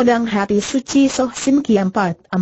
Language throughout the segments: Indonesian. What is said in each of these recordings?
Pedang Hati Suci Soh Sim Kiam Part 4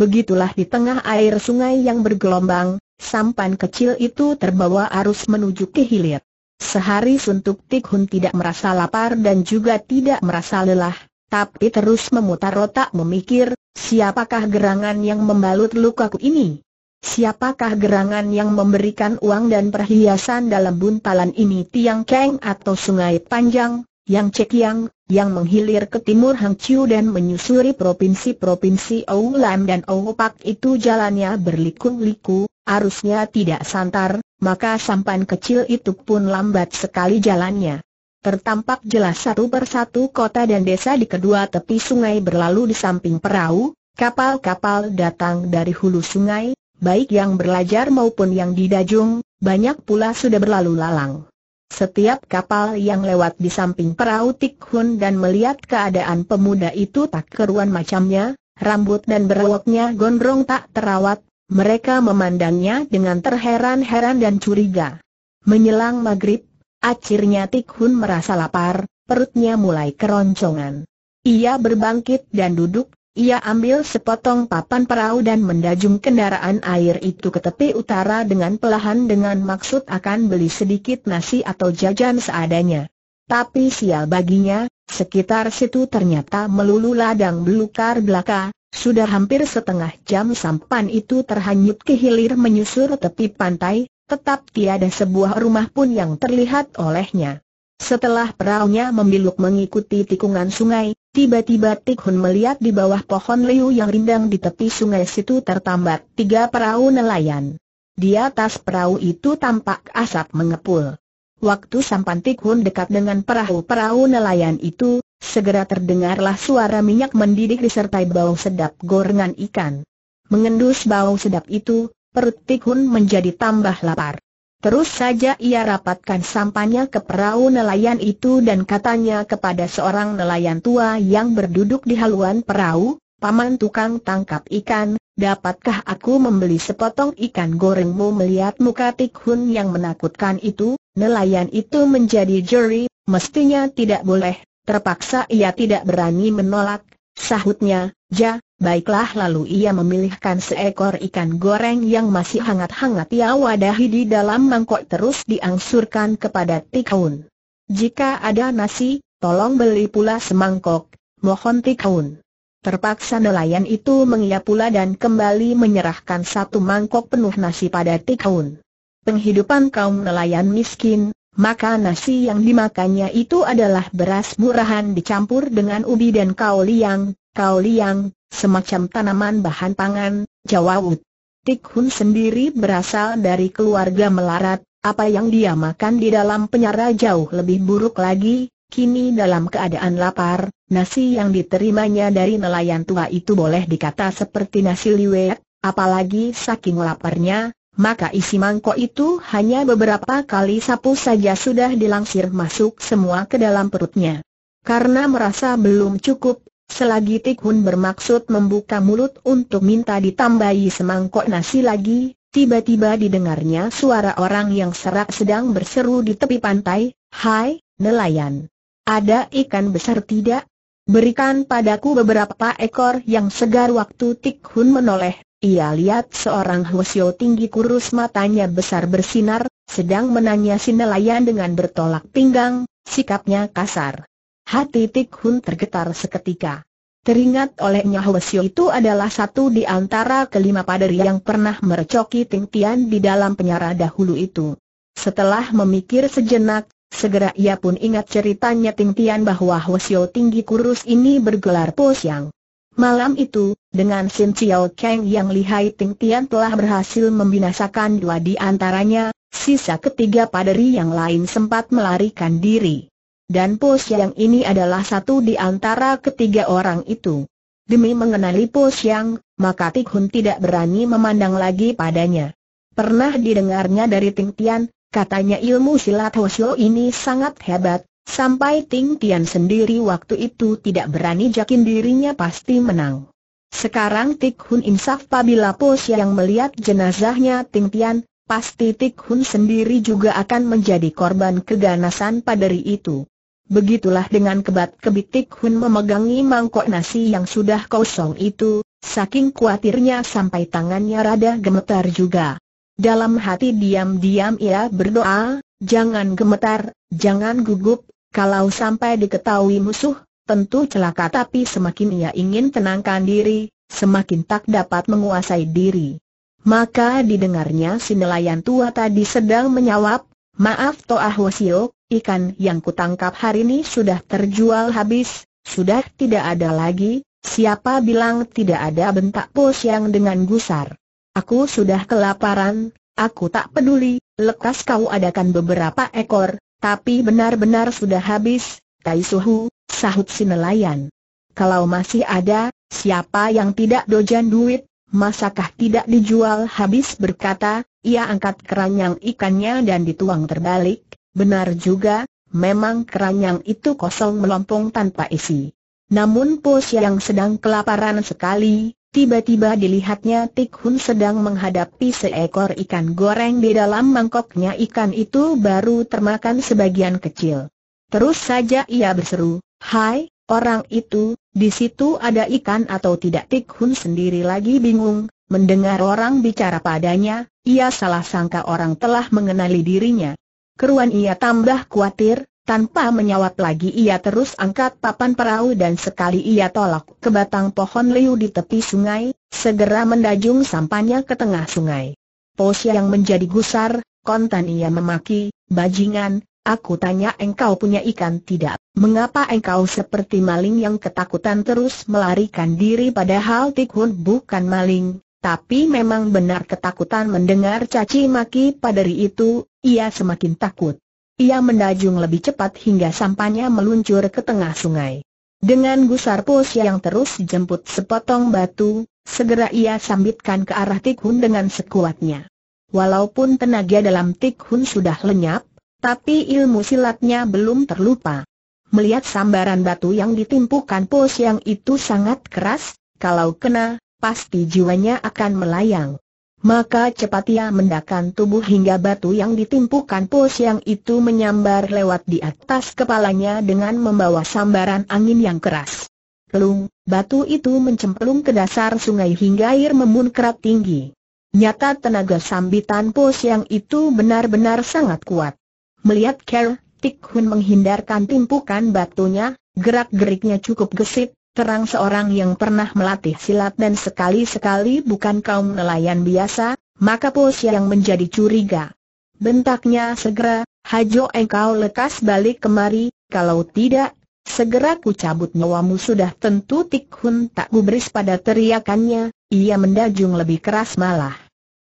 Begitulah di tengah air sungai yang bergelombang, sampan kecil itu terbawa arus menuju ke hilir. Sehari Suntuk Tik Hun tidak merasa lapar dan juga tidak merasa lelah, tapi terus memutar otak memikir, siapakah gerangan yang membalut lukaku ini? Siapakah gerangan yang memberikan uang dan perhiasan dalam buntalan ini Tiang Keng atau Sungai Panjang, Yang Cek Yang, yang menghilir ke timur Chiu dan menyusuri provinsi-provinsi Oulam dan Oupak itu jalannya berliku-liku, arusnya tidak santar, maka sampan kecil itu pun lambat sekali jalannya. Tertampak jelas satu persatu kota dan desa di kedua tepi sungai berlalu di samping perahu, kapal-kapal datang dari hulu sungai, baik yang berlajar maupun yang didajung, banyak pula sudah berlalu lalang. Setiap kapal yang lewat di samping perahu Tik Hun dan melihat keadaan pemuda itu tak keruan macamnya, rambut dan berwoknya gondrong tak terawat, mereka memandangnya dengan terheran-heran dan curiga. Menyelang maghrib, akhirnya Tik Hun merasa lapar, perutnya mulai keroncongan. Ia berbangkit dan duduk, ia ambil sepotong papan perahu dan mendajung kendaraan air itu ke tepi utara dengan pelahan dengan maksud akan beli sedikit nasi atau jajan seadanya. Tapi sial baginya, sekitar situ ternyata melulu ladang belukar belaka, sudah hampir setengah jam sampan itu terhanyut ke hilir menyusur tepi pantai, tetap tiada sebuah rumah pun yang terlihat olehnya. Setelah perahunya membiluk mengikuti tikungan sungai, tiba-tiba Tikhun melihat di bawah pohon liu yang rindang di tepi sungai situ tertambat tiga perahu nelayan. Di atas perahu itu tampak asap mengepul. Waktu sampan Tikhun dekat dengan perahu-perahu nelayan itu, segera terdengarlah suara minyak mendidih disertai bau sedap gorengan ikan. Mengendus bau sedap itu, perut Tikhun menjadi tambah lapar. Terus saja ia rapatkan sampannya ke perahu nelayan itu dan katanya kepada seorang nelayan tua yang berduduk di haluan perahu, Paman tukang tangkap ikan, dapatkah aku membeli sepotong ikan gorengmu melihat muka Tikhun yang menakutkan itu? Nelayan itu menjadi juri, mestinya tidak boleh, terpaksa ia tidak berani menolak, sahutnya, ja, Baiklah lalu ia memilihkan seekor ikan goreng yang masih hangat-hangat ia wadahi di dalam mangkok terus diangsurkan kepada Tikaun. Jika ada nasi, tolong beli pula semangkok, mohon Tikaun. Terpaksa nelayan itu mengia pula dan kembali menyerahkan satu mangkok penuh nasi pada Tikaun. Penghidupan kaum nelayan miskin, maka nasi yang dimakannya itu adalah beras murahan dicampur dengan ubi dan kauliang, kauliang, semacam tanaman bahan pangan, jawab. Tik Hun sendiri berasal dari keluarga melarat, apa yang dia makan di dalam penjara jauh lebih buruk lagi, kini dalam keadaan lapar, nasi yang diterimanya dari nelayan tua itu boleh dikata seperti nasi liwet, apalagi saking laparnya, maka isi mangkok itu hanya beberapa kali sapu saja sudah dilangsir masuk semua ke dalam perutnya. Karena merasa belum cukup, Selagi Hun bermaksud membuka mulut untuk minta ditambahi semangkok nasi lagi, tiba-tiba didengarnya suara orang yang serak sedang berseru di tepi pantai, Hai, nelayan! Ada ikan besar tidak? Berikan padaku beberapa ekor yang segar waktu Hun menoleh. Ia lihat seorang Hwasyo tinggi kurus matanya besar bersinar, sedang menanya si nelayan dengan bertolak pinggang, sikapnya kasar. Hati Tik Hun tergetar seketika. Teringat oleh Nyawa itu adalah satu di antara kelima paderi yang pernah merecoki Ting Tian di dalam penyara dahulu itu. Setelah memikir sejenak, segera ia pun ingat ceritanya Ting Tian bahwa Hwasio tinggi kurus ini bergelar Po Siang. Malam itu, dengan Sin Chiao Kang yang lihai Ting Tian telah berhasil membinasakan dua di antaranya, sisa ketiga paderi yang lain sempat melarikan diri dan pos yang ini adalah satu di antara ketiga orang itu. Demi mengenali pos yang, maka Tik Hun tidak berani memandang lagi padanya. Pernah didengarnya dari Ting Tian, katanya ilmu silat Hoshio ini sangat hebat, sampai Ting Tian sendiri waktu itu tidak berani jakin dirinya pasti menang. Sekarang Tik Hun insaf pabila pos yang melihat jenazahnya Ting Tian, pasti Tik Hun sendiri juga akan menjadi korban keganasan paderi itu. Begitulah dengan kebat kebitik Hun memegangi mangkok nasi yang sudah kosong itu, saking khawatirnya sampai tangannya rada gemetar juga. Dalam hati diam-diam ia berdoa, jangan gemetar, jangan gugup, kalau sampai diketahui musuh, tentu celaka tapi semakin ia ingin tenangkan diri, semakin tak dapat menguasai diri. Maka didengarnya si nelayan tua tadi sedang menyawab, maaf Toa Hwasiok, ikan yang kutangkap hari ini sudah terjual habis, sudah tidak ada lagi, siapa bilang tidak ada bentak pos yang dengan gusar. Aku sudah kelaparan, aku tak peduli, lekas kau adakan beberapa ekor, tapi benar-benar sudah habis, Tai Suhu, sahut si nelayan. Kalau masih ada, siapa yang tidak dojan duit, masakah tidak dijual habis berkata, ia angkat keranjang ikannya dan dituang terbalik, Benar juga, memang keranjang itu kosong melompong tanpa isi. Namun pos yang sedang kelaparan sekali, tiba-tiba dilihatnya Tik Hun sedang menghadapi seekor ikan goreng di dalam mangkoknya ikan itu baru termakan sebagian kecil. Terus saja ia berseru, Hai, orang itu, di situ ada ikan atau tidak Tik Hun sendiri lagi bingung, mendengar orang bicara padanya, ia salah sangka orang telah mengenali dirinya. Keruan ia tambah kuatir, tanpa menyawat lagi ia terus angkat papan perahu dan sekali ia tolak ke batang pohon liu di tepi sungai, segera mendajung sampannya ke tengah sungai. Posya yang menjadi gusar, kontan ia memaki, bajingan, aku tanya engkau punya ikan tidak, mengapa engkau seperti maling yang ketakutan terus melarikan diri padahal Tikhun bukan maling, tapi memang benar ketakutan mendengar caci maki padari itu, ia semakin takut. Ia mendajung lebih cepat hingga sampannya meluncur ke tengah sungai. Dengan gusar pos yang terus dijemput sepotong batu, segera ia sambitkan ke arah Tikhun dengan sekuatnya. Walaupun tenaga dalam Tikhun sudah lenyap, tapi ilmu silatnya belum terlupa. Melihat sambaran batu yang ditimpukan pos yang itu sangat keras, kalau kena, pasti jiwanya akan melayang. Maka cepat ia mendakan tubuh hingga batu yang ditimpukan pos yang itu menyambar lewat di atas kepalanya dengan membawa sambaran angin yang keras. Kelung, batu itu mencemplung ke dasar sungai hingga air memunkrat tinggi. Nyata tenaga sambitan pos yang itu benar-benar sangat kuat. Melihat Kerr, Tik Hun menghindarkan timpukan batunya, gerak-geriknya cukup gesit, Terang seorang yang pernah melatih silat dan sekali-sekali bukan kaum nelayan biasa, maka Posya yang menjadi curiga. Bentaknya segera, Hajo engkau lekas balik kemari, kalau tidak, segera ku cabut nyawamu sudah tentu tikhun tak gubris pada teriakannya, ia mendajung lebih keras malah.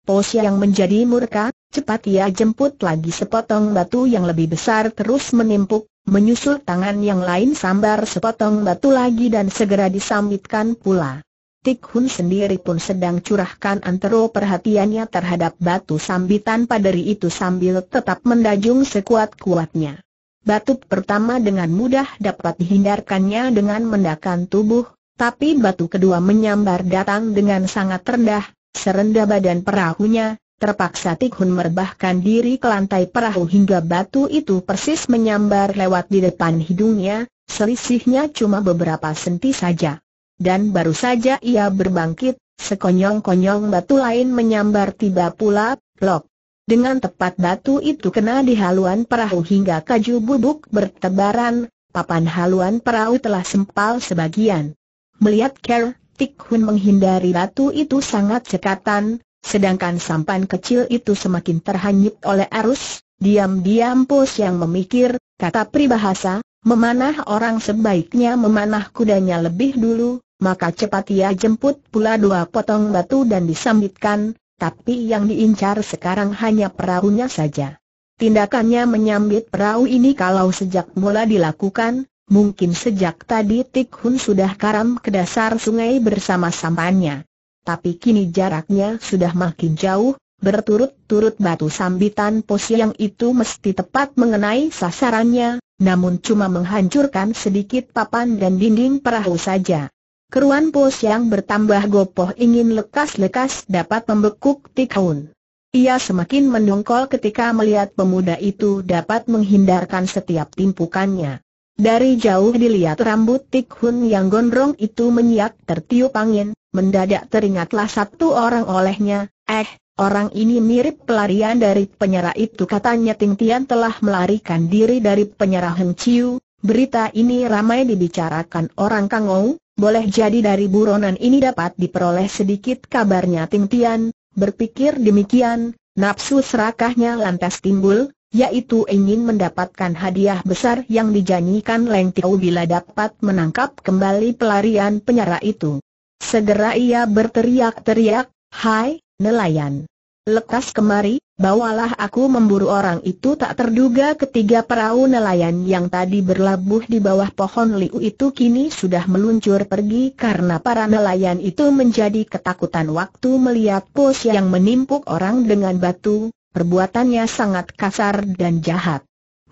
Posya yang menjadi murka, cepat ia jemput lagi sepotong batu yang lebih besar terus menimpuk, Menyusul tangan yang lain sambar sepotong batu lagi dan segera disambitkan pula. Tik Hun sendiri pun sedang curahkan antero perhatiannya terhadap batu sambitan paderi itu sambil tetap mendajung sekuat-kuatnya. Batu pertama dengan mudah dapat dihindarkannya dengan mendakan tubuh, tapi batu kedua menyambar datang dengan sangat rendah, serendah badan perahunya, Terpaksa Tikhun merbahkan diri ke lantai perahu hingga batu itu persis menyambar lewat di depan hidungnya, selisihnya cuma beberapa senti saja. Dan baru saja ia berbangkit, sekonyong-konyong batu lain menyambar tiba pula, lok. Dengan tepat batu itu kena di haluan perahu hingga kaju bubuk bertebaran, papan haluan perahu telah sempal sebagian. Melihat Ker, Tikhun menghindari batu itu sangat cekatan, Sedangkan sampan kecil itu semakin terhanyut oleh arus, diam-diam pos yang memikir, kata pribahasa, memanah orang sebaiknya memanah kudanya lebih dulu, maka cepat ia jemput pula dua potong batu dan disambitkan, tapi yang diincar sekarang hanya perahunya saja. Tindakannya menyambit perahu ini kalau sejak mula dilakukan, mungkin sejak tadi Tikhun sudah karam ke dasar sungai bersama sampannya tapi kini jaraknya sudah makin jauh, berturut-turut batu sambitan pos yang itu mesti tepat mengenai sasarannya, namun cuma menghancurkan sedikit papan dan dinding perahu saja. Keruan pos yang bertambah gopoh ingin lekas-lekas dapat membekuk Hun. Ia semakin mendongkol ketika melihat pemuda itu dapat menghindarkan setiap timpukannya. Dari jauh dilihat rambut Tik Hun yang gondrong itu menyiak tertiup angin, mendadak teringatlah satu orang olehnya, eh, orang ini mirip pelarian dari penyerah itu katanya Ting Tian telah melarikan diri dari penyerah Heng Chiu, berita ini ramai dibicarakan orang Kang Ou, boleh jadi dari buronan ini dapat diperoleh sedikit kabarnya Ting Tian, berpikir demikian, nafsu serakahnya lantas timbul, yaitu ingin mendapatkan hadiah besar yang dijanjikan Leng Tiau bila dapat menangkap kembali pelarian penyerah itu. Segera ia berteriak-teriak, Hai, nelayan! Lekas kemari, bawalah aku memburu orang itu tak terduga ketiga perahu nelayan yang tadi berlabuh di bawah pohon liu itu kini sudah meluncur pergi karena para nelayan itu menjadi ketakutan waktu melihat pos yang menimpuk orang dengan batu, perbuatannya sangat kasar dan jahat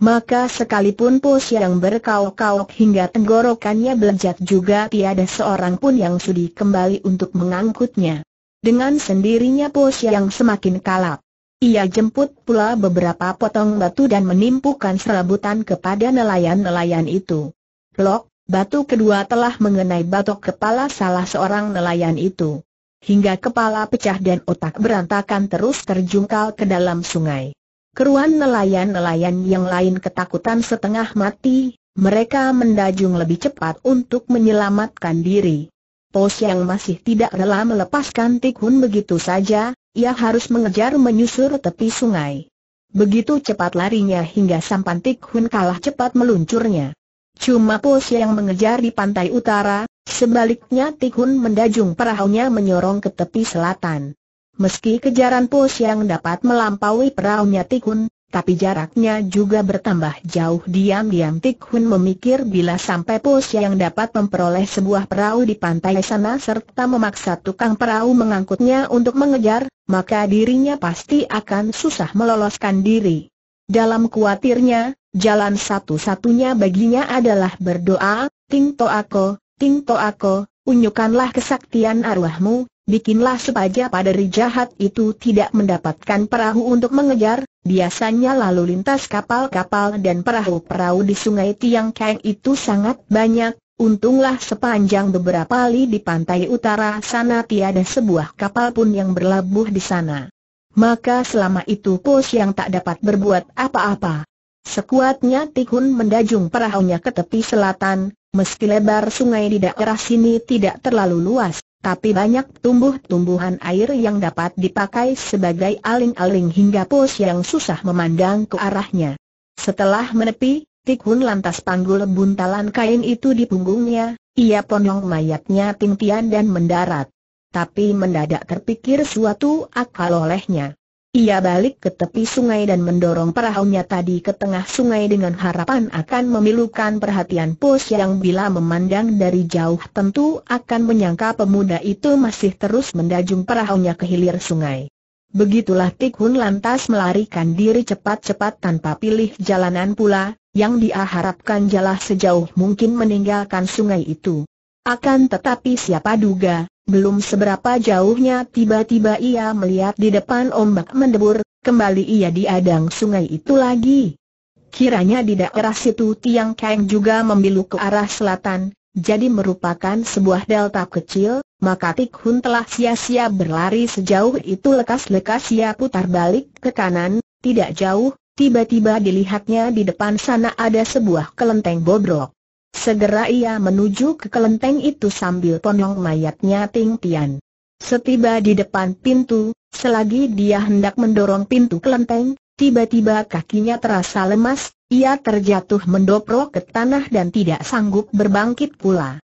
maka sekalipun pos yang berkaok-kaok hingga tenggorokannya belejat juga tiada seorang pun yang sudi kembali untuk mengangkutnya. Dengan sendirinya pos yang semakin kalap. Ia jemput pula beberapa potong batu dan menimpukan serabutan kepada nelayan-nelayan itu. Lok, batu kedua telah mengenai batok kepala salah seorang nelayan itu. Hingga kepala pecah dan otak berantakan terus terjungkal ke dalam sungai. Keruan nelayan-nelayan yang lain ketakutan setengah mati, mereka mendajung lebih cepat untuk menyelamatkan diri. Pos yang masih tidak rela melepaskan Tikhun begitu saja, ia harus mengejar menyusur tepi sungai. Begitu cepat larinya hingga sampan Tikhun kalah cepat meluncurnya. Cuma pos yang mengejar di pantai utara, sebaliknya Tikhun mendajung perahunya menyorong ke tepi selatan. Meski kejaran Po yang dapat melampaui perahunya Tikun, tapi jaraknya juga bertambah jauh diam-diam Tikun memikir bila sampai pos yang dapat memperoleh sebuah perahu di pantai sana serta memaksa tukang perahu mengangkutnya untuk mengejar, maka dirinya pasti akan susah meloloskan diri. Dalam kuatirnya, jalan satu-satunya baginya adalah berdoa, Ting Ako, Ting Ako, unyukkanlah kesaktian arwahmu, bikinlah supaya ri jahat itu tidak mendapatkan perahu untuk mengejar, biasanya lalu lintas kapal-kapal dan perahu-perahu di sungai Tiang Kang itu sangat banyak, untunglah sepanjang beberapa li di pantai utara sana tiada sebuah kapal pun yang berlabuh di sana. Maka selama itu pos yang tak dapat berbuat apa-apa. Sekuatnya Tikun mendajung perahunya ke tepi selatan, meski lebar sungai di daerah sini tidak terlalu luas, tapi banyak tumbuh-tumbuhan air yang dapat dipakai sebagai aling-aling hingga pos yang susah memandang ke arahnya. Setelah menepi, Tikhun lantas panggul buntalan kain itu di punggungnya, ia ponong mayatnya tingtian dan mendarat. Tapi mendadak terpikir suatu akal olehnya. Ia balik ke tepi sungai dan mendorong perahunya tadi ke tengah sungai dengan harapan akan memilukan perhatian pos yang bila memandang dari jauh tentu akan menyangka pemuda itu masih terus mendajung perahunya ke hilir sungai. Begitulah Tikhun lantas melarikan diri cepat-cepat tanpa pilih jalanan pula, yang dia harapkan jalah sejauh mungkin meninggalkan sungai itu. Akan tetapi siapa duga, belum seberapa jauhnya tiba-tiba ia melihat di depan ombak mendebur, kembali ia diadang sungai itu lagi. Kiranya di daerah situ Tiang Kang juga membilu ke arah selatan, jadi merupakan sebuah delta kecil, maka Tik Hun telah sia-sia berlari sejauh itu lekas-lekas ia putar balik ke kanan, tidak jauh, tiba-tiba dilihatnya di depan sana ada sebuah kelenteng bobrok. Segera ia menuju ke kelenteng itu sambil ponong mayatnya Ting Tian. Setiba di depan pintu, selagi dia hendak mendorong pintu kelenteng, tiba-tiba kakinya terasa lemas, ia terjatuh mendoprok ke tanah dan tidak sanggup berbangkit pula.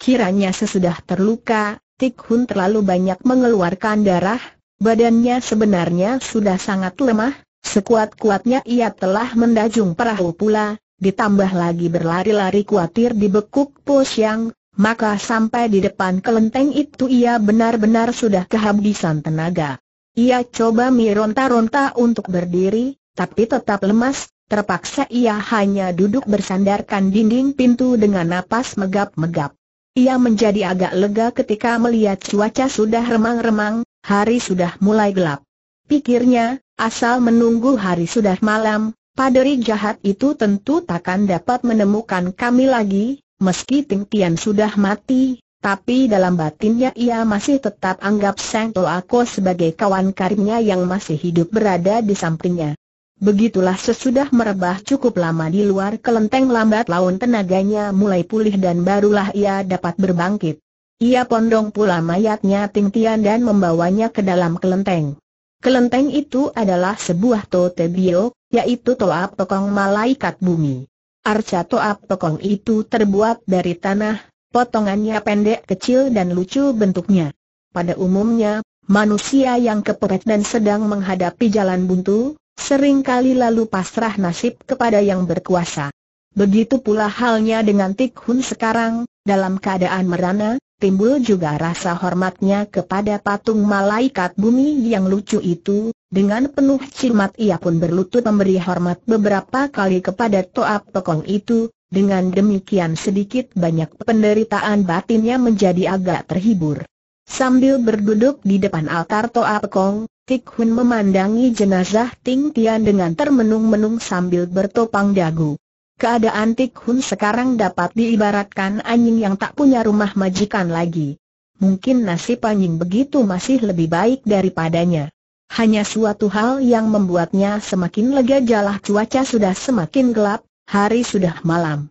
Kiranya sesudah terluka, Tik Hun terlalu banyak mengeluarkan darah, badannya sebenarnya sudah sangat lemah, sekuat-kuatnya ia telah mendajung perahu pula, ditambah lagi berlari-lari kuatir dibekuk pos yang maka sampai di depan kelenteng itu ia benar-benar sudah kehabisan tenaga. Ia coba meronta-ronta untuk berdiri, tapi tetap lemas, terpaksa ia hanya duduk bersandarkan dinding pintu dengan napas megap-megap. Ia menjadi agak lega ketika melihat cuaca sudah remang-remang, hari sudah mulai gelap. Pikirnya, asal menunggu hari sudah malam, Paderi jahat itu tentu takkan dapat menemukan kami lagi, meski Ting Tian sudah mati, tapi dalam batinnya ia masih tetap anggap Sang Toako sebagai kawan karibnya yang masih hidup berada di sampingnya. Begitulah sesudah merebah cukup lama di luar kelenteng lambat laun tenaganya mulai pulih dan barulah ia dapat berbangkit. Ia pondong pula mayatnya Ting Tian dan membawanya ke dalam kelenteng. Kelenteng itu adalah sebuah biok yaitu Toap Tokong Malaikat Bumi. Arca Toap Tokong itu terbuat dari tanah, potongannya pendek kecil dan lucu bentuknya. Pada umumnya, manusia yang kepepet dan sedang menghadapi jalan buntu, seringkali lalu pasrah nasib kepada yang berkuasa. Begitu pula halnya dengan Tik Hun sekarang, dalam keadaan merana, timbul juga rasa hormatnya kepada patung malaikat bumi yang lucu itu, dengan penuh cimat ia pun berlutut memberi hormat beberapa kali kepada Toa Pekong itu, dengan demikian sedikit banyak penderitaan batinnya menjadi agak terhibur. Sambil berduduk di depan altar Toa Pekong, Tik Hun memandangi jenazah Ting Tian dengan termenung-menung sambil bertopang dagu. Keadaan Tik Hun sekarang dapat diibaratkan anjing yang tak punya rumah majikan lagi. Mungkin nasib anjing begitu masih lebih baik daripadanya. Hanya suatu hal yang membuatnya semakin lega jalah cuaca sudah semakin gelap, hari sudah malam.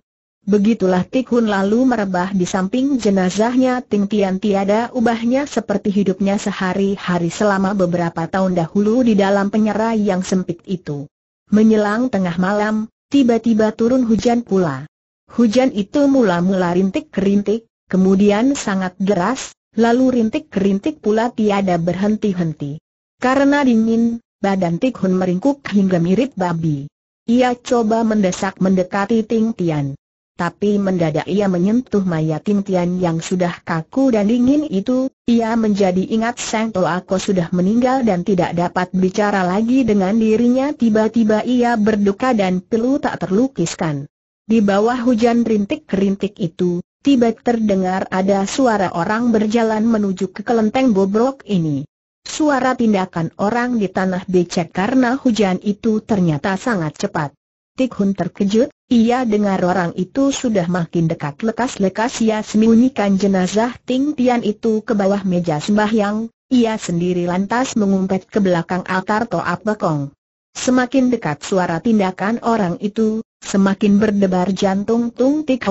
Begitulah Tikhun lalu merebah di samping jenazahnya Ting Tian tiada ubahnya seperti hidupnya sehari-hari selama beberapa tahun dahulu di dalam penyerah yang sempit itu. Menyelang tengah malam, tiba-tiba turun hujan pula. Hujan itu mula-mula rintik-rintik, kemudian sangat deras, lalu rintik-rintik pula tiada berhenti-henti. Karena dingin, badan Tikhun meringkuk hingga mirip babi. Ia coba mendesak mendekati Ting Tian. Tapi mendadak ia menyentuh mayat Ting Tian yang sudah kaku dan dingin itu, ia menjadi ingat Sang Toako sudah meninggal dan tidak dapat bicara lagi dengan dirinya tiba-tiba ia berduka dan pilu tak terlukiskan. Di bawah hujan rintik-rintik itu, tiba terdengar ada suara orang berjalan menuju ke kelenteng bobrok ini. Suara tindakan orang di tanah becek karena hujan itu ternyata sangat cepat. Tik terkejut, ia dengar orang itu sudah makin dekat lekas-lekas ia sembunyikan jenazah Ting Tian itu ke bawah meja sembahyang, ia sendiri lantas mengumpet ke belakang altar Toa Bekong. Semakin dekat suara tindakan orang itu, semakin berdebar jantung Tung Tik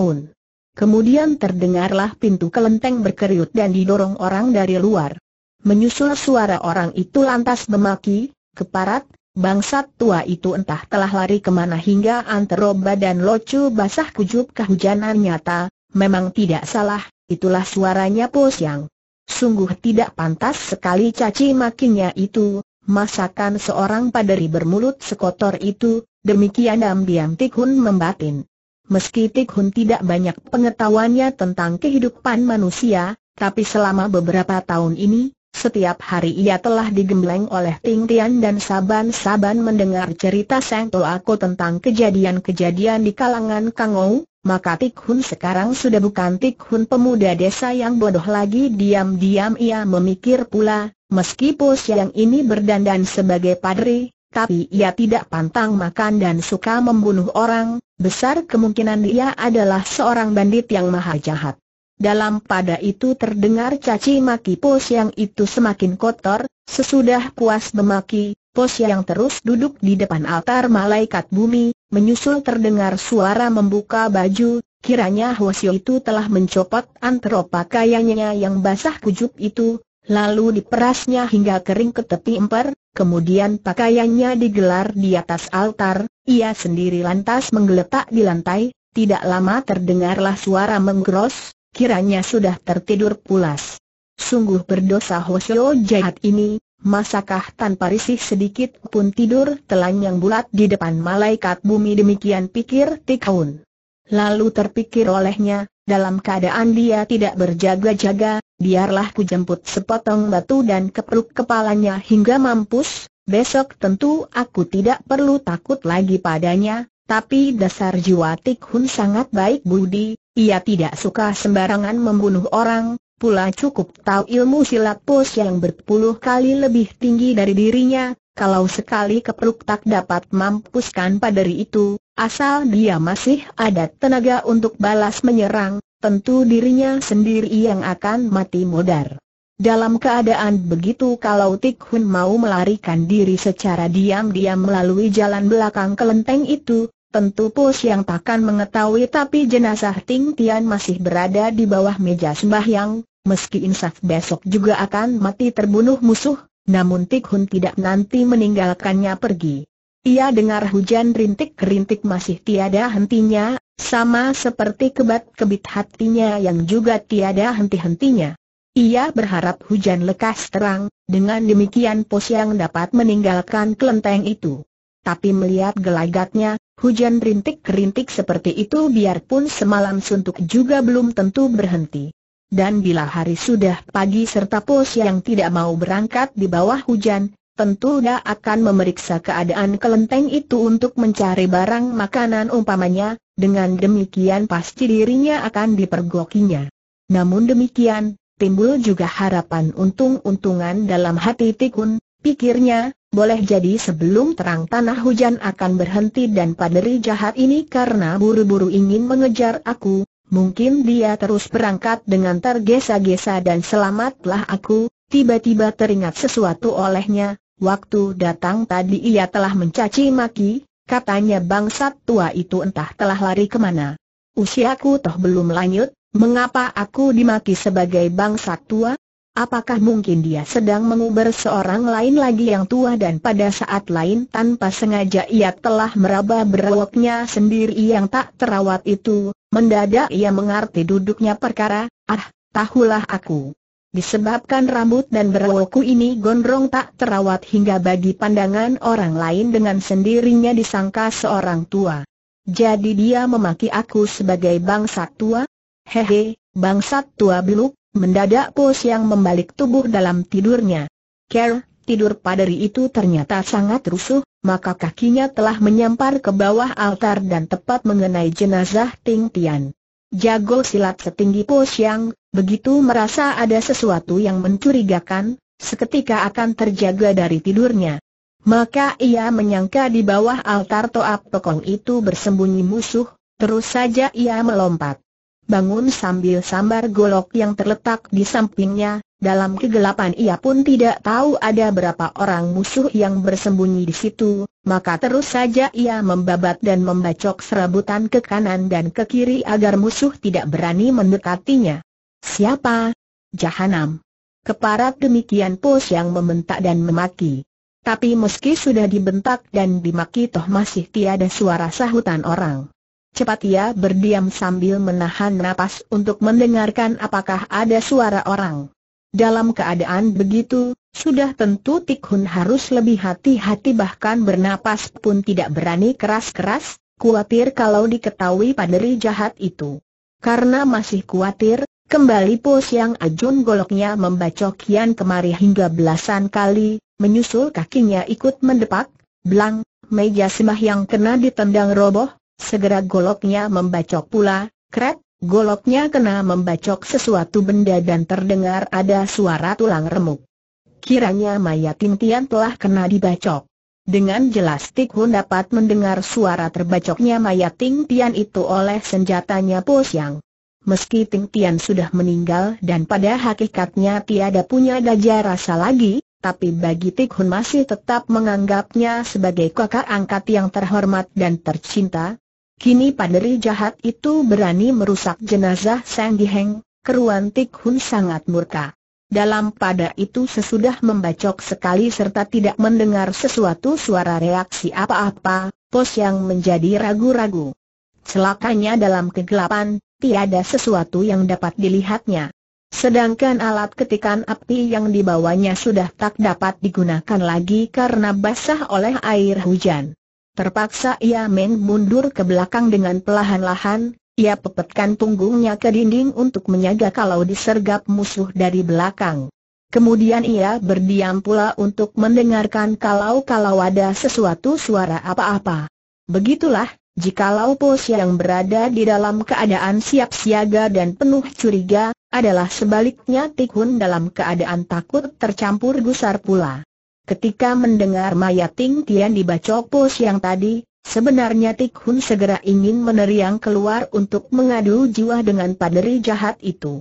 Kemudian terdengarlah pintu kelenteng berkeriut dan didorong orang dari luar. Menyusul suara orang itu lantas memaki, keparat, bangsat tua itu entah telah lari kemana hingga antero badan locu basah kujub kehujanan nyata, memang tidak salah, itulah suaranya Posyang. Sungguh tidak pantas sekali caci makinya itu, masakan seorang paderi bermulut sekotor itu, demikian diam-diam Tikhun membatin. Meski Tikhun tidak banyak pengetahuannya tentang kehidupan manusia, tapi selama beberapa tahun ini, setiap hari ia telah digembleng oleh Ting Tian dan Saban-Saban mendengar cerita Sang To Ko tentang kejadian-kejadian di kalangan Kang Ou, maka Tik Hun sekarang sudah bukan Tik Hun pemuda desa yang bodoh lagi diam-diam ia memikir pula, meskipun siang ini berdandan sebagai padri, tapi ia tidak pantang makan dan suka membunuh orang, besar kemungkinan dia adalah seorang bandit yang maha jahat. Dalam pada itu terdengar caci maki pos yang itu semakin kotor, sesudah puas memaki, pos yang terus duduk di depan altar malaikat bumi, menyusul terdengar suara membuka baju, kiranya Hwasyo itu telah mencopot antero pakaiannya yang basah kujub itu, lalu diperasnya hingga kering ke tepi emper, kemudian pakaiannya digelar di atas altar, ia sendiri lantas menggeletak di lantai, tidak lama terdengarlah suara menggeros, kiranya sudah tertidur pulas. Sungguh berdosa Hoshio jahat ini, masakah tanpa risih sedikit pun tidur telanjang bulat di depan malaikat bumi demikian pikir Tikaun. Lalu terpikir olehnya, dalam keadaan dia tidak berjaga-jaga, biarlah ku jemput sepotong batu dan keperuk kepalanya hingga mampus, besok tentu aku tidak perlu takut lagi padanya, tapi dasar jiwa Tik Hun sangat baik budi, ia tidak suka sembarangan membunuh orang, pula cukup tahu ilmu silat pos yang berpuluh kali lebih tinggi dari dirinya, kalau sekali keperuk tak dapat mampuskan paderi itu, asal dia masih ada tenaga untuk balas menyerang, tentu dirinya sendiri yang akan mati modar. Dalam keadaan begitu kalau Tik Hun mau melarikan diri secara diam-diam melalui jalan belakang kelenteng itu, Tentu pos yang takkan mengetahui tapi jenazah Ting Tian masih berada di bawah meja sembahyang, meski insaf besok juga akan mati terbunuh musuh, namun Tik Hun tidak nanti meninggalkannya pergi. Ia dengar hujan rintik-rintik masih tiada hentinya, sama seperti kebat-kebit hatinya yang juga tiada henti-hentinya. Ia berharap hujan lekas terang, dengan demikian pos yang dapat meninggalkan kelenteng itu. Tapi melihat gelagatnya, Hujan rintik-rintik seperti itu biarpun semalam suntuk juga belum tentu berhenti. Dan bila hari sudah pagi serta pos yang tidak mau berangkat di bawah hujan, tentu dia akan memeriksa keadaan kelenteng itu untuk mencari barang makanan umpamanya, dengan demikian pasti dirinya akan dipergokinya. Namun demikian, timbul juga harapan untung-untungan dalam hati Tikun, Pikirnya, boleh jadi sebelum terang tanah hujan akan berhenti dan paderi jahat ini karena buru-buru ingin mengejar aku, mungkin dia terus berangkat dengan tergesa-gesa dan selamatlah aku, tiba-tiba teringat sesuatu olehnya, waktu datang tadi ia telah mencaci maki, katanya bangsat tua itu entah telah lari kemana. Usiaku toh belum lanjut, mengapa aku dimaki sebagai bangsat tua? Apakah mungkin dia sedang menguber seorang lain lagi yang tua dan pada saat lain tanpa sengaja ia telah meraba berawaknya sendiri yang tak terawat itu, mendadak ia mengerti duduknya perkara, ah, tahulah aku. Disebabkan rambut dan berawakku ini gondrong tak terawat hingga bagi pandangan orang lain dengan sendirinya disangka seorang tua. Jadi dia memaki aku sebagai bangsat tua? Hehe, bangsat tua beluk, Mendadak Po Siang membalik tubuh dalam tidurnya. Ker, tidur padari itu ternyata sangat rusuh, maka kakinya telah menyampar ke bawah altar dan tepat mengenai jenazah Ting Tian. Jago silat setinggi Po Siang, begitu merasa ada sesuatu yang mencurigakan, seketika akan terjaga dari tidurnya. Maka ia menyangka di bawah altar Toap Tokong itu bersembunyi musuh, terus saja ia melompat bangun sambil sambar golok yang terletak di sampingnya, dalam kegelapan ia pun tidak tahu ada berapa orang musuh yang bersembunyi di situ, maka terus saja ia membabat dan membacok serabutan ke kanan dan ke kiri agar musuh tidak berani mendekatinya. Siapa? Jahanam. Keparat demikian pos yang membentak dan memaki. Tapi meski sudah dibentak dan dimaki toh masih tiada suara sahutan orang. Cepat ia berdiam sambil menahan napas untuk mendengarkan apakah ada suara orang. Dalam keadaan begitu, sudah tentu Tikhun harus lebih hati-hati bahkan bernapas pun tidak berani keras-keras, kuatir kalau diketahui paderi jahat itu. Karena masih kuatir, kembali pos yang Ajun goloknya membacokian kemari hingga belasan kali, menyusul kakinya ikut mendepak, belang, meja semah yang kena ditendang roboh, Segera goloknya membacok pula, krek, goloknya kena membacok sesuatu benda dan terdengar ada suara tulang remuk. Kiranya mayat Tintian telah kena dibacok. Dengan jelas Tik Hun dapat mendengar suara terbacoknya mayat Tintian itu oleh senjatanya Po Siang. Meski Tintian sudah meninggal dan pada hakikatnya tiada punya gajah rasa lagi, tapi bagi Tik Hun masih tetap menganggapnya sebagai kakak angkat yang terhormat dan tercinta, Kini paderi jahat itu berani merusak jenazah Sang Giheng, keruan Tik Hun sangat murka. Dalam pada itu sesudah membacok sekali serta tidak mendengar sesuatu suara reaksi apa-apa, pos yang menjadi ragu-ragu. Celakanya dalam kegelapan, tiada sesuatu yang dapat dilihatnya. Sedangkan alat ketikan api yang dibawanya sudah tak dapat digunakan lagi karena basah oleh air hujan. Terpaksa ia men ke belakang dengan pelahan-lahan, ia pepetkan punggungnya ke dinding untuk menyaga kalau disergap musuh dari belakang. Kemudian ia berdiam pula untuk mendengarkan kalau-kalau ada sesuatu suara apa-apa. Begitulah, jikalau pos yang berada di dalam keadaan siap siaga dan penuh curiga, adalah sebaliknya Tikhun dalam keadaan takut tercampur gusar pula. Ketika mendengar mayat Ting Tian dibacok pos yang tadi, sebenarnya Tik Hun segera ingin meneriang keluar untuk mengadu jiwa dengan paderi jahat itu.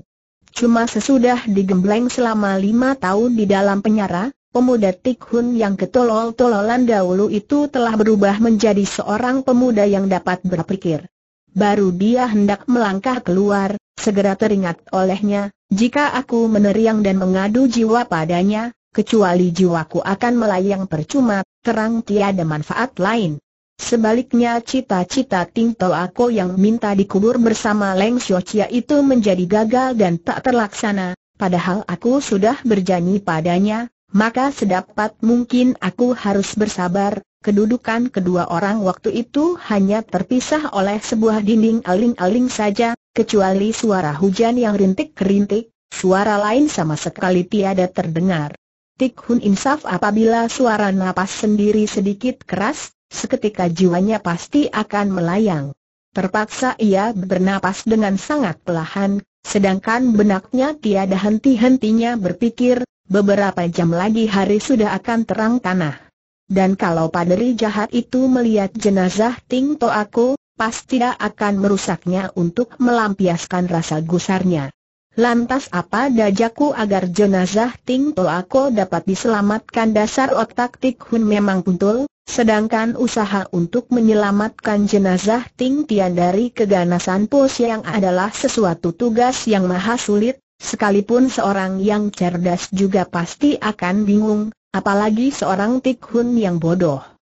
Cuma sesudah digembleng selama lima tahun di dalam penjara, pemuda Tik Hun yang ketolol-tololan dahulu itu telah berubah menjadi seorang pemuda yang dapat berpikir. Baru dia hendak melangkah keluar, segera teringat olehnya, jika aku meneriang dan mengadu jiwa padanya, kecuali jiwaku akan melayang percuma, terang tiada manfaat lain. Sebaliknya cita-cita Ting aku yang minta dikubur bersama Leng Xiu itu menjadi gagal dan tak terlaksana, padahal aku sudah berjanji padanya, maka sedapat mungkin aku harus bersabar. Kedudukan kedua orang waktu itu hanya terpisah oleh sebuah dinding aling-aling saja, kecuali suara hujan yang rintik-rintik, suara lain sama sekali tiada terdengar. Tik Hun Insaf apabila suara napas sendiri sedikit keras, seketika jiwanya pasti akan melayang. Terpaksa ia bernapas dengan sangat perlahan, sedangkan benaknya tiada henti-hentinya berpikir, beberapa jam lagi hari sudah akan terang tanah. Dan kalau paderi jahat itu melihat jenazah Ting To aku, pasti akan merusaknya untuk melampiaskan rasa gusarnya. Lantas apa dajaku agar jenazah Ting Tolako dapat diselamatkan dasar otak Tik Hun memang puntul, sedangkan usaha untuk menyelamatkan jenazah Ting Tian dari keganasan pos yang adalah sesuatu tugas yang maha sulit, sekalipun seorang yang cerdas juga pasti akan bingung, apalagi seorang Tik Hun yang bodoh.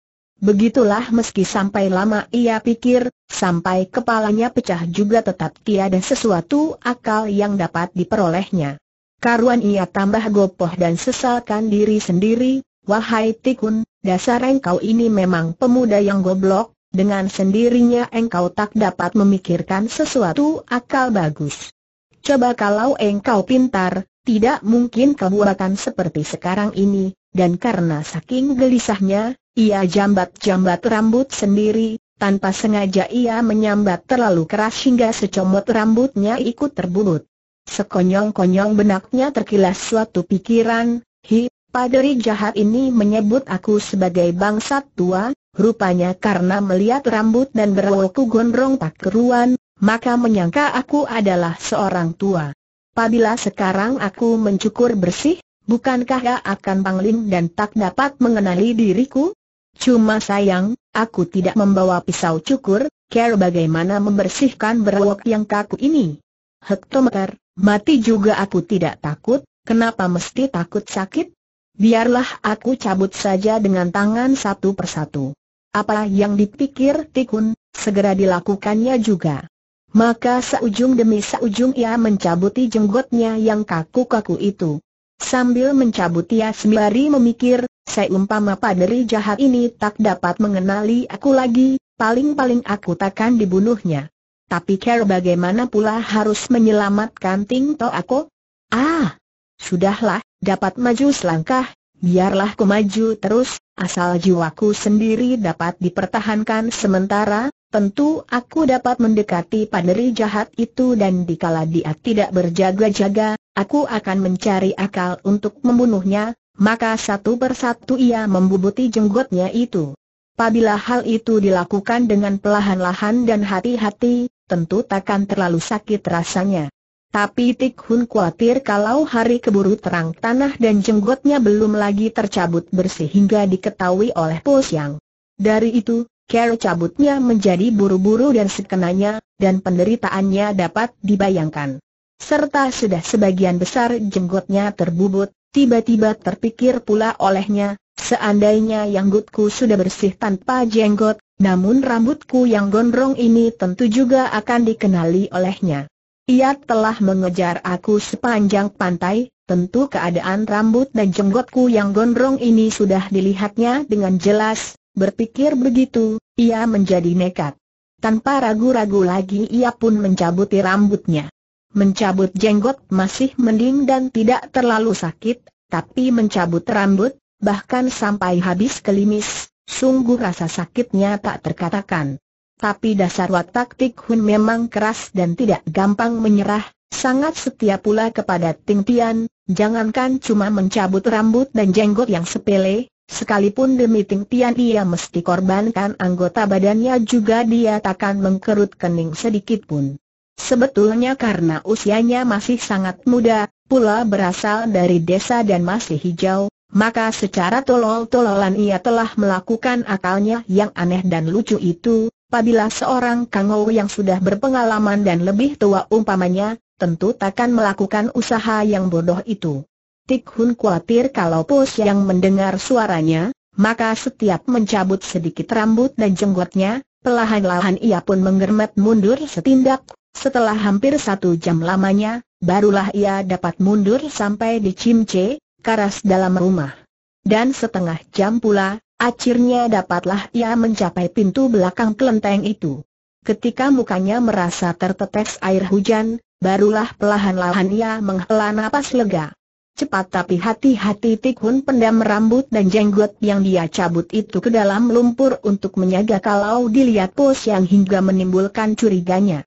Begitulah meski sampai lama ia pikir, sampai kepalanya pecah juga tetap tiada sesuatu akal yang dapat diperolehnya. Karuan ia tambah gopoh dan sesalkan diri sendiri, wahai tikun, dasar engkau ini memang pemuda yang goblok, dengan sendirinya engkau tak dapat memikirkan sesuatu akal bagus. Coba kalau engkau pintar, tidak mungkin kau seperti sekarang ini, dan karena saking gelisahnya, ia jambat-jambat rambut sendiri, tanpa sengaja ia menyambat terlalu keras hingga secomot rambutnya ikut terbulut. Sekonyong-konyong benaknya terkilas suatu pikiran, hi, paderi jahat ini menyebut aku sebagai bangsat tua, rupanya karena melihat rambut dan berwoku gondrong tak keruan, maka menyangka aku adalah seorang tua. Apabila sekarang aku mencukur bersih, bukankah akan pangling dan tak dapat mengenali diriku? Cuma sayang, aku tidak membawa pisau cukur, care bagaimana membersihkan berwok yang kaku ini. Hektometer, mati juga aku tidak takut, kenapa mesti takut sakit? Biarlah aku cabut saja dengan tangan satu persatu. Apa yang dipikir Tikun, segera dilakukannya juga. Maka seujung demi seujung ia mencabuti jenggotnya yang kaku-kaku itu. Sambil mencabut ia sembari memikir, seumpama paderi jahat ini tak dapat mengenali aku lagi, paling-paling aku takkan dibunuhnya. Tapi care bagaimana pula harus menyelamatkan Ting To aku? Ah, sudahlah, dapat maju selangkah, biarlah ku maju terus, asal jiwaku sendiri dapat dipertahankan sementara, Tentu aku dapat mendekati paderi jahat itu dan dikala dia tidak berjaga-jaga, Aku akan mencari akal untuk membunuhnya, maka satu persatu ia membubuti jenggotnya itu. Pabila hal itu dilakukan dengan pelahan lahan dan hati-hati, tentu takkan terlalu sakit rasanya. Tapi Tik Hun khawatir kalau hari keburu terang tanah dan jenggotnya belum lagi tercabut bersih hingga diketahui oleh Po Siang. Dari itu, Carol cabutnya menjadi buru-buru dan sekenanya, dan penderitaannya dapat dibayangkan serta sudah sebagian besar jenggotnya terbubut, tiba-tiba terpikir pula olehnya, seandainya yanggutku sudah bersih tanpa jenggot, namun rambutku yang gondrong ini tentu juga akan dikenali olehnya. Ia telah mengejar aku sepanjang pantai, tentu keadaan rambut dan jenggotku yang gondrong ini sudah dilihatnya dengan jelas, berpikir begitu, ia menjadi nekat. Tanpa ragu-ragu lagi ia pun mencabuti rambutnya. Mencabut jenggot masih mending dan tidak terlalu sakit, tapi mencabut rambut, bahkan sampai habis kelimis, sungguh rasa sakitnya tak terkatakan. Tapi dasar watak Tik Hun memang keras dan tidak gampang menyerah, sangat setia pula kepada Ting Tian, jangankan cuma mencabut rambut dan jenggot yang sepele, sekalipun demi Ting Tian ia mesti korbankan anggota badannya juga dia takkan mengkerut kening sedikitpun. Sebetulnya karena usianya masih sangat muda, pula berasal dari desa dan masih hijau, maka secara tolol-tololan ia telah melakukan akalnya yang aneh dan lucu itu, apabila seorang kangau yang sudah berpengalaman dan lebih tua umpamanya, tentu takkan melakukan usaha yang bodoh itu. Tik Hun khawatir kalau pos yang mendengar suaranya, maka setiap mencabut sedikit rambut dan jenggotnya, pelahan-lahan ia pun menggermet mundur setindak, setelah hampir satu jam lamanya, barulah ia dapat mundur sampai di Cimce, karas dalam rumah. Dan setengah jam pula, akhirnya dapatlah ia mencapai pintu belakang kelenteng itu. Ketika mukanya merasa tertetes air hujan, barulah pelahan-lahan ia menghela napas lega. Cepat tapi hati-hati Tikhun pendam rambut dan jenggot yang dia cabut itu ke dalam lumpur untuk menyaga kalau dilihat pos yang hingga menimbulkan curiganya.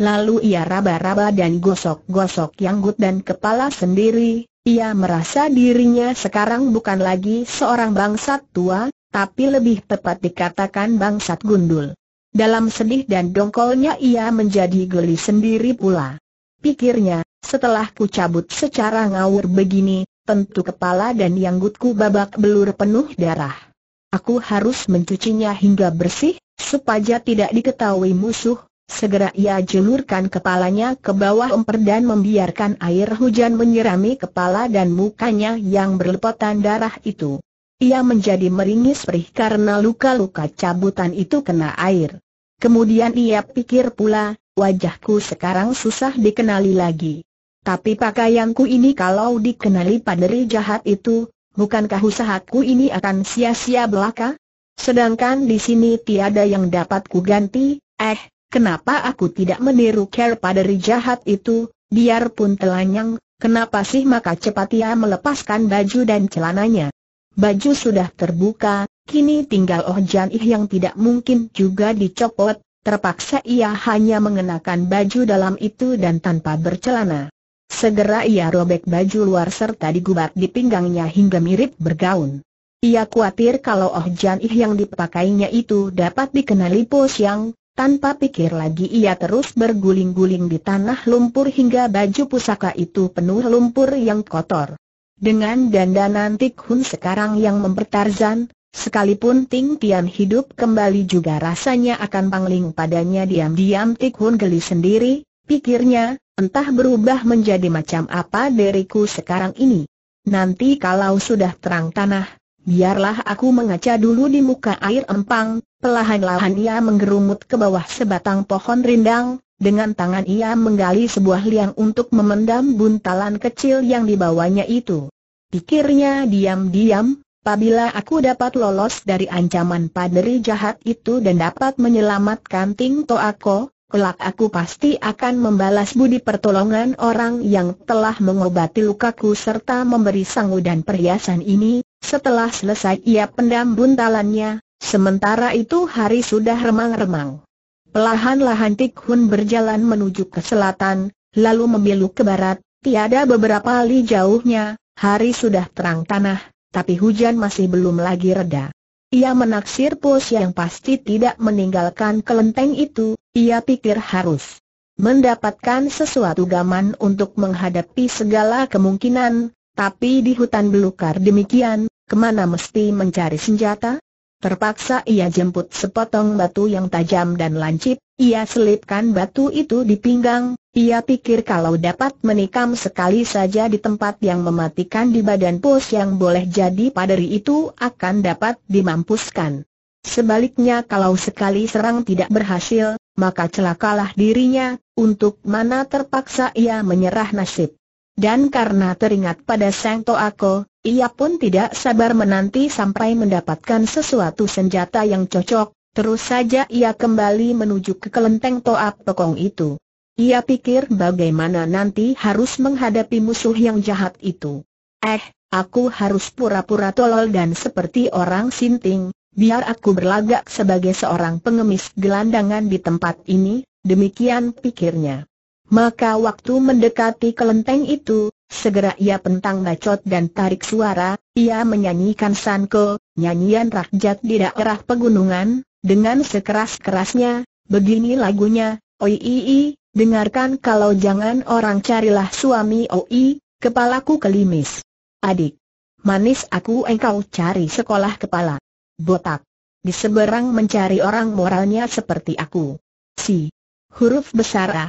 Lalu ia raba-raba dan gosok-gosok janggut dan kepala sendiri, ia merasa dirinya sekarang bukan lagi seorang bangsat tua, tapi lebih tepat dikatakan bangsat gundul. Dalam sedih dan dongkolnya ia menjadi geli sendiri pula. Pikirnya, setelah ku cabut secara ngawur begini, tentu kepala dan yanggutku babak belur penuh darah. Aku harus mencucinya hingga bersih, supaya tidak diketahui musuh, Segera ia jelurkan kepalanya ke bawah emper dan membiarkan air hujan menyirami kepala dan mukanya yang berlepotan darah itu. Ia menjadi meringis perih karena luka-luka cabutan itu kena air. Kemudian ia pikir pula, wajahku sekarang susah dikenali lagi. Tapi pakaianku ini kalau dikenali paderi jahat itu, bukankah usahaku ini akan sia-sia belaka? Sedangkan di sini tiada yang dapat kuganti, eh, Kenapa aku tidak meniru care pada jahat itu, biarpun telanjang? kenapa sih maka cepat ia melepaskan baju dan celananya. Baju sudah terbuka, kini tinggal Oh Jan Ih yang tidak mungkin juga dicopot, terpaksa ia hanya mengenakan baju dalam itu dan tanpa bercelana. Segera ia robek baju luar serta digubat di pinggangnya hingga mirip bergaun. Ia khawatir kalau Oh Jan Ih yang dipakainya itu dapat dikenali pos yang tanpa pikir lagi ia terus berguling-guling di tanah lumpur hingga baju pusaka itu penuh lumpur yang kotor. Dengan dandanan Tik Hun sekarang yang mempertarzan, Sekalipun Ting Tian hidup kembali juga rasanya akan pangling padanya diam-diam Tik Hun geli sendiri, pikirnya, entah berubah menjadi macam apa diriku sekarang ini. Nanti kalau sudah terang tanah, Biarlah aku mengaca dulu di muka air empang, pelahan-lahan ia menggerumut ke bawah sebatang pohon rindang, dengan tangan ia menggali sebuah liang untuk memendam buntalan kecil yang dibawanya itu. Pikirnya diam-diam, apabila aku dapat lolos dari ancaman paderi jahat itu dan dapat menyelamatkan Ting Toako, kelak aku pasti akan membalas budi pertolongan orang yang telah mengobati lukaku serta memberi sangu dan perhiasan ini, setelah selesai ia pendam buntalannya, sementara itu hari sudah remang-remang. Pelahan-lahan Tik Hun berjalan menuju ke selatan, lalu membeluk ke barat, tiada beberapa li jauhnya, hari sudah terang tanah, tapi hujan masih belum lagi reda. Ia menaksir pos yang pasti tidak meninggalkan kelenteng itu, ia pikir harus mendapatkan sesuatu gaman untuk menghadapi segala kemungkinan, tapi di hutan belukar demikian, kemana mesti mencari senjata? Terpaksa ia jemput sepotong batu yang tajam dan lancip, ia selipkan batu itu di pinggang, ia pikir kalau dapat menikam sekali saja di tempat yang mematikan di badan pos yang boleh jadi paderi itu akan dapat dimampuskan. Sebaliknya kalau sekali serang tidak berhasil, maka celakalah dirinya, untuk mana terpaksa ia menyerah nasib. Dan karena teringat pada Sang Toako, ia pun tidak sabar menanti sampai mendapatkan sesuatu senjata yang cocok, terus saja ia kembali menuju ke kelenteng Toap Pekong itu. Ia pikir bagaimana nanti harus menghadapi musuh yang jahat itu. Eh, aku harus pura-pura tolol dan seperti orang sinting, biar aku berlagak sebagai seorang pengemis gelandangan di tempat ini, demikian pikirnya. Maka waktu mendekati kelenteng itu, segera ia pentang bacot dan tarik suara, ia menyanyikan sanko, nyanyian rakyat di daerah pegunungan, dengan sekeras-kerasnya, begini lagunya, oi i i, dengarkan kalau jangan orang carilah suami oi, kepalaku kelimis. Adik, manis aku engkau cari sekolah kepala. Botak, di seberang mencari orang moralnya seperti aku. Si, huruf besar A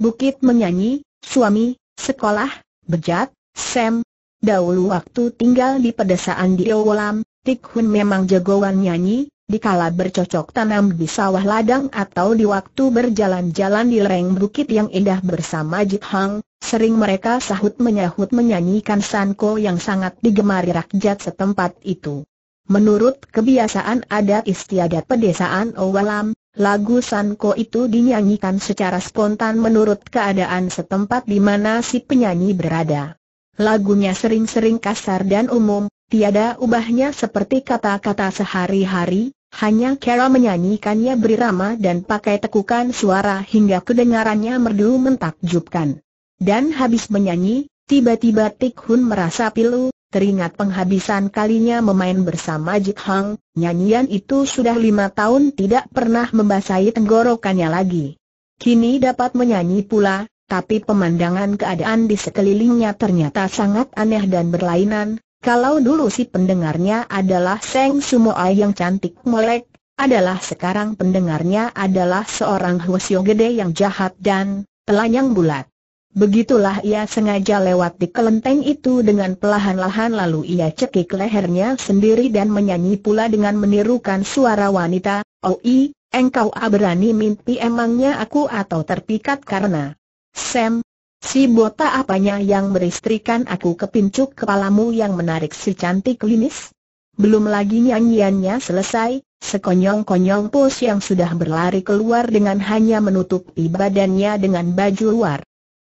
Bukit menyanyi, suami, sekolah, bejat, Sam. Dahulu waktu tinggal di pedesaan di Owolam, Tik Hun memang jagoan nyanyi, dikala bercocok tanam di sawah ladang atau di waktu berjalan-jalan di lereng bukit yang indah bersama Jit Hang, sering mereka sahut menyahut menyanyikan sanko yang sangat digemari rakyat setempat itu. Menurut kebiasaan adat istiadat pedesaan Owalam, Lagu Sanko itu dinyanyikan secara spontan menurut keadaan setempat di mana si penyanyi berada. Lagunya sering-sering kasar dan umum, tiada ubahnya seperti kata-kata sehari-hari, hanya Kera menyanyikannya berirama dan pakai tekukan suara hingga kedengarannya merdu mentakjubkan. Dan habis menyanyi, tiba-tiba Tik merasa pilu, Teringat penghabisan kalinya memain bersama Jik Hang, nyanyian itu sudah lima tahun tidak pernah membasahi tenggorokannya lagi. Kini dapat menyanyi pula, tapi pemandangan keadaan di sekelilingnya ternyata sangat aneh dan berlainan. Kalau dulu si pendengarnya adalah Seng Sumoai yang cantik melek, adalah sekarang pendengarnya adalah seorang Hwasyo gede yang jahat dan telanyang bulat. Begitulah ia sengaja lewat di kelenteng itu dengan pelahan lahan lalu ia cekik lehernya sendiri dan menyanyi pula dengan menirukan suara wanita, Oi, oh engkau berani mimpi emangnya aku atau terpikat karena Sam, si bota apanya yang meristrikan aku kepincuk kepalamu yang menarik si cantik linis? Belum lagi nyanyiannya selesai, sekonyong-konyong pos yang sudah berlari keluar dengan hanya menutupi badannya dengan baju luar.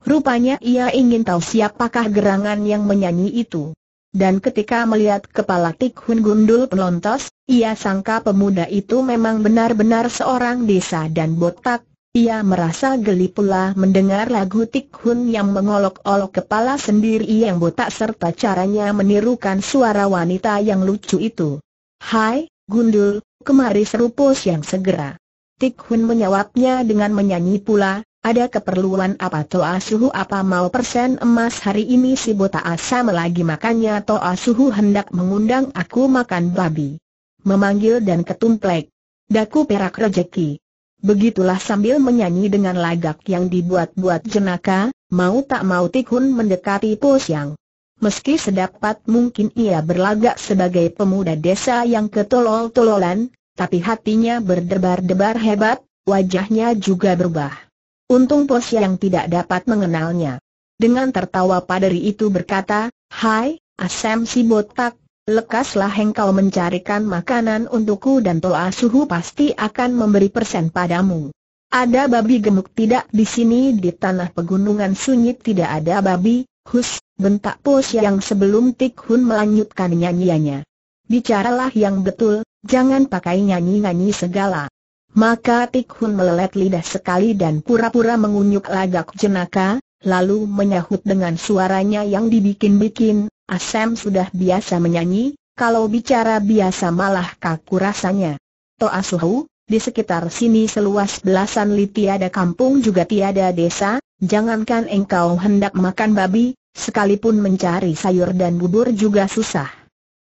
Rupanya ia ingin tahu siapakah gerangan yang menyanyi itu. Dan ketika melihat kepala Tik Hun gundul pelontos, ia sangka pemuda itu memang benar-benar seorang desa dan botak. Ia merasa geli pula mendengar lagu Tik Hun yang mengolok-olok kepala sendiri yang botak serta caranya menirukan suara wanita yang lucu itu. Hai, gundul, kemari serupus yang segera. Tik Hun menyawabnya dengan menyanyi pula, ada keperluan apa Toa Suhu apa mau persen emas hari ini si Bota Asa lagi makannya Toa Suhu hendak mengundang aku makan babi. Memanggil dan ketumplek. Daku perak rejeki. Begitulah sambil menyanyi dengan lagak yang dibuat-buat jenaka, mau tak mau Tikhun mendekati pos yang. Meski sedapat mungkin ia berlagak sebagai pemuda desa yang ketolol-tololan, tapi hatinya berdebar-debar hebat, wajahnya juga berubah. Untung pos yang tidak dapat mengenalnya. Dengan tertawa padari itu berkata, Hai, Asem si botak, lekaslah hengkau mencarikan makanan untukku dan toa suhu pasti akan memberi persen padamu. Ada babi gemuk tidak di sini di tanah pegunungan sunyi tidak ada babi, hus, bentak pos yang sebelum Tik Hun melanjutkan nyanyiannya. Bicaralah yang betul, jangan pakai nyanyi-nyanyi segala. Maka Tik Hun melelet lidah sekali dan pura-pura mengunyuk lagak jenaka, lalu menyahut dengan suaranya yang dibikin-bikin, Asem sudah biasa menyanyi, kalau bicara biasa malah kaku rasanya. Toa Suhu, di sekitar sini seluas belasan li tiada kampung juga tiada desa, jangankan engkau hendak makan babi, sekalipun mencari sayur dan bubur juga susah.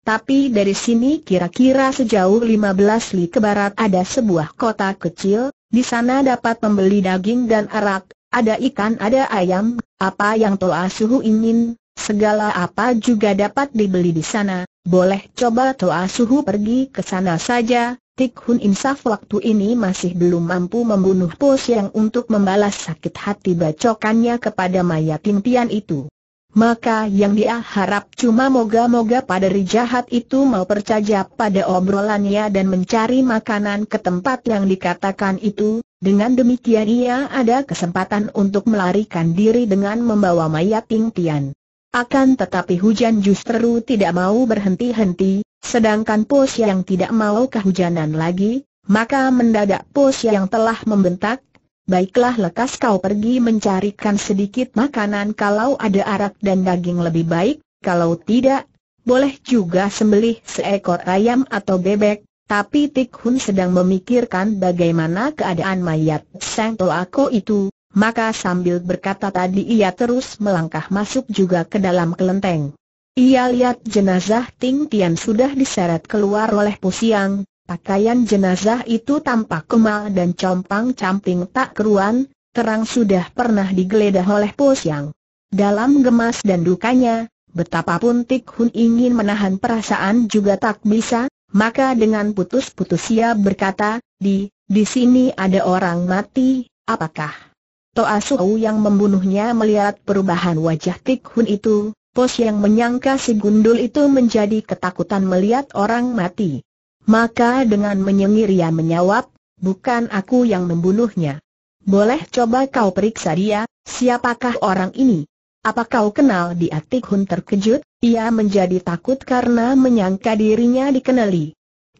Tapi dari sini kira-kira sejauh 15 li ke barat ada sebuah kota kecil, di sana dapat membeli daging dan arak, ada ikan ada ayam, apa yang Toa Suhu ingin, segala apa juga dapat dibeli di sana, boleh coba Toa Suhu pergi ke sana saja, Tik Hun Insaf waktu ini masih belum mampu membunuh Po Siang untuk membalas sakit hati bacokannya kepada mayat impian itu maka yang dia harap cuma moga-moga pada rijahat itu mau percaya pada obrolannya dan mencari makanan ke tempat yang dikatakan itu, dengan demikian ia ada kesempatan untuk melarikan diri dengan membawa mayat Ting Tian. Akan tetapi hujan justru tidak mau berhenti-henti, sedangkan pos yang tidak mau kehujanan lagi, maka mendadak pos yang telah membentak, Baiklah lekas kau pergi mencarikan sedikit makanan kalau ada arak dan daging lebih baik, kalau tidak, boleh juga sembelih seekor ayam atau bebek, tapi Tik Hun sedang memikirkan bagaimana keadaan mayat Sang Ako itu, maka sambil berkata tadi ia terus melangkah masuk juga ke dalam kelenteng. Ia lihat jenazah Ting Tian sudah diseret keluar oleh pusiang, Pakaian jenazah itu tampak kemal dan compang-camping tak keruan, terang sudah pernah digeledah oleh Po Siang. Dalam gemas dan dukanya, betapapun Tik Hun ingin menahan perasaan juga tak bisa, maka dengan putus-putus ia berkata, di, di sini ada orang mati, apakah? Toa Suhu yang membunuhnya melihat perubahan wajah Tik Hun itu, Pos yang menyangka si gundul itu menjadi ketakutan melihat orang mati. Maka dengan menyengir ia menjawab, bukan aku yang membunuhnya. Boleh coba kau periksa dia, siapakah orang ini? Apa kau kenal di Atik Hun terkejut, ia menjadi takut karena menyangka dirinya dikenali.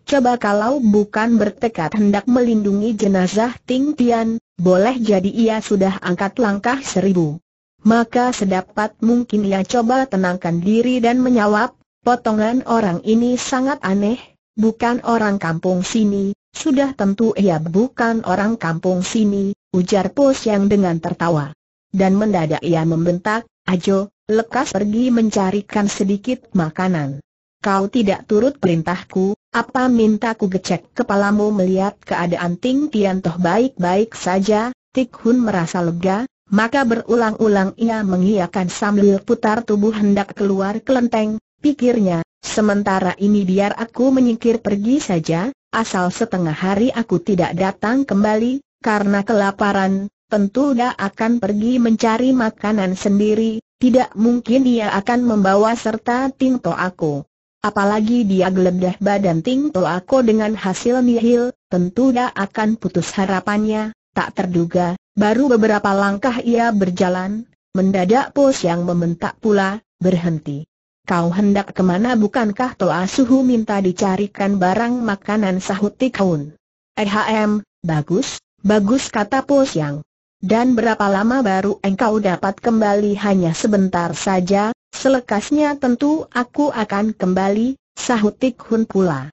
Coba kalau bukan bertekad hendak melindungi jenazah Ting Tian, boleh jadi ia sudah angkat langkah seribu. Maka sedapat mungkin ia coba tenangkan diri dan menjawab, potongan orang ini sangat aneh, bukan orang kampung sini, sudah tentu ia bukan orang kampung sini, ujar Pos yang dengan tertawa. Dan mendadak ia membentak, Ajo, lekas pergi mencarikan sedikit makanan. Kau tidak turut perintahku, apa minta ku gecek kepalamu melihat keadaan Ting Tian Toh baik-baik saja, Tik Hun merasa lega, maka berulang-ulang ia mengiakan sambil putar tubuh hendak keluar kelenteng, pikirnya, Sementara ini biar aku menyingkir pergi saja, asal setengah hari aku tidak datang kembali, karena kelaparan, tentu dia akan pergi mencari makanan sendiri, tidak mungkin dia akan membawa serta Tingto aku. Apalagi dia geledah badan Tingto aku dengan hasil nihil, tentu dia akan putus harapannya, tak terduga, baru beberapa langkah ia berjalan, mendadak pos yang membentak pula, berhenti. Kau hendak kemana bukankah Toa Suhu minta dicarikan barang makanan sahut Tikaun? Ehm, bagus, bagus kata Po Siang. Dan berapa lama baru engkau dapat kembali hanya sebentar saja, selekasnya tentu aku akan kembali, sahut Tikhun pula.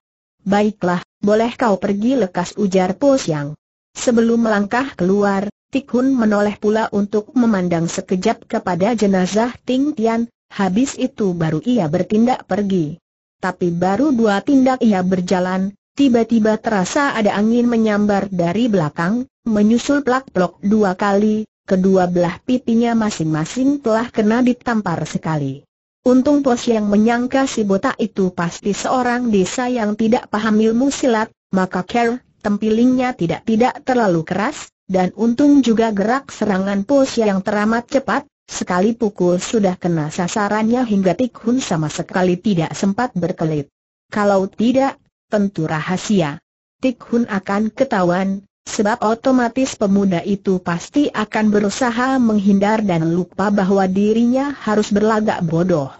Baiklah, boleh kau pergi lekas ujar Po Siang. Sebelum melangkah keluar, Tikhun menoleh pula untuk memandang sekejap kepada jenazah Ting Tian, Habis itu baru ia bertindak pergi. Tapi baru dua tindak ia berjalan, tiba-tiba terasa ada angin menyambar dari belakang, menyusul plak-plok dua kali, kedua belah pipinya masing-masing telah kena ditampar sekali. Untung pos yang menyangka si botak itu pasti seorang desa yang tidak paham ilmu silat, maka care, tempilingnya tidak-tidak terlalu keras, dan untung juga gerak serangan pos yang teramat cepat, Sekali pukul sudah kena sasarannya hingga Tik Hun sama sekali tidak sempat berkelit. Kalau tidak, tentu rahasia. Tik Hun akan ketahuan, sebab otomatis pemuda itu pasti akan berusaha menghindar dan lupa bahwa dirinya harus berlagak bodoh.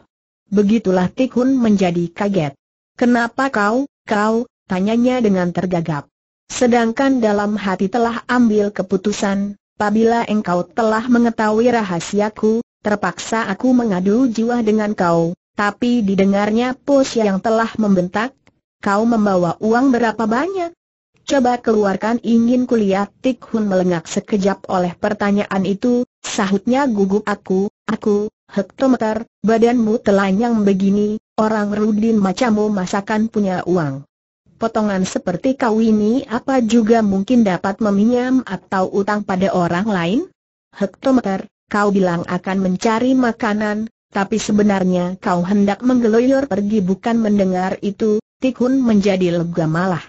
Begitulah Tik Hun menjadi kaget. Kenapa kau, kau, tanyanya dengan tergagap. Sedangkan dalam hati telah ambil keputusan, apabila engkau telah mengetahui rahasiaku, terpaksa aku mengadu jiwa dengan kau, tapi didengarnya pos yang telah membentak, kau membawa uang berapa banyak? Coba keluarkan ingin kulihat Tik Hun melengak sekejap oleh pertanyaan itu, sahutnya gugup aku, aku, hektometer, badanmu telanjang begini, orang Rudin macammu masakan punya uang potongan seperti kau ini apa juga mungkin dapat meminjam atau utang pada orang lain? Hektometer, kau bilang akan mencari makanan, tapi sebenarnya kau hendak menggeloyor pergi bukan mendengar itu, Tikun menjadi lega malah.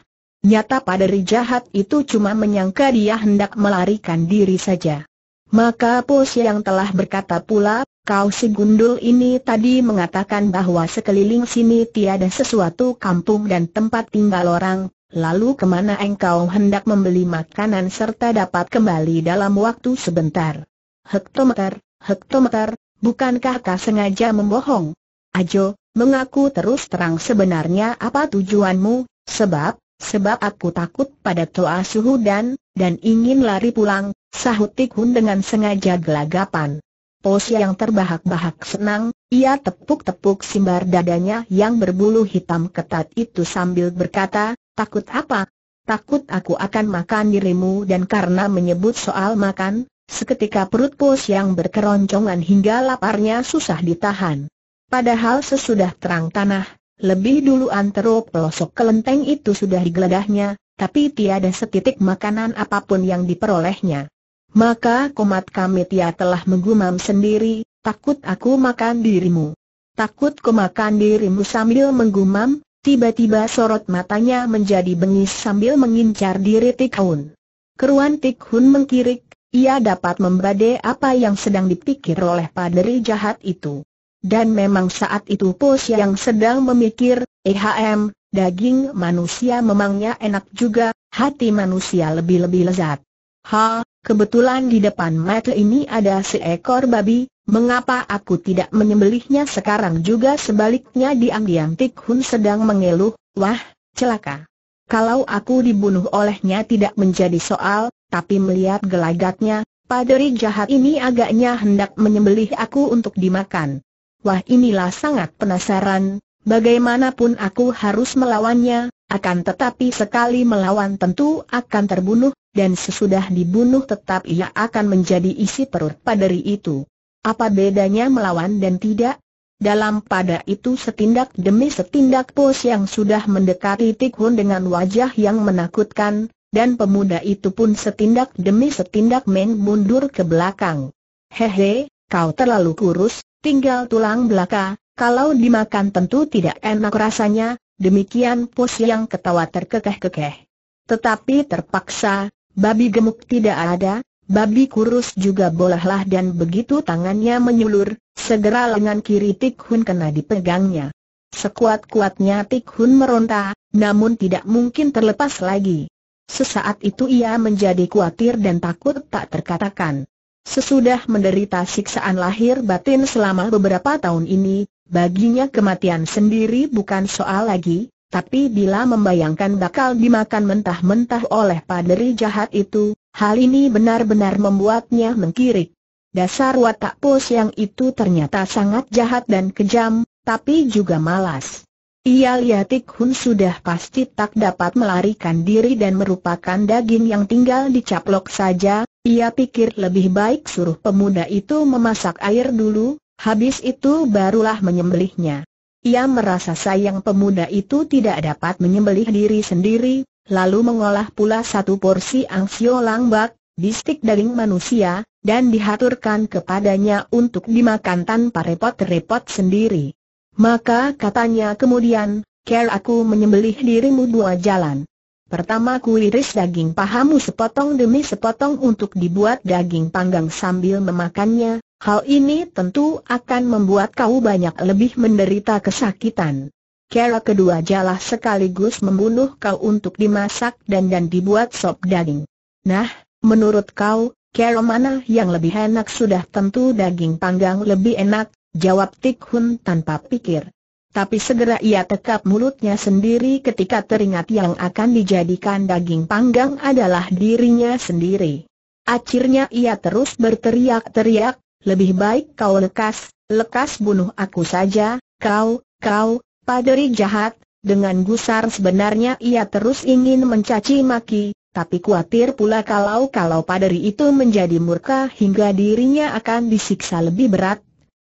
Nyata pada jahat itu cuma menyangka dia hendak melarikan diri saja. Maka Pos yang telah berkata pula, Kau si gundul ini tadi mengatakan bahwa sekeliling sini tiada sesuatu kampung dan tempat tinggal orang, lalu kemana engkau hendak membeli makanan serta dapat kembali dalam waktu sebentar? Hektometer, hektometer, bukankah kau sengaja membohong? Ajo, mengaku terus terang sebenarnya apa tujuanmu, sebab, sebab aku takut pada Toa Suhu dan, dan ingin lari pulang, sahut Tikhun dengan sengaja gelagapan. Posi yang terbahak-bahak senang, ia tepuk-tepuk simbar dadanya yang berbulu hitam ketat itu sambil berkata, takut apa? Takut aku akan makan dirimu dan karena menyebut soal makan, seketika perut pos yang berkeroncongan hingga laparnya susah ditahan. Padahal sesudah terang tanah, lebih dulu antero pelosok kelenteng itu sudah digeledahnya, tapi tiada setitik makanan apapun yang diperolehnya. Maka komat kamitia telah menggumam sendiri, takut aku makan dirimu. Takut ku makan dirimu sambil menggumam, tiba-tiba sorot matanya menjadi bengis sambil mengincar diri Hun. Keruan Tikhun mengkirik, ia dapat membade apa yang sedang dipikir oleh paderi jahat itu. Dan memang saat itu pos yang sedang memikir, ehm, daging manusia memangnya enak juga, hati manusia lebih-lebih lezat. Ha, kebetulan di depan mata ini ada seekor babi, mengapa aku tidak menyembelihnya sekarang juga sebaliknya diam-diam Tik Hun sedang mengeluh, wah, celaka. Kalau aku dibunuh olehnya tidak menjadi soal, tapi melihat gelagatnya, paderi jahat ini agaknya hendak menyembelih aku untuk dimakan. Wah inilah sangat penasaran, bagaimanapun aku harus melawannya, akan tetapi sekali melawan tentu akan terbunuh, dan sesudah dibunuh tetap ia akan menjadi isi perut paderi itu. Apa bedanya melawan dan tidak? Dalam pada itu setindak demi setindak pos yang sudah mendekati Tik dengan wajah yang menakutkan, dan pemuda itu pun setindak demi setindak men mundur ke belakang. Hehe, kau terlalu kurus, tinggal tulang belaka, kalau dimakan tentu tidak enak rasanya, Demikian pos yang ketawa terkekeh-kekeh. Tetapi terpaksa, babi gemuk tidak ada, babi kurus juga bolehlah dan begitu tangannya menyulur, segera lengan kiri Tik kena dipegangnya. Sekuat-kuatnya Tik meronta, namun tidak mungkin terlepas lagi. Sesaat itu ia menjadi kuatir dan takut tak terkatakan. Sesudah menderita siksaan lahir batin selama beberapa tahun ini, Baginya kematian sendiri bukan soal lagi, tapi bila membayangkan bakal dimakan mentah-mentah oleh paderi jahat itu, hal ini benar-benar membuatnya mengkirik. Dasar watak pos yang itu ternyata sangat jahat dan kejam, tapi juga malas. Ia Liatik Hun sudah pasti tak dapat melarikan diri dan merupakan daging yang tinggal dicaplok saja, ia pikir lebih baik suruh pemuda itu memasak air dulu, Habis itu barulah menyembelihnya. Ia merasa sayang pemuda itu tidak dapat menyembelih diri sendiri, lalu mengolah pula satu porsi angsio langbak, bistik daging manusia, dan dihaturkan kepadanya untuk dimakan tanpa repot-repot sendiri. Maka katanya kemudian, Ker aku menyembelih dirimu dua jalan. Pertama ku iris daging pahamu sepotong demi sepotong untuk dibuat daging panggang sambil memakannya, Hal ini tentu akan membuat kau banyak lebih menderita kesakitan. Cara kedua jalah sekaligus membunuh kau untuk dimasak dan dan dibuat sop daging. Nah, menurut kau, cara mana yang lebih enak sudah tentu daging panggang lebih enak, jawab Tikhun tanpa pikir. Tapi segera ia tekap mulutnya sendiri ketika teringat yang akan dijadikan daging panggang adalah dirinya sendiri. Akhirnya ia terus berteriak-teriak, lebih baik kau lekas, lekas bunuh aku saja, kau, kau, paderi jahat, dengan gusar sebenarnya ia terus ingin mencaci maki, tapi khawatir pula kalau-kalau paderi itu menjadi murka hingga dirinya akan disiksa lebih berat,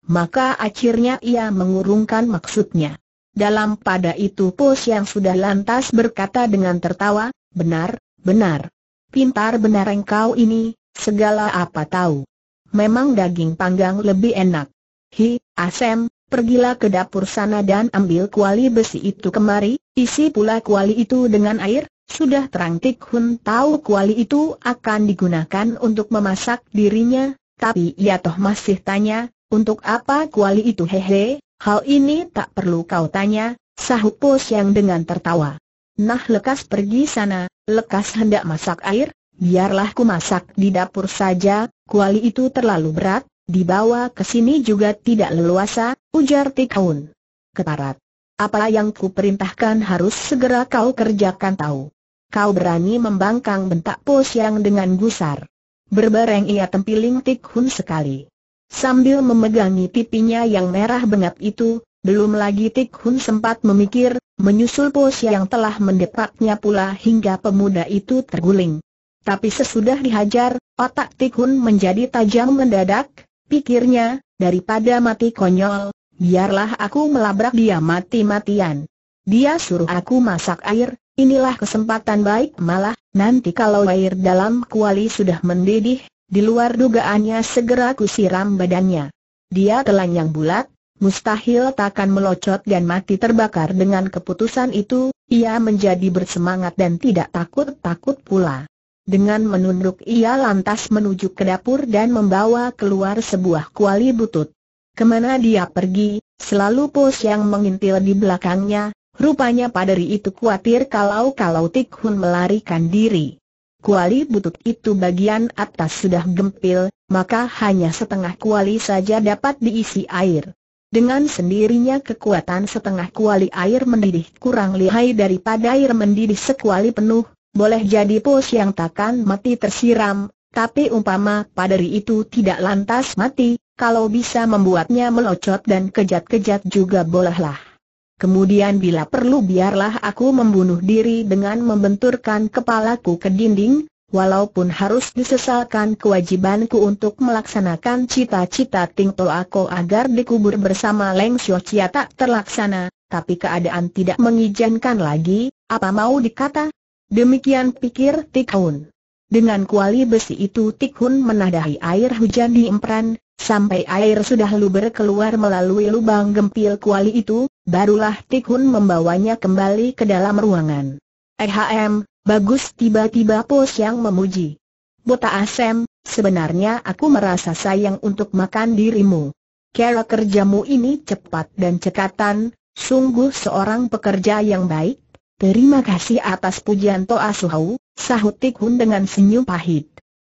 maka akhirnya ia mengurungkan maksudnya. Dalam pada itu pos yang sudah lantas berkata dengan tertawa, benar, benar. Pintar benar engkau ini, segala apa tahu memang daging panggang lebih enak. Hi, Asem, pergilah ke dapur sana dan ambil kuali besi itu kemari, isi pula kuali itu dengan air, sudah terang Tik Hun tahu kuali itu akan digunakan untuk memasak dirinya, tapi ia toh masih tanya, untuk apa kuali itu hehe, hal ini tak perlu kau tanya, sahupus yang dengan tertawa. Nah lekas pergi sana, lekas hendak masak air, Biarlah ku masak di dapur saja, kuali itu terlalu berat, dibawa ke sini juga tidak leluasa, ujar Tikaun. Ketarat. Apa yang ku perintahkan harus segera kau kerjakan tahu. Kau berani membangkang bentak pos yang dengan gusar. Berbareng ia tempiling Tikhun sekali. Sambil memegangi pipinya yang merah bengap itu, belum lagi Tikhun sempat memikir, menyusul pos yang telah mendepaknya pula hingga pemuda itu terguling. Tapi sesudah dihajar, otak Tikhun menjadi tajam mendadak, pikirnya, daripada mati konyol, biarlah aku melabrak dia mati-matian. Dia suruh aku masak air, inilah kesempatan baik malah, nanti kalau air dalam kuali sudah mendidih, di luar dugaannya segera kusiram badannya. Dia yang bulat, mustahil takkan melocot dan mati terbakar dengan keputusan itu, ia menjadi bersemangat dan tidak takut-takut pula. Dengan menunduk ia lantas menuju ke dapur dan membawa keluar sebuah kuali butut. Kemana dia pergi, selalu pos yang mengintil di belakangnya, rupanya padari itu khawatir kalau-kalau Tik melarikan diri. Kuali butut itu bagian atas sudah gempil, maka hanya setengah kuali saja dapat diisi air. Dengan sendirinya kekuatan setengah kuali air mendidih kurang lihai daripada air mendidih sekuali penuh, boleh jadi pos yang takkan mati tersiram, tapi umpama padari itu tidak lantas mati, kalau bisa membuatnya melocot dan kejat-kejat juga bolehlah. Kemudian bila perlu biarlah aku membunuh diri dengan membenturkan kepalaku ke dinding, walaupun harus disesalkan kewajibanku untuk melaksanakan cita-cita Tingto aku agar dikubur bersama Leng Xiu Chia tak terlaksana, tapi keadaan tidak mengizinkan lagi, apa mau dikata, Demikian pikir Tikhun. Dengan kuali besi itu Tikhun menadahi air hujan di emperan, sampai air sudah luber keluar melalui lubang gempil kuali itu, barulah Tikhun membawanya kembali ke dalam ruangan. Ehm, bagus tiba-tiba pos yang memuji. Bota Asem, sebenarnya aku merasa sayang untuk makan dirimu. Kera kerjamu ini cepat dan cekatan, sungguh seorang pekerja yang baik, Terima kasih atas pujian Toa Suhau, sahut Tik dengan senyum pahit.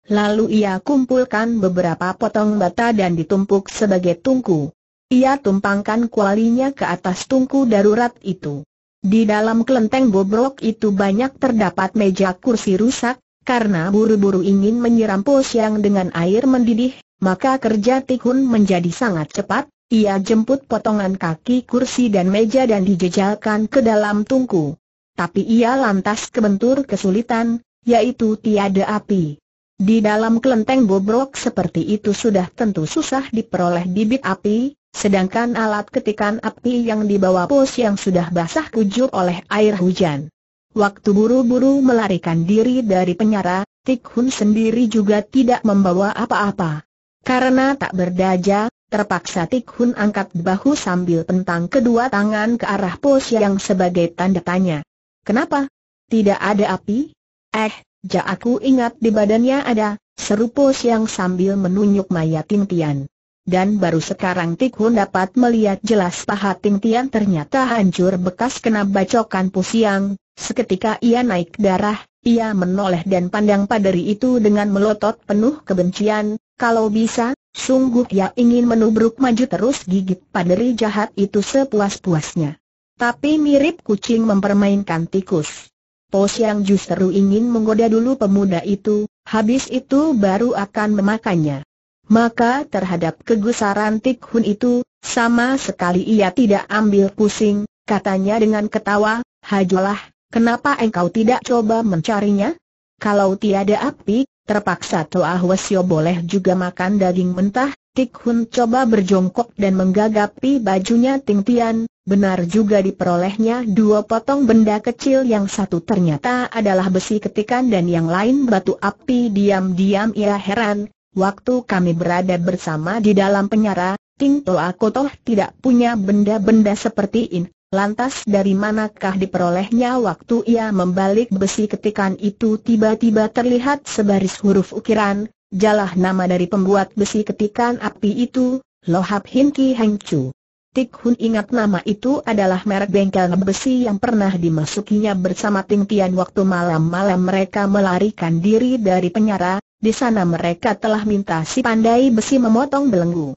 Lalu ia kumpulkan beberapa potong bata dan ditumpuk sebagai tungku. Ia tumpangkan kualinya ke atas tungku darurat itu. Di dalam kelenteng bobrok itu banyak terdapat meja kursi rusak, karena buru-buru ingin menyiram pos yang dengan air mendidih, maka kerja Tikun menjadi sangat cepat, ia jemput potongan kaki kursi dan meja dan dijejalkan ke dalam tungku tapi ia lantas kebentur kesulitan, yaitu tiada api. Di dalam kelenteng bobrok seperti itu sudah tentu susah diperoleh bibit api, sedangkan alat ketikan api yang dibawa pos yang sudah basah kujur oleh air hujan. Waktu buru-buru melarikan diri dari penyara, Tikhun sendiri juga tidak membawa apa-apa. Karena tak berdaja, terpaksa Tikhun angkat bahu sambil pentang kedua tangan ke arah pos yang sebagai tanda tanya. Kenapa? Tidak ada api? Eh, ja aku ingat di badannya ada, seru yang yang sambil menunjuk mayat Ting Tian. Dan baru sekarang Tik Hun dapat melihat jelas paha Ting Tian ternyata hancur bekas kena bacokan Po yang. Seketika ia naik darah, ia menoleh dan pandang paderi itu dengan melotot penuh kebencian. Kalau bisa, sungguh ia ingin menubruk maju terus gigit paderi jahat itu sepuas-puasnya tapi mirip kucing mempermainkan tikus. Po Siang justru ingin menggoda dulu pemuda itu, habis itu baru akan memakannya. Maka terhadap kegusaran Tik itu, sama sekali ia tidak ambil pusing, katanya dengan ketawa, Hajolah, kenapa engkau tidak coba mencarinya? Kalau tiada api, terpaksa Toa Hwasyo boleh juga makan daging mentah, Tik coba berjongkok dan menggagapi bajunya Ting Tian, Benar juga diperolehnya dua potong benda kecil yang satu ternyata adalah besi ketikan dan yang lain batu api diam-diam ia heran, waktu kami berada bersama di dalam penyara, Ting Toa Kotoh tidak punya benda-benda seperti ini. Lantas dari manakah diperolehnya waktu ia membalik besi ketikan itu tiba-tiba terlihat sebaris huruf ukiran, jalah nama dari pembuat besi ketikan api itu, Lohap Hinki Hengcu. Tik Hun ingat nama itu adalah merek bengkel besi yang pernah dimasukinya bersama Ting Tian waktu malam-malam mereka melarikan diri dari penyara, di sana mereka telah minta si pandai besi memotong belenggu.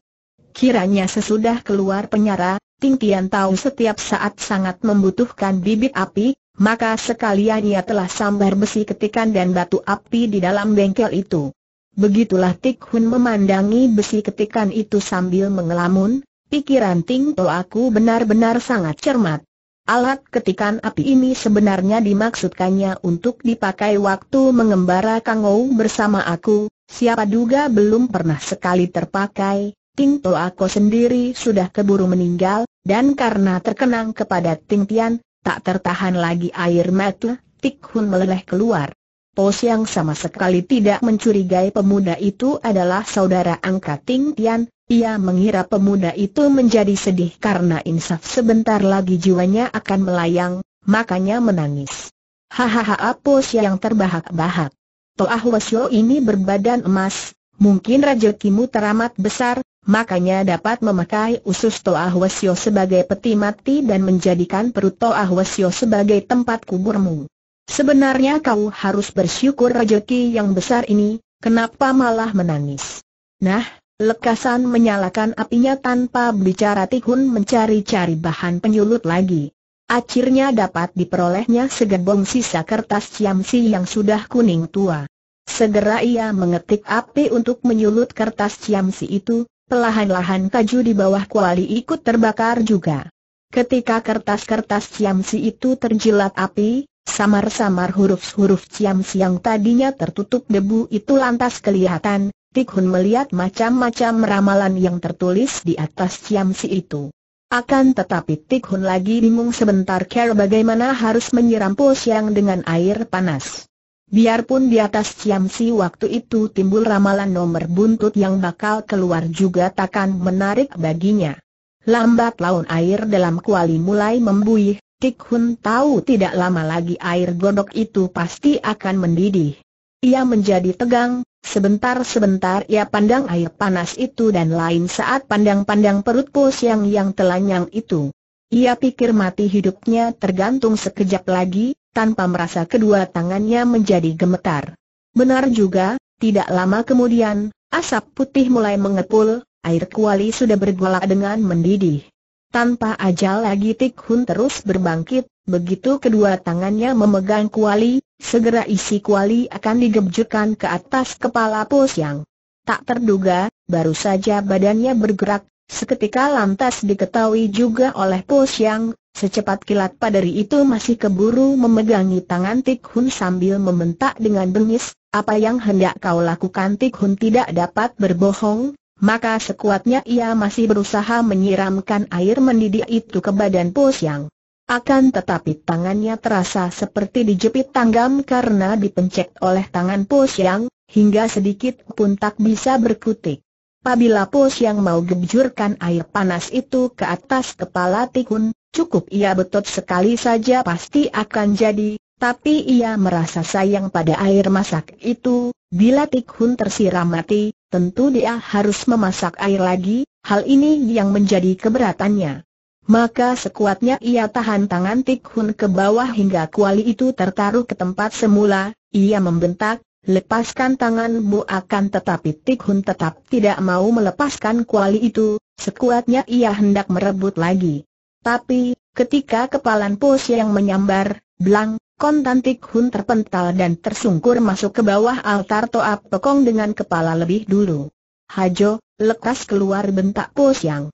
Kiranya sesudah keluar penyara, Ting Tian tahu setiap saat sangat membutuhkan bibit api, maka sekalian ia telah sambar besi ketikan dan batu api di dalam bengkel itu. Begitulah Tik Hun memandangi besi ketikan itu sambil mengelamun, Pikiran Ting To aku benar-benar sangat cermat. Alat ketikan api ini sebenarnya dimaksudkannya untuk dipakai waktu mengembara Kangou bersama aku, siapa duga belum pernah sekali terpakai, Ting To aku sendiri sudah keburu meninggal, dan karena terkenang kepada Ting Tian, tak tertahan lagi air mata, Tik Hun meleleh keluar. Pos yang sama sekali tidak mencurigai pemuda itu adalah saudara angkat Ting Tian, ia mengira pemuda itu menjadi sedih karena insaf sebentar lagi jiwanya akan melayang, makanya menangis. Hahaha apus yang terbahak-bahak. Toah Wasyo ini berbadan emas, mungkin kimu teramat besar, makanya dapat memakai usus Toah Wasyo sebagai peti mati dan menjadikan perut Toah Wasyo sebagai tempat kuburmu. Sebenarnya kau harus bersyukur rezeki yang besar ini, kenapa malah menangis? Nah, Lekasan menyalakan apinya tanpa bicara Tihun mencari-cari bahan penyulut lagi. Akhirnya dapat diperolehnya segerbong sisa kertas ciamsi yang sudah kuning tua. Segera ia mengetik api untuk menyulut kertas ciamsi itu, pelahan-lahan kaju di bawah kuali ikut terbakar juga. Ketika kertas-kertas ciamsi itu terjilat api, samar-samar huruf-huruf ciamsi yang tadinya tertutup debu itu lantas kelihatan, Tik Hun melihat macam-macam ramalan yang tertulis di atas Si itu. Akan tetapi Tik Hun lagi bingung sebentar care bagaimana harus menyiram Po Siang dengan air panas. Biarpun di atas Si waktu itu timbul ramalan nomor buntut yang bakal keluar juga takkan menarik baginya. Lambat laun air dalam kuali mulai membuih, Tik Hun tahu tidak lama lagi air godok itu pasti akan mendidih. Ia menjadi tegang, Sebentar-sebentar ia pandang air panas itu dan lain saat pandang-pandang perut pos Siang yang telanjang itu. Ia pikir mati hidupnya tergantung sekejap lagi, tanpa merasa kedua tangannya menjadi gemetar. Benar juga, tidak lama kemudian, asap putih mulai mengepul, air kuali sudah bergolak dengan mendidih. Tanpa ajal lagi Tik Hun terus berbangkit, begitu kedua tangannya memegang kuali, Segera isi kuali akan digebjukan ke atas kepala yang Tak terduga, baru saja badannya bergerak, seketika lantas diketahui juga oleh yang secepat kilat padari itu masih keburu memegangi tangan Tik Hun sambil membentak dengan bengis, apa yang hendak kau lakukan Tik Hun tidak dapat berbohong, maka sekuatnya ia masih berusaha menyiramkan air mendidih itu ke badan yang. Akan tetapi tangannya terasa seperti dijepit tanggam karena dipencet oleh tangan Po Siang, hingga sedikit pun tak bisa berkutik. Apabila Po Siang mau gejurkan air panas itu ke atas kepala Tikun, cukup ia betot sekali saja pasti akan jadi, tapi ia merasa sayang pada air masak itu, bila Tikun tersiram mati, tentu dia harus memasak air lagi, hal ini yang menjadi keberatannya maka sekuatnya ia tahan tangan Tik Hun ke bawah hingga kuali itu tertaruh ke tempat semula, ia membentak, lepaskan tanganmu akan tetapi Tik Hun tetap tidak mau melepaskan kuali itu, sekuatnya ia hendak merebut lagi. Tapi, ketika kepalan pos yang menyambar, belang, kontan Tik Hun terpental dan tersungkur masuk ke bawah altar Toap Pekong dengan kepala lebih dulu. Hajo, lekas keluar bentak pos yang.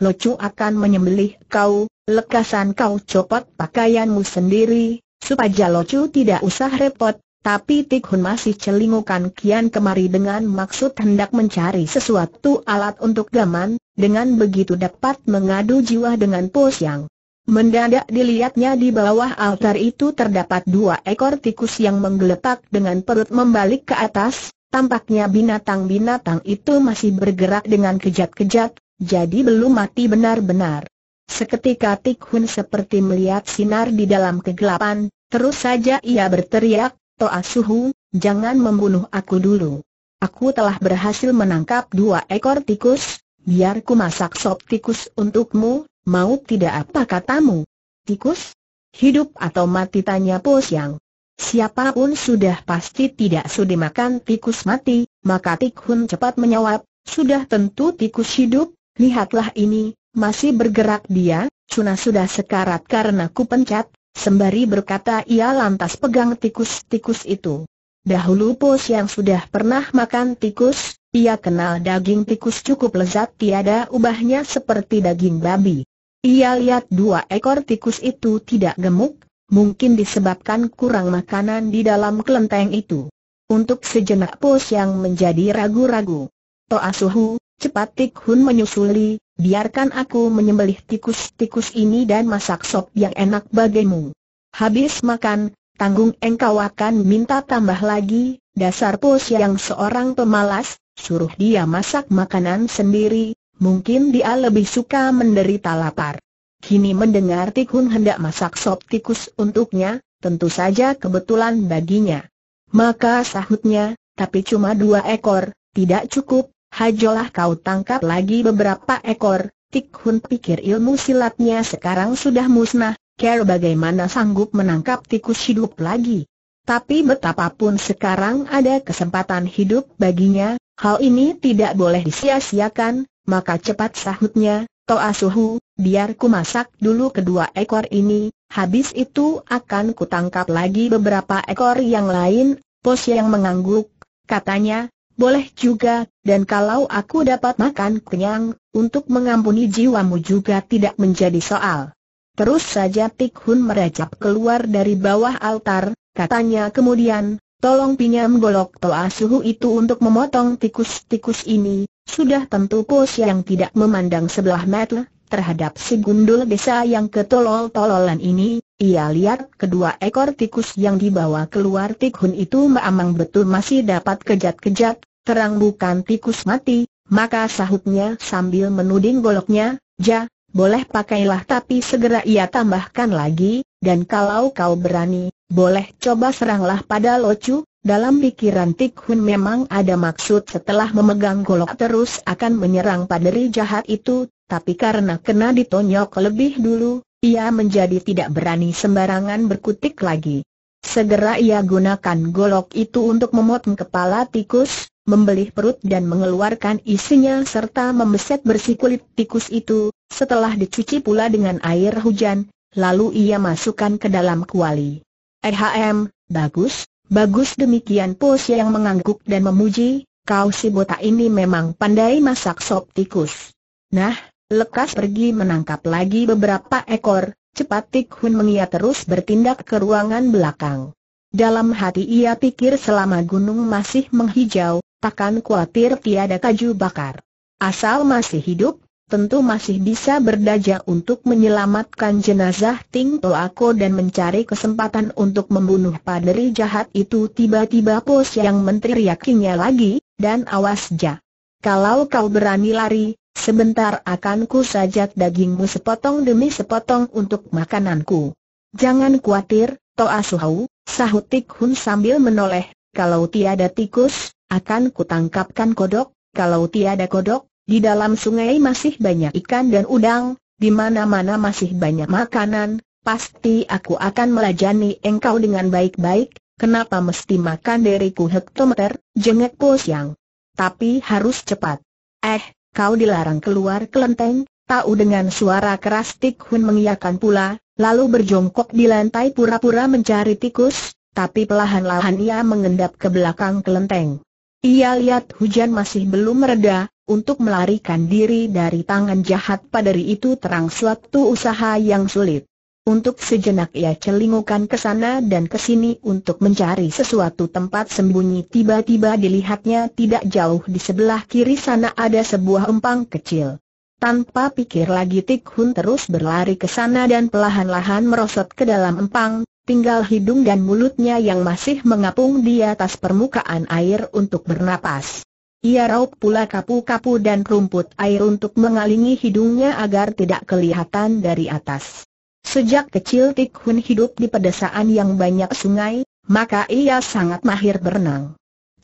Locu akan menyembelih kau, lekasan kau copot pakaianmu sendiri, supaya Locu tidak usah repot, tapi Tik Hun masih celingukan kian kemari dengan maksud hendak mencari sesuatu alat untuk gaman, dengan begitu dapat mengadu jiwa dengan pos yang Mendadak dilihatnya di bawah altar itu terdapat dua ekor tikus yang menggeletak dengan perut membalik ke atas, tampaknya binatang-binatang itu masih bergerak dengan kejat-kejat, jadi belum mati benar-benar. Seketika Tik Hun seperti melihat sinar di dalam kegelapan, terus saja ia berteriak, Toa Suhu, jangan membunuh aku dulu. Aku telah berhasil menangkap dua ekor tikus, biar ku masak sop tikus untukmu, mau tidak apa katamu? Tikus? Hidup atau mati tanya Po Siang. Siapapun sudah pasti tidak sudi makan tikus mati, maka Tik Hun cepat menjawab, sudah tentu tikus hidup, Lihatlah ini, masih bergerak dia, Cuna sudah sekarat karena ku pencet, sembari berkata ia lantas pegang tikus-tikus itu. Dahulu pos yang sudah pernah makan tikus, ia kenal daging tikus cukup lezat tiada ubahnya seperti daging babi. Ia lihat dua ekor tikus itu tidak gemuk, mungkin disebabkan kurang makanan di dalam kelenteng itu. Untuk sejenak pos yang menjadi ragu-ragu. Toa Suhu, cepat Tik Hun menyusuli, biarkan aku menyembelih tikus-tikus ini dan masak sop yang enak bagimu. Habis makan, tanggung engkau akan minta tambah lagi, dasar pos yang seorang pemalas, suruh dia masak makanan sendiri, mungkin dia lebih suka menderita lapar. Kini mendengar Tik Hun hendak masak sop tikus untuknya, tentu saja kebetulan baginya. Maka sahutnya, tapi cuma dua ekor, tidak cukup, Hajolah kau tangkap lagi beberapa ekor, Tik Hun pikir ilmu silatnya sekarang sudah musnah, Care bagaimana sanggup menangkap tikus hidup lagi. Tapi betapapun sekarang ada kesempatan hidup baginya, hal ini tidak boleh disia-siakan, maka cepat sahutnya, Toa Suhu, biar ku masak dulu kedua ekor ini, habis itu akan kutangkap lagi beberapa ekor yang lain, pos yang mengangguk, katanya, boleh juga, dan kalau aku dapat makan kenyang, untuk mengampuni jiwamu juga tidak menjadi soal. Terus saja Tik Hun merajap keluar dari bawah altar, katanya kemudian, tolong pinjam golok toa suhu itu untuk memotong tikus-tikus ini, sudah tentu pos yang tidak memandang sebelah mata terhadap si gundul desa yang ketolol-tololan ini, ia lihat kedua ekor tikus yang dibawa keluar Tik itu memang betul masih dapat kejat-kejat, Terang bukan tikus mati, maka sahutnya sambil menuding goloknya, Ja, boleh pakailah tapi segera ia tambahkan lagi, dan kalau kau berani, boleh coba seranglah pada Locu, dalam pikiran Tik Hun memang ada maksud setelah memegang golok terus akan menyerang paderi jahat itu, tapi karena kena ditonyok lebih dulu, ia menjadi tidak berani sembarangan berkutik lagi. Segera ia gunakan golok itu untuk memotong kepala tikus, membelih perut dan mengeluarkan isinya serta membeset bersih kulit tikus itu, setelah dicuci pula dengan air hujan, lalu ia masukkan ke dalam kuali. Ehm, bagus, bagus demikian pos yang mengangguk dan memuji, kau si botak ini memang pandai masak sop tikus. Nah, lekas pergi menangkap lagi beberapa ekor, cepat Tik Hun mengia terus bertindak ke ruangan belakang. Dalam hati ia pikir selama gunung masih menghijau, takkan kuatir tiada kaju bakar. Asal masih hidup, tentu masih bisa berdaya untuk menyelamatkan jenazah Ting Toako dan mencari kesempatan untuk membunuh paderi jahat itu tiba-tiba pos yang menteri yakinnya lagi, dan awas ja. Kalau kau berani lari, sebentar akan ku sajak dagingmu sepotong demi sepotong untuk makananku. Jangan kuatir, Toa Asuhau, sahut Tik Hun sambil menoleh, kalau tiada tikus, akan kutangkapkan kodok, kalau tiada kodok, di dalam sungai masih banyak ikan dan udang, di mana-mana masih banyak makanan, pasti aku akan melajani engkau dengan baik-baik, kenapa mesti makan dariku hektometer, jengek pos yang, Tapi harus cepat. Eh, kau dilarang keluar kelenteng, tahu dengan suara keras Tik Hun mengiyakan pula, lalu berjongkok di lantai pura-pura mencari tikus, tapi pelahan-lahan ia mengendap ke belakang kelenteng. Ia lihat hujan masih belum mereda, untuk melarikan diri dari tangan jahat padari itu terang suatu usaha yang sulit. Untuk sejenak ia celingukan ke sana dan ke sini untuk mencari sesuatu tempat sembunyi tiba-tiba dilihatnya tidak jauh di sebelah kiri sana ada sebuah empang kecil. Tanpa pikir lagi Tik Hun terus berlari ke sana dan perlahan-lahan merosot ke dalam empang, tinggal hidung dan mulutnya yang masih mengapung di atas permukaan air untuk bernapas. Ia raup pula kapu-kapu dan rumput air untuk mengalingi hidungnya agar tidak kelihatan dari atas. Sejak kecil Tik hidup di pedesaan yang banyak sungai, maka ia sangat mahir berenang.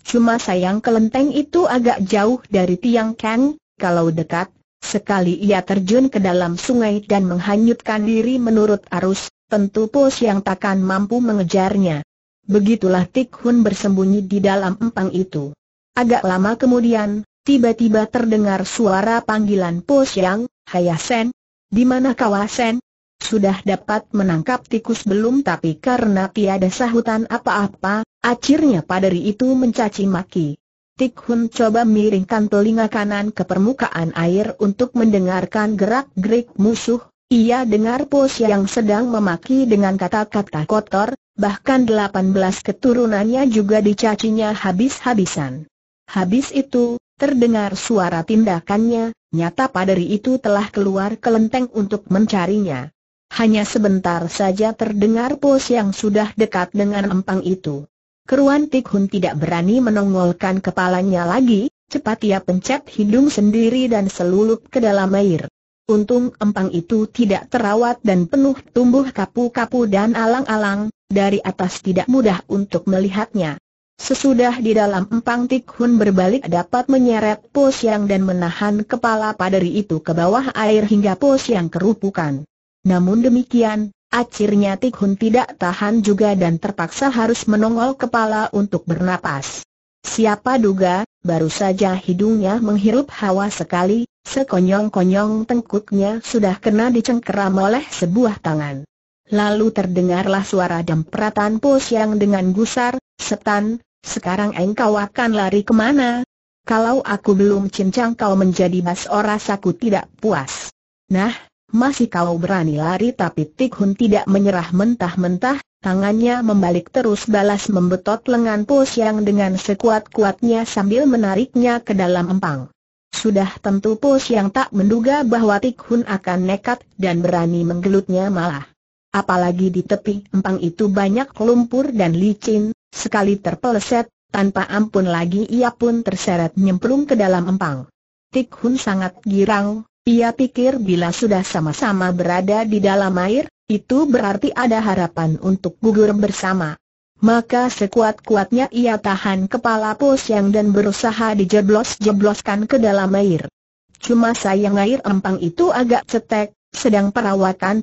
Cuma sayang kelenteng itu agak jauh dari Tiang Kang, kalau dekat, sekali ia terjun ke dalam sungai dan menghanyutkan diri menurut arus, tentu pos yang takkan mampu mengejarnya. Begitulah Tik Hun bersembunyi di dalam empang itu. Agak lama kemudian, tiba-tiba terdengar suara panggilan pos yang Hayasen, di mana kawasan? Sudah dapat menangkap tikus belum tapi karena tiada sahutan apa-apa, akhirnya paderi itu mencaci maki. Tik Hun coba miringkan telinga kanan ke permukaan air untuk mendengarkan gerak-gerik musuh, ia dengar pos yang sedang memaki dengan kata-kata kotor, bahkan 18 keturunannya juga dicacinya habis-habisan. Habis itu, terdengar suara tindakannya, nyata padari itu telah keluar kelenteng untuk mencarinya. Hanya sebentar saja terdengar pos yang sudah dekat dengan empang itu. Keruan Tik Hun tidak berani menongolkan kepalanya lagi, cepat ia pencet hidung sendiri dan selulup ke dalam air. Untung empang itu tidak terawat dan penuh tumbuh kapu-kapu dan alang-alang, dari atas tidak mudah untuk melihatnya. Sesudah di dalam empang Tik berbalik dapat menyeret Po Siang dan menahan kepala paderi itu ke bawah air hingga Po Siang kerupukan. Namun demikian, acirnya Tik tidak tahan juga dan terpaksa harus menongol kepala untuk bernapas. Siapa duga, baru saja hidungnya menghirup hawa sekali, Sekonyong-konyong tengkuknya sudah kena dicengkeram oleh sebuah tangan. Lalu terdengarlah suara dempratan pos yang dengan gusar, setan, sekarang engkau akan lari kemana? Kalau aku belum cincang kau menjadi mas oras aku tidak puas. Nah, masih kau berani lari tapi Tikhun tidak menyerah mentah-mentah, tangannya membalik terus balas membetot lengan pos yang dengan sekuat-kuatnya sambil menariknya ke dalam empang. Sudah tentu Pus yang tak menduga bahwa Tikhun akan nekat dan berani menggelutnya malah. Apalagi di tepi empang itu banyak lumpur dan licin, sekali terpeleset, tanpa ampun lagi ia pun terseret nyemplung ke dalam empang. Tikhun sangat girang, ia pikir bila sudah sama-sama berada di dalam air, itu berarti ada harapan untuk gugur bersama. Maka sekuat-kuatnya ia tahan kepala Posyang dan berusaha dijeblos-jebloskan ke dalam air. Cuma sayang air empang itu agak cetek, sedang pos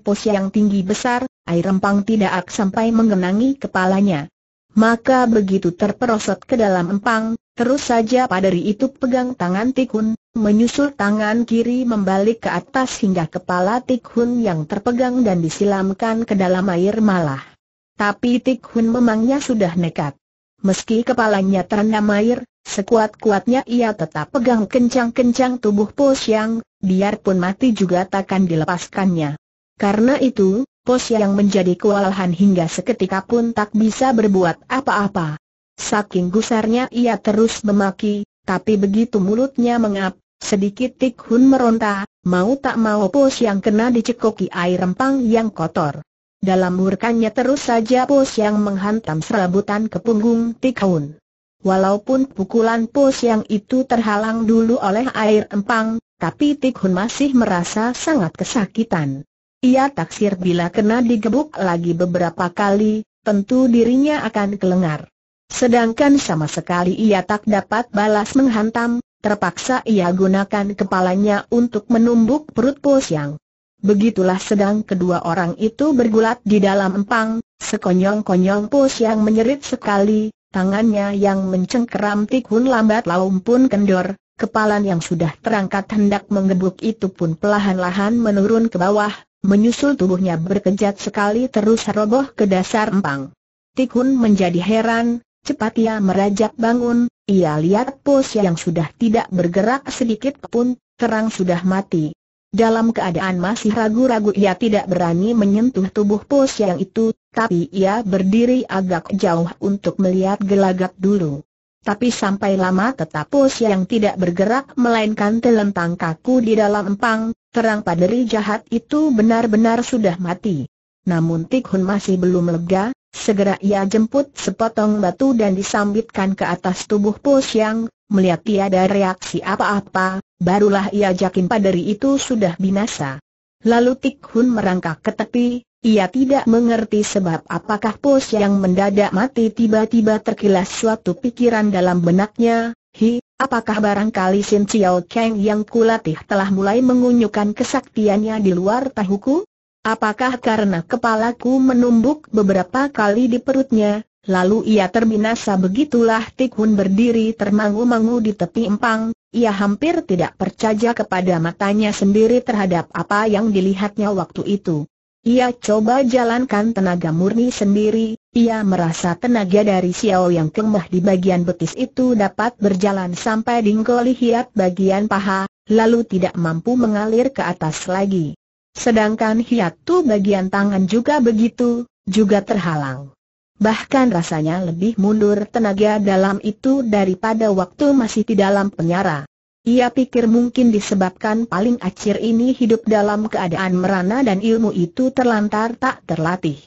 Posyang tinggi besar, air empang tidak sampai mengenangi kepalanya. Maka begitu terperosot ke dalam empang, terus saja padari itu pegang tangan Tikun, menyusul tangan kiri membalik ke atas hingga kepala tikun yang terpegang dan disilamkan ke dalam air malah. Tapi Tik Hun memangnya sudah nekat. Meski kepalanya terendam air, sekuat-kuatnya ia tetap pegang kencang-kencang tubuh Po Xiang, biarpun mati juga takkan dilepaskannya. Karena itu, Po Xiang menjadi kewalahan hingga seketika pun tak bisa berbuat apa-apa. Saking gusarnya ia terus memaki, tapi begitu mulutnya mengap, sedikit Tik Hun meronta, mau tak mau Po Xiang kena dicekoki air rempang yang kotor. Dalam murkannya terus saja pos yang menghantam serabutan ke punggung Tikaun. Walaupun pukulan pos yang itu terhalang dulu oleh air empang, tapi Tikhun masih merasa sangat kesakitan. Ia taksir bila kena digebuk lagi beberapa kali, tentu dirinya akan kelengar. Sedangkan sama sekali ia tak dapat balas menghantam, terpaksa ia gunakan kepalanya untuk menumbuk perut pos yang. Begitulah sedang kedua orang itu bergulat di dalam empang, sekonyong-konyong pus yang menyerit sekali, tangannya yang mencengkeram tikun lambat laun pun kendor, kepalan yang sudah terangkat hendak mengebuk itu pun pelahan-lahan menurun ke bawah, menyusul tubuhnya berkejat sekali terus roboh ke dasar empang. Tikun menjadi heran, cepat ia merajak bangun, ia lihat pus yang sudah tidak bergerak sedikit pun, terang sudah mati. Dalam keadaan masih ragu-ragu ia tidak berani menyentuh tubuh pos yang itu, tapi ia berdiri agak jauh untuk melihat gelagat dulu. Tapi sampai lama tetap pos yang tidak bergerak melainkan telentang kaku di dalam empang, terang paderi jahat itu benar-benar sudah mati. Namun Tikhun masih belum lega, segera ia jemput sepotong batu dan disambitkan ke atas tubuh Po Siang, melihat tiada reaksi apa-apa, barulah ia yakin paderi itu sudah binasa. Lalu Tikhun merangkak ke tepi, ia tidak mengerti sebab apakah Po Siang mendadak mati tiba-tiba terkilas suatu pikiran dalam benaknya, hi, apakah barangkali Sin Chiao Kang yang kulatih telah mulai mengunyukan kesaktiannya di luar tahuku? Apakah karena kepalaku menumbuk beberapa kali di perutnya, lalu ia terbinasa begitulah Tikhun berdiri termangu-mangu di tepi empang, ia hampir tidak percaya kepada matanya sendiri terhadap apa yang dilihatnya waktu itu. Ia coba jalankan tenaga murni sendiri, ia merasa tenaga dari Xiao Yang Kemah di bagian betis itu dapat berjalan sampai dinggoli hiat bagian paha, lalu tidak mampu mengalir ke atas lagi. Sedangkan hiatu bagian tangan juga begitu, juga terhalang. Bahkan rasanya lebih mundur tenaga dalam itu daripada waktu masih di dalam penyara. Ia pikir mungkin disebabkan paling acir ini hidup dalam keadaan merana dan ilmu itu terlantar tak terlatih.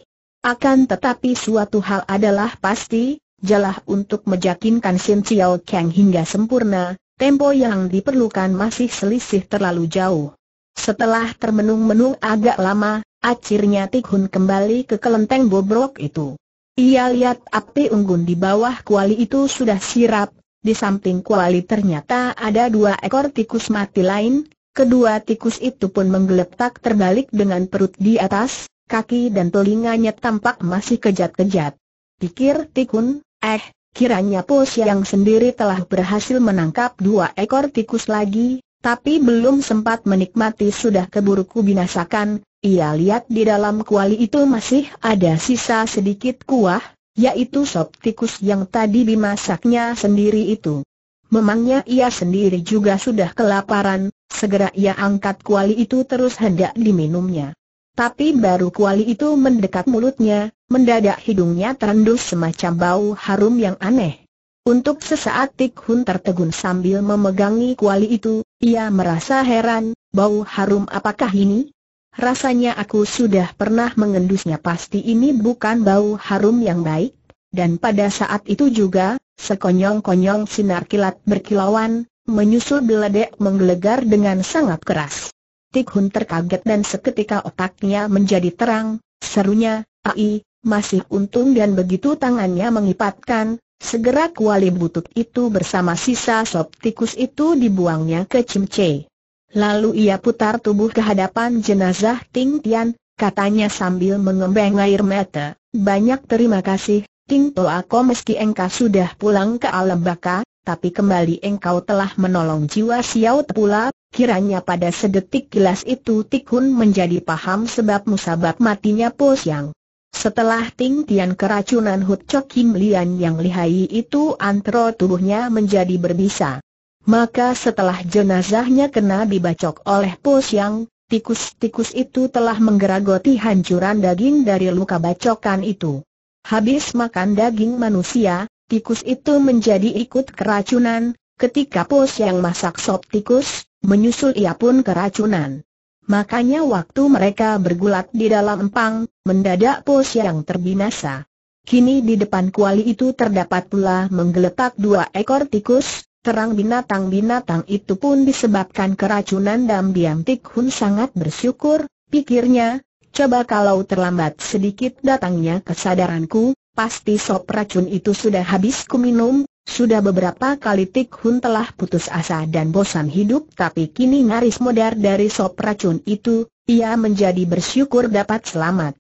Akan tetapi suatu hal adalah pasti, jelah untuk meyakinkan Sim Chiao Kang hingga sempurna, tempo yang diperlukan masih selisih terlalu jauh. Setelah termenung-menung agak lama, akhirnya Tikhun kembali ke kelenteng bobrok itu. Ia lihat api unggun di bawah kuali itu sudah sirap, di samping kuali ternyata ada dua ekor tikus mati lain, kedua tikus itu pun menggeletak terbalik dengan perut di atas, kaki dan telinganya tampak masih kejat-kejat. Pikir Tikhun, eh, kiranya Pos yang sendiri telah berhasil menangkap dua ekor tikus lagi, tapi belum sempat menikmati sudah keburu ku binasakan, ia lihat di dalam kuali itu masih ada sisa sedikit kuah, yaitu sop tikus yang tadi dimasaknya sendiri itu. Memangnya ia sendiri juga sudah kelaparan, segera ia angkat kuali itu terus hendak diminumnya. Tapi baru kuali itu mendekat mulutnya, mendadak hidungnya terendus semacam bau harum yang aneh. Untuk sesaat Tik Hun tertegun sambil memegangi kuali itu, ia merasa heran, bau harum apakah ini? Rasanya aku sudah pernah mengendusnya pasti ini bukan bau harum yang baik, dan pada saat itu juga, sekonyong-konyong sinar kilat berkilauan, menyusul beledek menggelegar dengan sangat keras. Tik Hun terkaget dan seketika otaknya menjadi terang, serunya, ai, masih untung dan begitu tangannya mengipatkan, Segera kuali butut itu bersama sisa sop tikus itu dibuangnya ke Cimce. Lalu ia putar tubuh ke hadapan jenazah Ting Tian, katanya sambil mengembang air mata, banyak terima kasih, Ting To aku meski engkau sudah pulang ke alam baka, tapi kembali engkau telah menolong jiwa Xiao Tepula, kiranya pada sedetik gelas itu Tikun menjadi paham sebab musabab matinya Po Siang. Setelah Ting Tian keracunan Hut Chok Kim Lian yang lihai itu antro tubuhnya menjadi berbisa. Maka setelah jenazahnya kena dibacok oleh Po Siang, tikus-tikus itu telah menggeragoti hancuran daging dari luka bacokan itu. Habis makan daging manusia, tikus itu menjadi ikut keracunan, ketika Po Siang masak sop tikus, menyusul ia pun keracunan. Makanya waktu mereka bergulat di dalam empang, mendadak Po yang terbinasa. Kini di depan kuali itu terdapat pula menggeletak dua ekor tikus, terang binatang-binatang itu pun disebabkan keracunan dam diam Tik Hun sangat bersyukur, pikirnya, coba kalau terlambat sedikit datangnya kesadaranku, pasti sop racun itu sudah habis kuminum, sudah beberapa kali Tik telah putus asa dan bosan hidup tapi kini nyaris modar dari sop racun itu, ia menjadi bersyukur dapat selamat.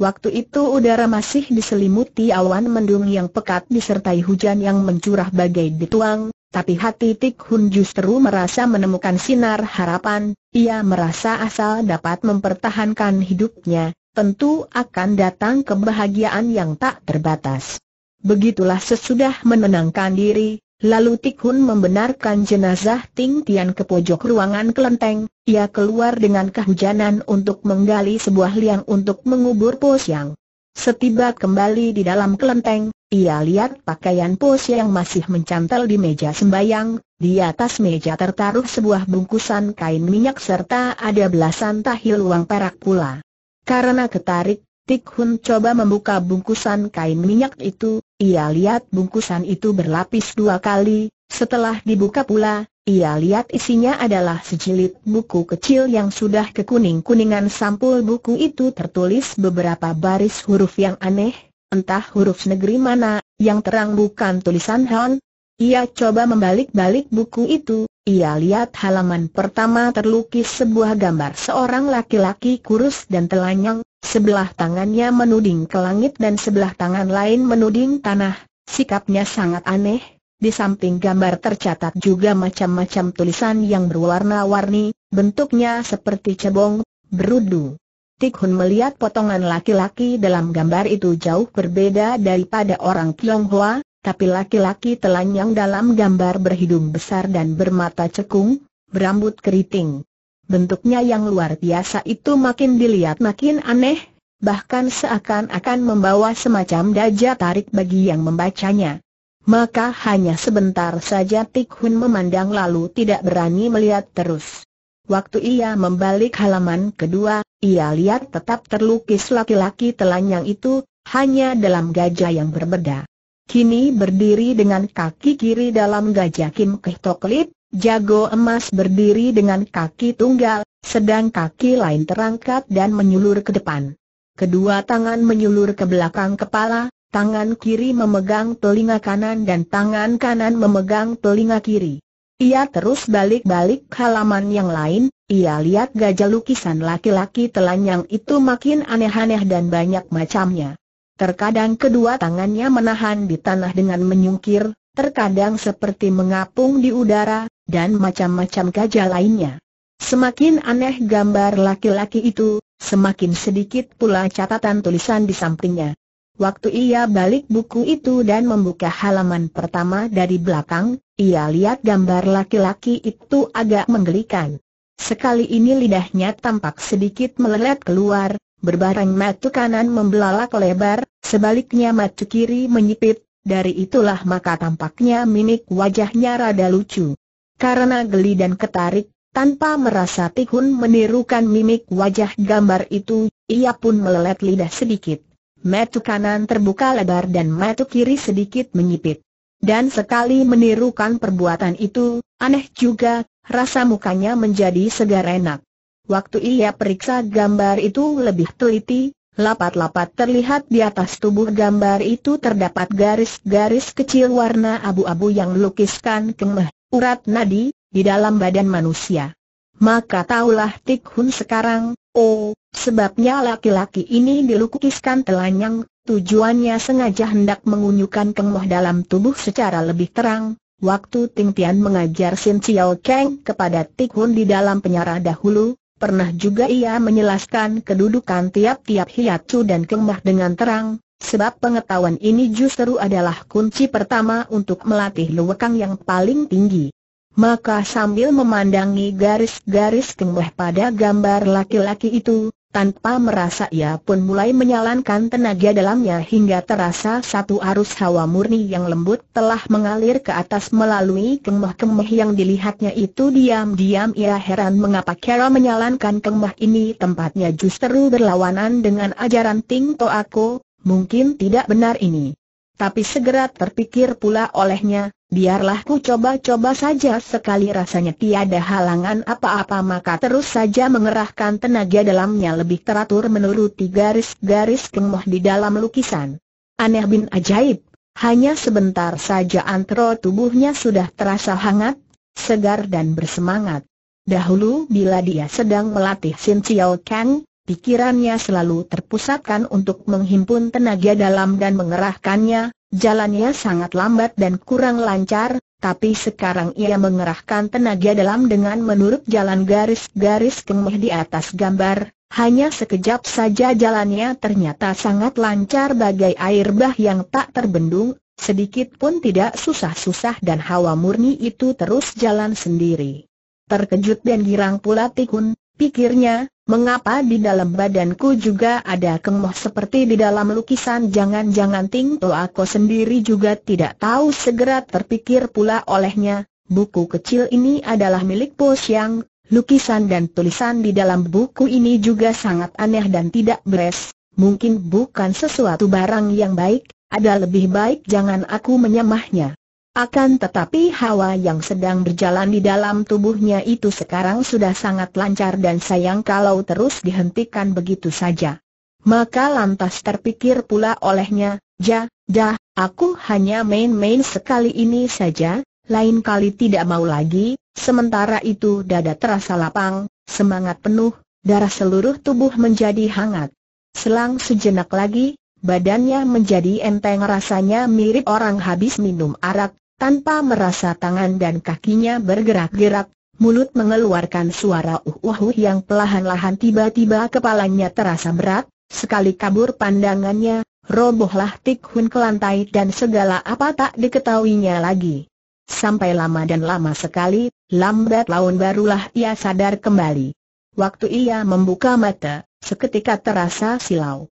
Waktu itu udara masih diselimuti awan mendung yang pekat disertai hujan yang mencurah bagai dituang, tapi hati Tik Hun justru merasa menemukan sinar harapan, ia merasa asal dapat mempertahankan hidupnya, tentu akan datang kebahagiaan yang tak terbatas. Begitulah sesudah menenangkan diri, Lalu Tikhun membenarkan jenazah Ting Tian ke pojok ruangan kelenteng, ia keluar dengan kehujanan untuk menggali sebuah liang untuk mengubur Po Siang. Setiba kembali di dalam kelenteng, ia lihat pakaian Po Siang masih mencantel di meja sembayang, di atas meja tertaruh sebuah bungkusan kain minyak serta ada belasan tahi uang perak pula. Karena ketarik, Tik Hun coba membuka bungkusan kain minyak itu, ia lihat bungkusan itu berlapis dua kali, setelah dibuka pula, ia lihat isinya adalah sejilid buku kecil yang sudah kekuning-kuningan sampul buku itu tertulis beberapa baris huruf yang aneh, entah huruf negeri mana, yang terang bukan tulisan Han. Ia coba membalik-balik buku itu, ia lihat halaman pertama terlukis sebuah gambar seorang laki-laki kurus dan telanjang, sebelah tangannya menuding ke langit dan sebelah tangan lain menuding tanah, sikapnya sangat aneh. Di samping gambar tercatat juga macam-macam tulisan yang berwarna-warni, bentuknya seperti cebong, berudu. Tikhun melihat potongan laki-laki dalam gambar itu jauh berbeda daripada orang Tionghoa, tapi laki-laki telanjang dalam gambar berhidung besar dan bermata cekung, berambut keriting. Bentuknya yang luar biasa itu makin dilihat makin aneh, bahkan seakan-akan membawa semacam daja tarik bagi yang membacanya. Maka hanya sebentar saja Tikhun memandang lalu tidak berani melihat terus. Waktu ia membalik halaman kedua, ia lihat tetap terlukis laki-laki telanjang itu, hanya dalam gajah yang berbeda kini berdiri dengan kaki kiri dalam gajah Kim Kehtoklip, jago emas berdiri dengan kaki tunggal, sedang kaki lain terangkat dan menyulur ke depan. Kedua tangan menyulur ke belakang kepala, tangan kiri memegang telinga kanan dan tangan kanan memegang telinga kiri. Ia terus balik-balik halaman yang lain, ia lihat gajah lukisan laki-laki telanjang itu makin aneh-aneh dan banyak macamnya. Terkadang kedua tangannya menahan di tanah dengan menyungkir, terkadang seperti mengapung di udara, dan macam-macam gajah lainnya. Semakin aneh gambar laki-laki itu, semakin sedikit pula catatan tulisan di sampingnya. Waktu ia balik buku itu dan membuka halaman pertama dari belakang, ia lihat gambar laki-laki itu agak menggelikan. Sekali ini lidahnya tampak sedikit melelet keluar, Berbarang matu kanan membelalak lebar, sebaliknya matu kiri menyipit, dari itulah maka tampaknya mimik wajahnya rada lucu. Karena geli dan ketarik, tanpa merasa tikun menirukan mimik wajah gambar itu, ia pun melelet lidah sedikit. Matu kanan terbuka lebar dan matu kiri sedikit menyipit. Dan sekali menirukan perbuatan itu, aneh juga, rasa mukanya menjadi segar enak. Waktu ia periksa gambar itu lebih teliti, lapat-lapat terlihat di atas tubuh gambar itu terdapat garis-garis kecil warna abu-abu yang lukiskan kemah, urat nadi, di dalam badan manusia. Maka taulah Tik Hun sekarang, oh, sebabnya laki-laki ini dilukiskan telanjang. tujuannya sengaja hendak mengunyukan kemah dalam tubuh secara lebih terang, Waktu Ting Tian mengajar Sin Chiao Kang kepada Tik Hun di dalam penyara dahulu, Pernah juga ia menjelaskan kedudukan tiap-tiap hiatu dan kemah dengan terang, sebab pengetahuan ini justru adalah kunci pertama untuk melatih luwekang yang paling tinggi. Maka sambil memandangi garis-garis kemah pada gambar laki-laki itu, tanpa merasa ia pun mulai menyalankan tenaga dalamnya hingga terasa satu arus hawa murni yang lembut telah mengalir ke atas melalui kemah-kemah yang dilihatnya itu diam-diam ia heran mengapa Kera menyalankan kemah ini tempatnya justru berlawanan dengan ajaran Ting Toako, mungkin tidak benar ini. Tapi segera terpikir pula olehnya, biarlah ku coba-coba saja sekali rasanya tiada halangan apa-apa maka terus saja mengerahkan tenaga dalamnya lebih teratur menuruti garis-garis kemoh di dalam lukisan. Aneh bin ajaib, hanya sebentar saja antro tubuhnya sudah terasa hangat, segar dan bersemangat. Dahulu bila dia sedang melatih Sin Chiao Kang, Pikirannya selalu terpusatkan untuk menghimpun tenaga dalam dan mengerahkannya, jalannya sangat lambat dan kurang lancar, tapi sekarang ia mengerahkan tenaga dalam dengan menurut jalan garis-garis kemeh di atas gambar, hanya sekejap saja jalannya ternyata sangat lancar bagai air bah yang tak terbendung, sedikit pun tidak susah-susah dan hawa murni itu terus jalan sendiri. Terkejut dan girang pula Tikun, pikirnya, mengapa di dalam badanku juga ada kemoh seperti di dalam lukisan jangan-jangan Ting aku sendiri juga tidak tahu segera terpikir pula olehnya, buku kecil ini adalah milik Po Siang, lukisan dan tulisan di dalam buku ini juga sangat aneh dan tidak beres, mungkin bukan sesuatu barang yang baik, ada lebih baik jangan aku menyamahnya. Akan tetapi hawa yang sedang berjalan di dalam tubuhnya itu sekarang sudah sangat lancar dan sayang kalau terus dihentikan begitu saja. Maka lantas terpikir pula olehnya, ja, dah, aku hanya main-main sekali ini saja, lain kali tidak mau lagi, sementara itu dada terasa lapang, semangat penuh, darah seluruh tubuh menjadi hangat. Selang sejenak lagi, badannya menjadi enteng rasanya mirip orang habis minum arak, tanpa merasa tangan dan kakinya bergerak-gerak, mulut mengeluarkan suara uh-uh yang pelahan-lahan tiba-tiba kepalanya terasa berat, sekali kabur pandangannya, robohlah Tik ke lantai dan segala apa tak diketahuinya lagi. Sampai lama dan lama sekali, lambat laun barulah ia sadar kembali. Waktu ia membuka mata, seketika terasa silau.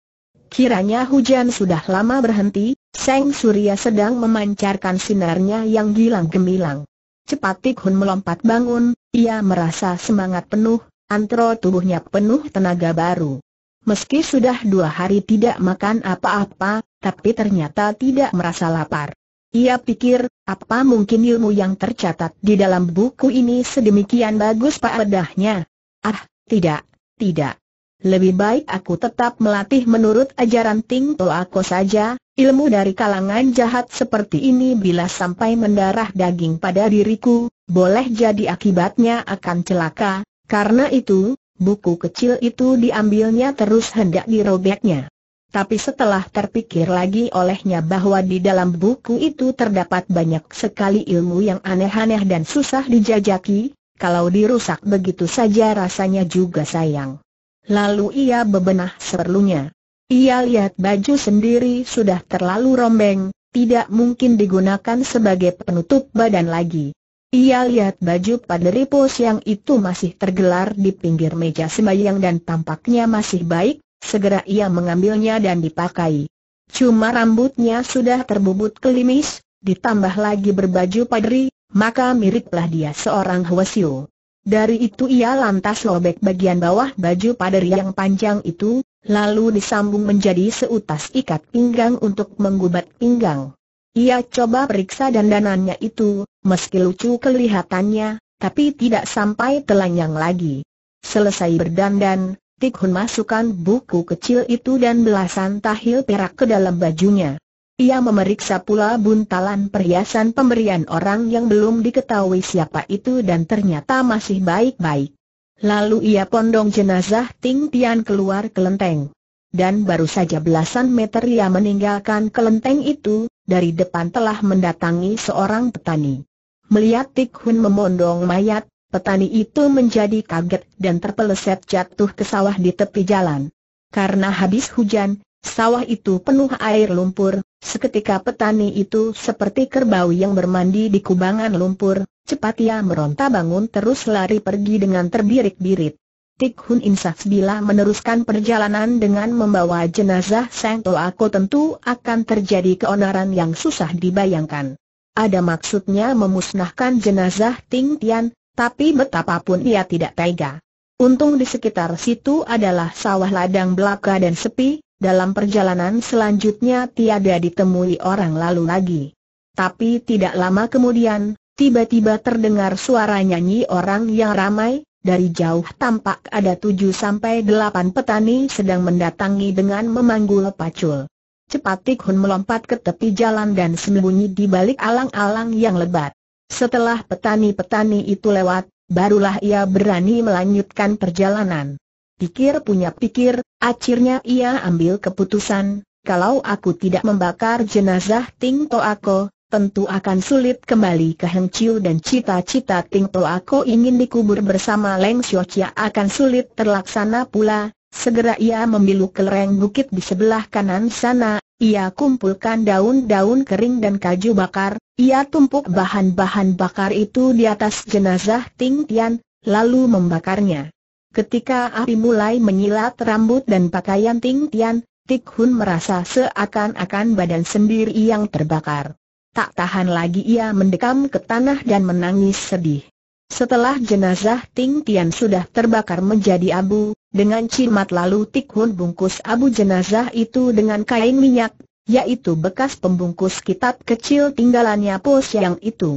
Kiranya hujan sudah lama berhenti, Seng Surya sedang memancarkan sinarnya yang gilang gemilang. Cepat Tik Hun melompat bangun, ia merasa semangat penuh, antro tubuhnya penuh tenaga baru. Meski sudah dua hari tidak makan apa-apa, tapi ternyata tidak merasa lapar. Ia pikir, apa mungkin ilmu yang tercatat di dalam buku ini sedemikian bagus padahnya? Ah, tidak, tidak lebih baik aku tetap melatih menurut ajaran Ting To Ako saja, ilmu dari kalangan jahat seperti ini bila sampai mendarah daging pada diriku, boleh jadi akibatnya akan celaka, karena itu, buku kecil itu diambilnya terus hendak dirobeknya. Tapi setelah terpikir lagi olehnya bahwa di dalam buku itu terdapat banyak sekali ilmu yang aneh-aneh dan susah dijajaki, kalau dirusak begitu saja rasanya juga sayang lalu ia bebenah seperlunya. Ia lihat baju sendiri sudah terlalu rombeng, tidak mungkin digunakan sebagai penutup badan lagi. Ia lihat baju pos yang itu masih tergelar di pinggir meja sembayang dan tampaknya masih baik, segera ia mengambilnya dan dipakai. Cuma rambutnya sudah terbubut kelimis, ditambah lagi berbaju padri, maka miriplah dia seorang Hwasio. Dari itu ia lantas lobek bagian bawah baju paderi yang panjang itu, lalu disambung menjadi seutas ikat pinggang untuk menggubat pinggang. Ia coba periksa dandanannya itu, meski lucu kelihatannya, tapi tidak sampai telanjang lagi. Selesai berdandan, Tikhun masukkan buku kecil itu dan belasan tahil perak ke dalam bajunya. Ia memeriksa pula buntalan perhiasan pemberian orang yang belum diketahui siapa itu dan ternyata masih baik-baik. Lalu ia pondong jenazah Ting Tian keluar kelenteng. Dan baru saja belasan meter ia meninggalkan kelenteng itu, dari depan telah mendatangi seorang petani. Melihat Tik Hun memondong mayat, petani itu menjadi kaget dan terpeleset jatuh ke sawah di tepi jalan. Karena habis hujan, sawah itu penuh air lumpur, Seketika petani itu seperti kerbau yang bermandi di kubangan lumpur, cepat ia meronta bangun terus lari pergi dengan terbirik-birit. Tik Hun Insaf bila meneruskan perjalanan dengan membawa jenazah Sang Toako tentu akan terjadi keonaran yang susah dibayangkan. Ada maksudnya memusnahkan jenazah Ting Tian, tapi betapapun ia tidak tega. Untung di sekitar situ adalah sawah ladang belaka dan sepi, dalam perjalanan selanjutnya tiada ditemui orang lalu lagi. Tapi tidak lama kemudian, tiba-tiba terdengar suara nyanyi orang yang ramai, dari jauh tampak ada tujuh sampai delapan petani sedang mendatangi dengan memanggul pacul. Cepat Tik Hun melompat ke tepi jalan dan sembunyi di balik alang-alang yang lebat. Setelah petani-petani itu lewat, barulah ia berani melanjutkan perjalanan. Pikir punya pikir, akhirnya ia ambil keputusan, kalau aku tidak membakar jenazah Ting Toako, tentu akan sulit kembali ke Heng Chiu dan cita-cita Ting Toako ingin dikubur bersama Leng Xiu Chia akan sulit terlaksana pula. Segera ia memilu kelereng bukit di sebelah kanan sana, ia kumpulkan daun-daun kering dan kaju bakar, ia tumpuk bahan-bahan bakar itu di atas jenazah Ting Tian, lalu membakarnya. Ketika api mulai menyilat rambut dan pakaian Ting Tian, Tik Hun merasa seakan-akan badan sendiri yang terbakar. Tak tahan lagi ia mendekam ke tanah dan menangis sedih. Setelah jenazah Ting Tian sudah terbakar menjadi abu, dengan cermat lalu Tik Hun bungkus abu jenazah itu dengan kain minyak, yaitu bekas pembungkus kitab kecil tinggalannya Po Yang itu.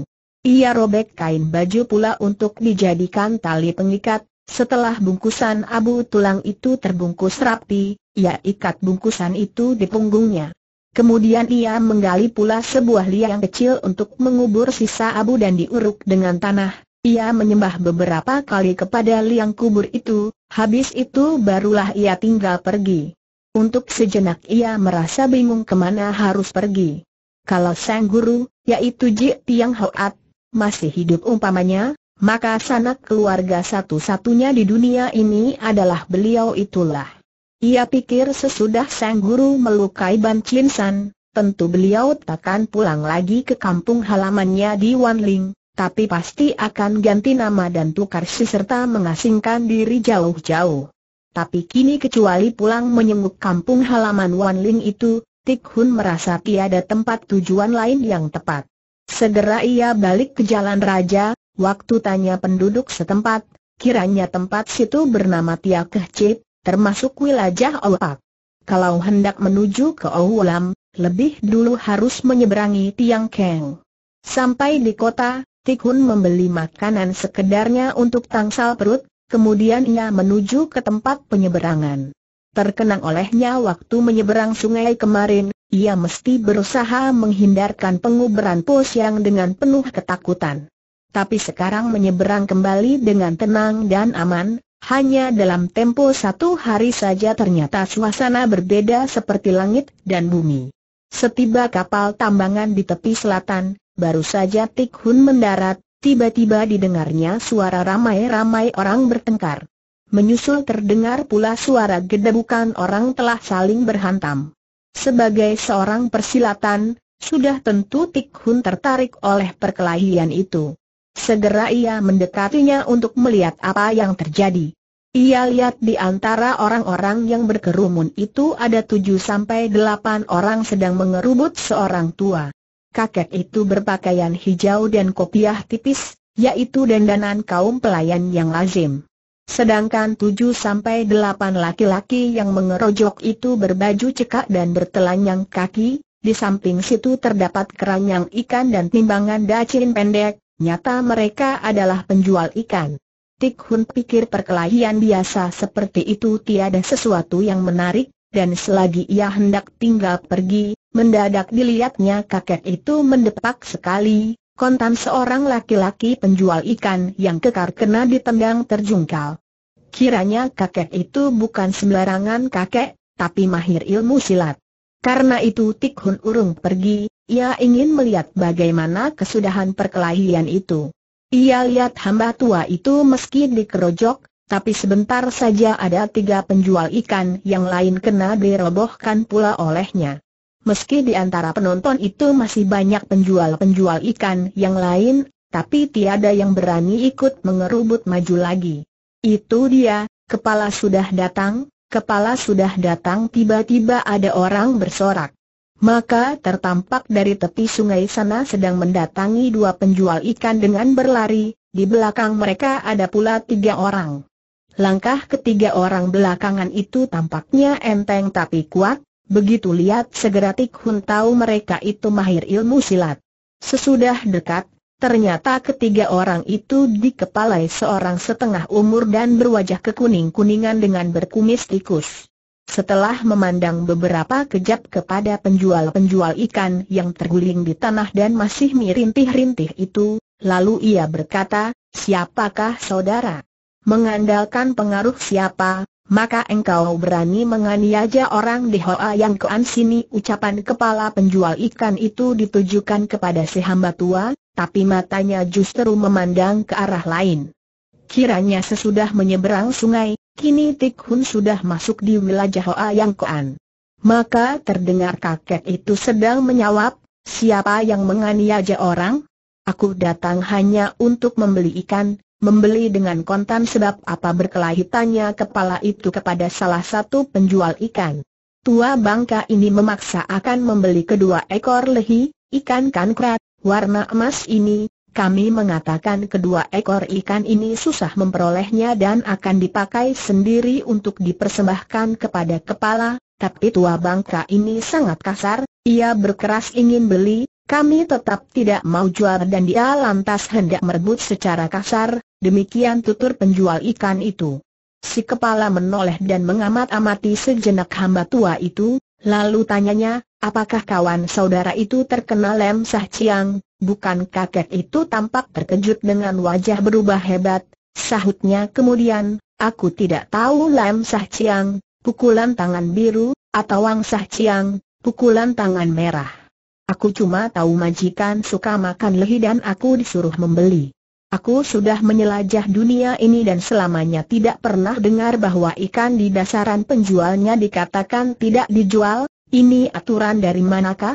Ia robek kain baju pula untuk dijadikan tali pengikat, setelah bungkusan abu tulang itu terbungkus rapi, ia ikat bungkusan itu di punggungnya. Kemudian ia menggali pula sebuah liang kecil untuk mengubur sisa abu dan diuruk dengan tanah. Ia menyembah beberapa kali kepada liang kubur itu, habis itu barulah ia tinggal pergi. Untuk sejenak ia merasa bingung kemana harus pergi. Kalau sang guru, yaitu Ji Tiang Hoat, masih hidup umpamanya, maka sanak keluarga satu-satunya di dunia ini adalah beliau itulah. Ia pikir sesudah sang guru melukai Ban Chin San, tentu beliau takkan pulang lagi ke kampung halamannya di Wanling, tapi pasti akan ganti nama dan tukar si serta mengasingkan diri jauh-jauh. Tapi kini kecuali pulang menyenguk kampung halaman Wanling itu, Tik Hun merasa tiada tempat tujuan lain yang tepat. Segera ia balik ke jalan raja, Waktu tanya penduduk setempat, kiranya tempat situ bernama Tiakeh Cip, termasuk wilayah Oupak. Kalau hendak menuju ke Oulam, lebih dulu harus menyeberangi Tiang Keng. Sampai di kota, Tikhun membeli makanan sekedarnya untuk tangsal perut, kemudian ia menuju ke tempat penyeberangan. Terkenang olehnya waktu menyeberang sungai kemarin, ia mesti berusaha menghindarkan penguburan pos yang dengan penuh ketakutan tapi sekarang menyeberang kembali dengan tenang dan aman, hanya dalam tempo satu hari saja ternyata suasana berbeda seperti langit dan bumi. Setiba kapal tambangan di tepi selatan, baru saja Tik Hun mendarat, tiba-tiba didengarnya suara ramai-ramai orang bertengkar. Menyusul terdengar pula suara gedebukan orang telah saling berhantam. Sebagai seorang persilatan, sudah tentu Tik Hun tertarik oleh perkelahian itu. Segera ia mendekatinya untuk melihat apa yang terjadi. Ia lihat di antara orang-orang yang berkerumun itu ada tujuh sampai delapan orang sedang mengerubut seorang tua. Kakek itu berpakaian hijau dan kopiah tipis, yaitu dandanan kaum pelayan yang lazim. Sedangkan tujuh sampai delapan laki-laki yang mengerojok itu berbaju cekak dan bertelanjang kaki, di samping situ terdapat keranjang ikan dan timbangan dacin pendek, Nyata mereka adalah penjual ikan. Tik Hun pikir perkelahian biasa seperti itu tiada sesuatu yang menarik, dan selagi ia hendak tinggal pergi, mendadak dilihatnya kakek itu mendepak sekali, kontan seorang laki-laki penjual ikan yang kekar kena ditendang terjungkal. Kiranya kakek itu bukan sembarangan kakek, tapi mahir ilmu silat. Karena itu Tikun urung pergi, ia ingin melihat bagaimana kesudahan perkelahian itu. Ia lihat hamba tua itu meski dikerojok, tapi sebentar saja ada tiga penjual ikan yang lain kena dirobohkan pula olehnya. Meski di antara penonton itu masih banyak penjual-penjual ikan yang lain, tapi tiada yang berani ikut mengerubut maju lagi. Itu dia, kepala sudah datang, Kepala sudah datang tiba-tiba ada orang bersorak. Maka tertampak dari tepi sungai sana sedang mendatangi dua penjual ikan dengan berlari, di belakang mereka ada pula tiga orang. Langkah ketiga orang belakangan itu tampaknya enteng tapi kuat, begitu lihat segera Tikhun tahu mereka itu mahir ilmu silat. Sesudah dekat, Ternyata ketiga orang itu dikepalai seorang setengah umur dan berwajah kekuning-kuningan dengan berkumis tikus. Setelah memandang beberapa kejap kepada penjual-penjual ikan yang terguling di tanah dan masih mirintih-rintih itu, lalu ia berkata, siapakah saudara? Mengandalkan pengaruh siapa, maka engkau berani menganiaya orang di Hoa Yang Kean sini ucapan kepala penjual ikan itu ditujukan kepada si hamba tua, tapi matanya justru memandang ke arah lain. Kiranya sesudah menyeberang sungai, kini Tik Hun sudah masuk di wilayah Hoa Yang Koan. Maka terdengar kakek itu sedang menyawab, siapa yang menganiaya orang? Aku datang hanya untuk membeli ikan, membeli dengan kontan sebab apa berkelahi tanya kepala itu kepada salah satu penjual ikan. Tua bangka ini memaksa akan membeli kedua ekor lehi, ikan kankrat, Warna emas ini, kami mengatakan kedua ekor ikan ini susah memperolehnya dan akan dipakai sendiri untuk dipersembahkan kepada kepala, tapi tua bangka ini sangat kasar, ia berkeras ingin beli, kami tetap tidak mau jual dan dia lantas hendak merebut secara kasar, demikian tutur penjual ikan itu. Si kepala menoleh dan mengamat-amati sejenak hamba tua itu, lalu tanyanya, Apakah kawan saudara itu terkena lem sah ciang? Bukan kakek itu tampak terkejut dengan wajah berubah hebat, sahutnya kemudian, aku tidak tahu lem sah ciang, pukulan tangan biru, atau wang sah ciang, pukulan tangan merah. Aku cuma tahu majikan suka makan lehi dan aku disuruh membeli. Aku sudah menyelajah dunia ini dan selamanya tidak pernah dengar bahwa ikan di dasaran penjualnya dikatakan tidak dijual, ini aturan dari manakah?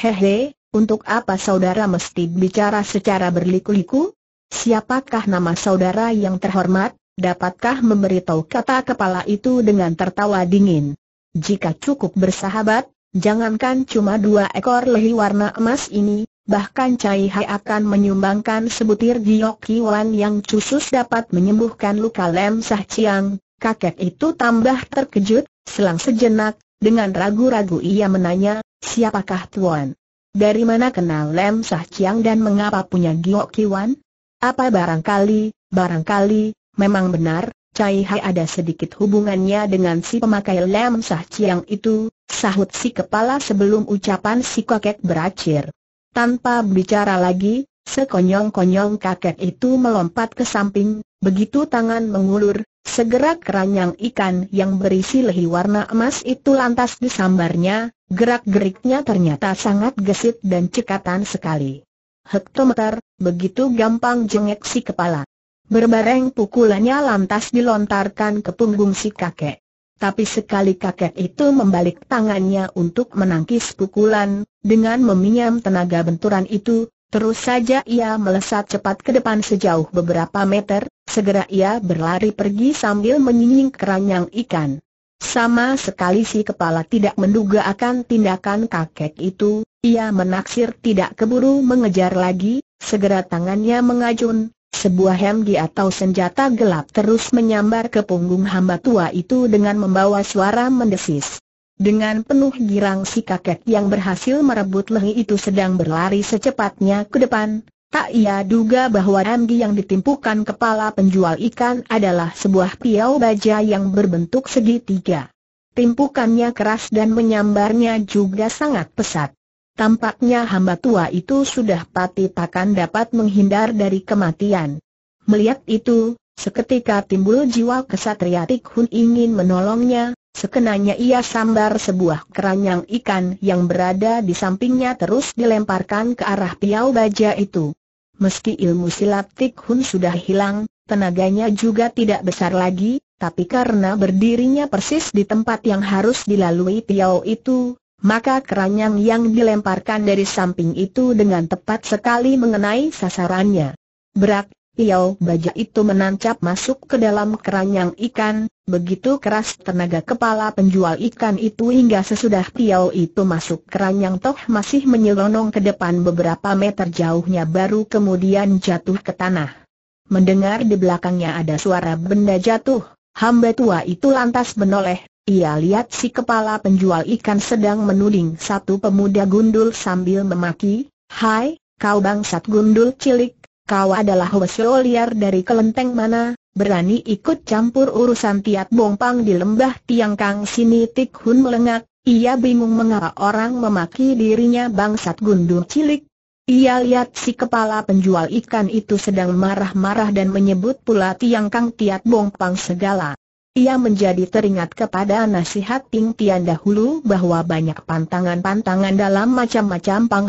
Hehe, untuk apa saudara mesti bicara secara berliku-liku? Siapakah nama saudara yang terhormat? Dapatkah memberitahu kata kepala itu dengan tertawa dingin? Jika cukup bersahabat, jangankan cuma dua ekor lehi warna emas ini, bahkan Cai Hai akan menyumbangkan sebutir giok kiwan yang khusus dapat menyembuhkan luka lem sah ciang. Kakek itu tambah terkejut, selang sejenak, dengan ragu-ragu ia menanya, siapakah Tuan? Dari mana kenal Lem Sah Chiang dan mengapa punya Giok Kiwan? Apa barangkali, barangkali, memang benar, Cai Hai ada sedikit hubungannya dengan si pemakai Lem Sah Chiang itu, sahut si kepala sebelum ucapan si kakek berakhir. Tanpa bicara lagi, Sekonyong-konyong kakek itu melompat ke samping, begitu tangan mengulur, segera keranjang ikan yang berisi lehi warna emas itu lantas disambarnya, gerak-geriknya ternyata sangat gesit dan cekatan sekali. Hektometer, begitu gampang jengek si kepala. Berbareng pukulannya lantas dilontarkan ke punggung si kakek. Tapi sekali kakek itu membalik tangannya untuk menangkis pukulan, dengan meminjam tenaga benturan itu, Terus saja ia melesat cepat ke depan sejauh beberapa meter, segera ia berlari pergi sambil menyinying keranjang ikan. Sama sekali si kepala tidak menduga akan tindakan kakek itu, ia menaksir tidak keburu mengejar lagi, segera tangannya mengajun, sebuah hemgi atau senjata gelap terus menyambar ke punggung hamba tua itu dengan membawa suara mendesis. Dengan penuh girang si kakek yang berhasil merebut lehi itu sedang berlari secepatnya ke depan, tak ia duga bahwa Ramgi yang ditimpukan kepala penjual ikan adalah sebuah piau baja yang berbentuk segitiga. Timpukannya keras dan menyambarnya juga sangat pesat. Tampaknya hamba tua itu sudah pati takkan dapat menghindar dari kematian. Melihat itu, seketika timbul jiwa kesatria Tikun ingin menolongnya, Sekenanya ia sambar sebuah keranjang ikan yang berada di sampingnya terus dilemparkan ke arah piau baja itu. Meski ilmu silat Tik Hun sudah hilang, tenaganya juga tidak besar lagi, tapi karena berdirinya persis di tempat yang harus dilalui piau itu, maka keranjang yang dilemparkan dari samping itu dengan tepat sekali mengenai sasarannya. Berak, Iau baja itu menancap masuk ke dalam keranjang ikan, begitu keras tenaga kepala penjual ikan itu hingga sesudah Iau itu masuk keranjang toh masih menyelonong ke depan beberapa meter jauhnya baru kemudian jatuh ke tanah. Mendengar di belakangnya ada suara benda jatuh, hamba tua itu lantas menoleh, ia lihat si kepala penjual ikan sedang menuding satu pemuda gundul sambil memaki, Hai, kau bangsat gundul cilik, kau adalah Wesyo liar dari kelenteng mana, berani ikut campur urusan Tiat Bongpang di lembah Tiangkang Kang sini Tik Hun melengak, ia bingung mengapa orang memaki dirinya bangsat gundul cilik. Ia lihat si kepala penjual ikan itu sedang marah-marah dan menyebut pula Tiangkang Kang Tiat Bongpang segala. Ia menjadi teringat kepada nasihat Ting Tian dahulu bahwa banyak pantangan-pantangan dalam macam-macam Pang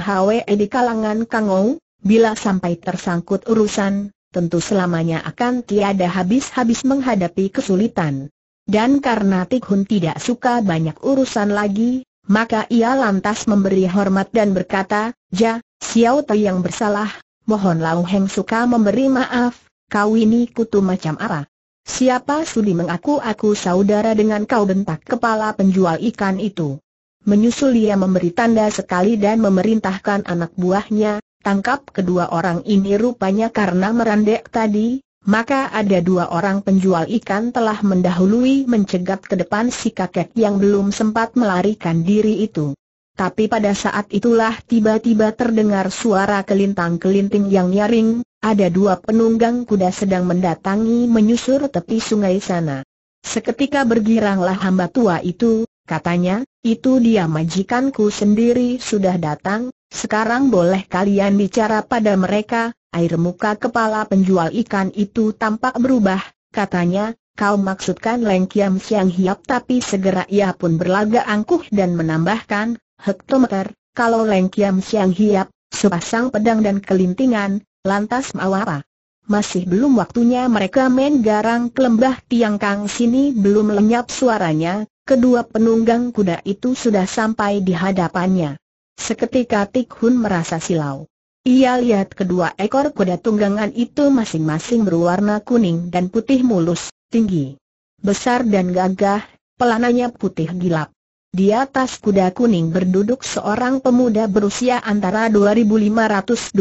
di kalangan Kang Ouw. Bila sampai tersangkut urusan, tentu selamanya akan tiada habis-habis menghadapi kesulitan. Dan karena Hun tidak suka banyak urusan lagi, maka ia lantas memberi hormat dan berkata, Ja, Xiao Tai yang bersalah, mohon Lau Heng suka memberi maaf, kau ini kutu macam apa? Siapa sudi mengaku aku saudara dengan kau bentak kepala penjual ikan itu? Menyusul ia memberi tanda sekali dan memerintahkan anak buahnya, tangkap kedua orang ini rupanya karena merendek tadi, maka ada dua orang penjual ikan telah mendahului mencegat ke depan si kakek yang belum sempat melarikan diri itu. Tapi pada saat itulah tiba-tiba terdengar suara kelintang-kelinting yang nyaring, ada dua penunggang kuda sedang mendatangi menyusur tepi sungai sana. Seketika bergiranglah hamba tua itu, katanya, itu dia majikanku sendiri sudah datang, sekarang boleh kalian bicara pada mereka, air muka kepala penjual ikan itu tampak berubah, katanya, kau maksudkan Leng Kiam Siang Hiap tapi segera ia pun berlagak angkuh dan menambahkan, hektometer, kalau Leng Kiam Siang Hiap, sepasang pedang dan kelintingan, lantas mau apa? Masih belum waktunya mereka main garang ke lembah tiang kang sini belum lenyap suaranya, kedua penunggang kuda itu sudah sampai di hadapannya. Seketika Tik Hun merasa silau. Ia lihat kedua ekor kuda tunggangan itu masing-masing berwarna kuning dan putih mulus, tinggi, besar dan gagah, pelananya putih gelap. Di atas kuda kuning berduduk seorang pemuda berusia antara 2526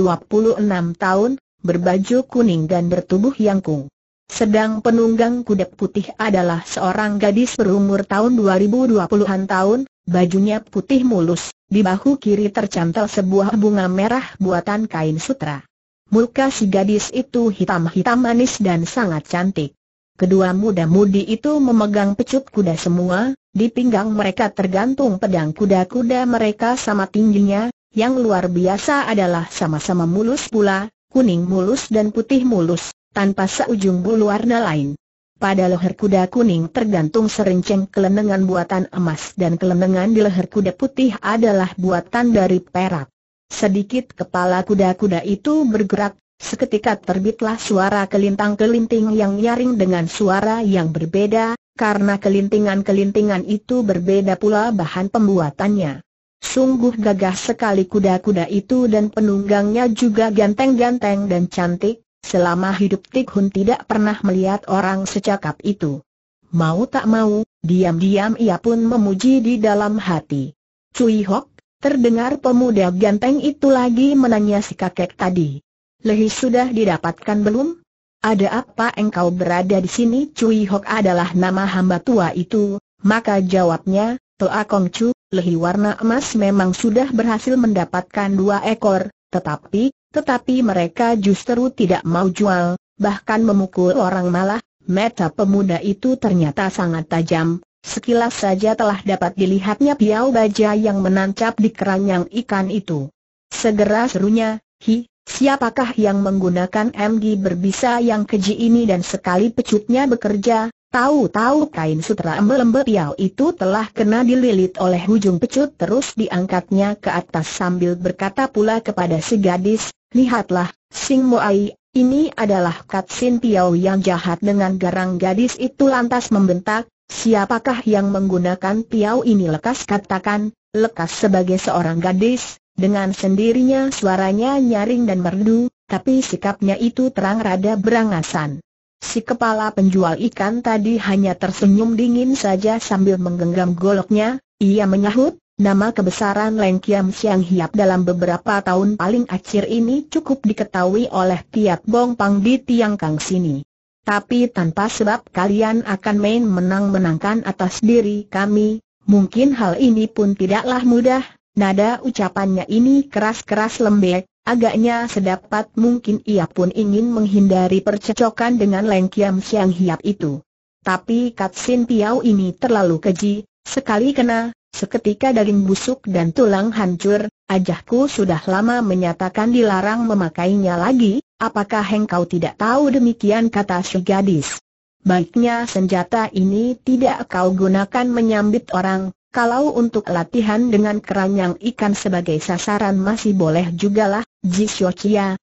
tahun, berbaju kuning dan bertubuh yang kung. Sedang penunggang kuda putih adalah seorang gadis berumur tahun 2020-an tahun, bajunya putih mulus, di bahu kiri tercantel sebuah bunga merah buatan kain sutra. Muka si gadis itu hitam-hitam manis dan sangat cantik. Kedua muda-mudi itu memegang pecut kuda semua, di pinggang mereka tergantung pedang kuda-kuda mereka sama tingginya, yang luar biasa adalah sama-sama mulus pula, kuning mulus dan putih mulus, tanpa seujung bulu warna lain. Pada leher kuda kuning tergantung serenceng kelenengan buatan emas dan kelenengan di leher kuda putih adalah buatan dari perak. Sedikit kepala kuda-kuda itu bergerak, seketika terbitlah suara kelintang-kelinting yang nyaring dengan suara yang berbeda, karena kelintingan-kelintingan itu berbeda pula bahan pembuatannya. Sungguh gagah sekali kuda-kuda itu dan penunggangnya juga ganteng-ganteng dan cantik, Selama hidup Tikhun tidak pernah melihat orang secakap itu. Mau tak mau, diam-diam ia pun memuji di dalam hati. Cui Hok, terdengar pemuda ganteng itu lagi menanya si kakek tadi. Lehi sudah didapatkan belum? Ada apa engkau berada di sini? Cui Hok adalah nama hamba tua itu, maka jawabnya, Toa Kong Chu, lehi warna emas memang sudah berhasil mendapatkan dua ekor, tetapi, tetapi mereka justru tidak mau jual, bahkan memukul orang malah, meta pemuda itu ternyata sangat tajam, sekilas saja telah dapat dilihatnya piau baja yang menancap di keranjang ikan itu. Segera serunya, hi, siapakah yang menggunakan MG berbisa yang keji ini dan sekali pecutnya bekerja, Tahu-tahu kain sutra embel-embel piau itu telah kena dililit oleh ujung pecut terus diangkatnya ke atas sambil berkata pula kepada si gadis, Lihatlah, Sing Moai, ini adalah Katsin Piao yang jahat dengan garang gadis itu lantas membentak, siapakah yang menggunakan Piao ini lekas katakan, lekas sebagai seorang gadis, dengan sendirinya suaranya nyaring dan merdu, tapi sikapnya itu terang rada berangasan. Si kepala penjual ikan tadi hanya tersenyum dingin saja sambil menggenggam goloknya, ia menyahut, Nama kebesaran Leng Kiam Siang Hiap dalam beberapa tahun paling akhir ini cukup diketahui oleh Tiat Bong Pang di Tiang Kang sini. Tapi tanpa sebab kalian akan main menang-menangkan atas diri kami, mungkin hal ini pun tidaklah mudah. Nada ucapannya ini keras-keras lembek, agaknya sedapat mungkin ia pun ingin menghindari percecokan dengan Leng Kiam Siang Hiap itu. Tapi Sin Piau ini terlalu keji, sekali kena, Seketika daging busuk dan tulang hancur, ajahku sudah lama menyatakan dilarang memakainya lagi, apakah engkau tidak tahu demikian kata si gadis. Baiknya senjata ini tidak kau gunakan menyambit orang, kalau untuk latihan dengan keranjang ikan sebagai sasaran masih boleh jugalah, Ji Xiao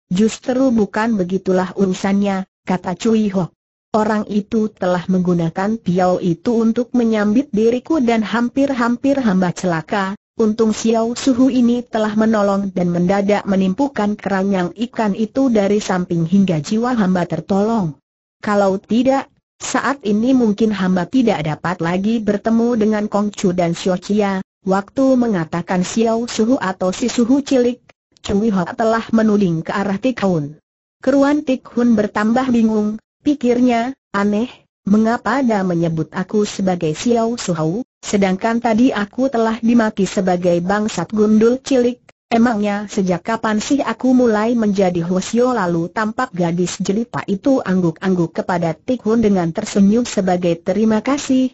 justru bukan begitulah urusannya, kata Cui Hok. Orang itu telah menggunakan piau itu untuk menyambit diriku dan hampir-hampir hamba celaka, Untung Xiao Suhu ini telah menolong dan mendadak menimpukan yang ikan itu dari samping hingga jiwa hamba tertolong. Kalau tidak, saat ini mungkin hamba tidak dapat lagi bertemu dengan Kong Chu dan Xiao Chia. Waktu mengatakan Xiao Suhu atau si Suhu cilik, Cui Ho telah menuding ke arah Tik Hun. Keruan Tik Hun bertambah bingung, Pikirnya, aneh, mengapa ada menyebut aku sebagai Xiao Suhau, sedangkan tadi aku telah dimaki sebagai bangsat gundul cilik, Emangnya sejak kapan sih aku mulai menjadi hosyo lalu tampak gadis jelita itu angguk-angguk kepada Tikhun dengan tersenyum sebagai terima kasih.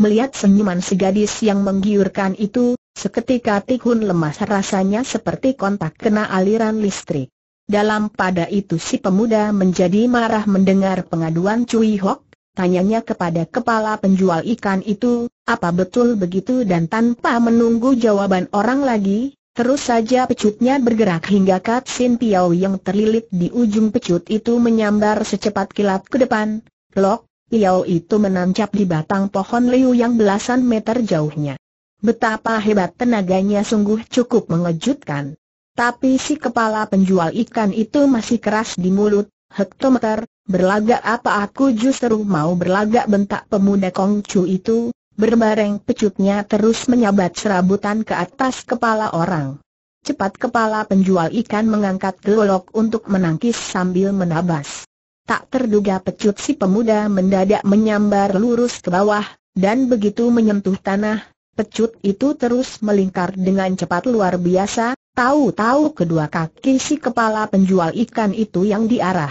Melihat senyuman si gadis yang menggiurkan itu, seketika Tikhun lemas rasanya seperti kontak kena aliran listrik. Dalam pada itu si pemuda menjadi marah mendengar pengaduan Cui Hok, tanyanya kepada kepala penjual ikan itu, apa betul begitu dan tanpa menunggu jawaban orang lagi, terus saja pecutnya bergerak hingga Kat Sin Piao yang terlilit di ujung pecut itu menyambar secepat kilat ke depan, lok, Piao itu menancap di batang pohon liu yang belasan meter jauhnya. Betapa hebat tenaganya sungguh cukup mengejutkan. Tapi si kepala penjual ikan itu masih keras di mulut, hektometer, berlagak apa aku justru mau berlagak bentak pemuda Kongcu itu, berbareng pecutnya terus menyabat serabutan ke atas kepala orang. Cepat kepala penjual ikan mengangkat gelolok untuk menangkis sambil menabas. Tak terduga pecut si pemuda mendadak menyambar lurus ke bawah, dan begitu menyentuh tanah, pecut itu terus melingkar dengan cepat luar biasa, Tahu-tahu kedua kaki si kepala penjual ikan itu yang diarah.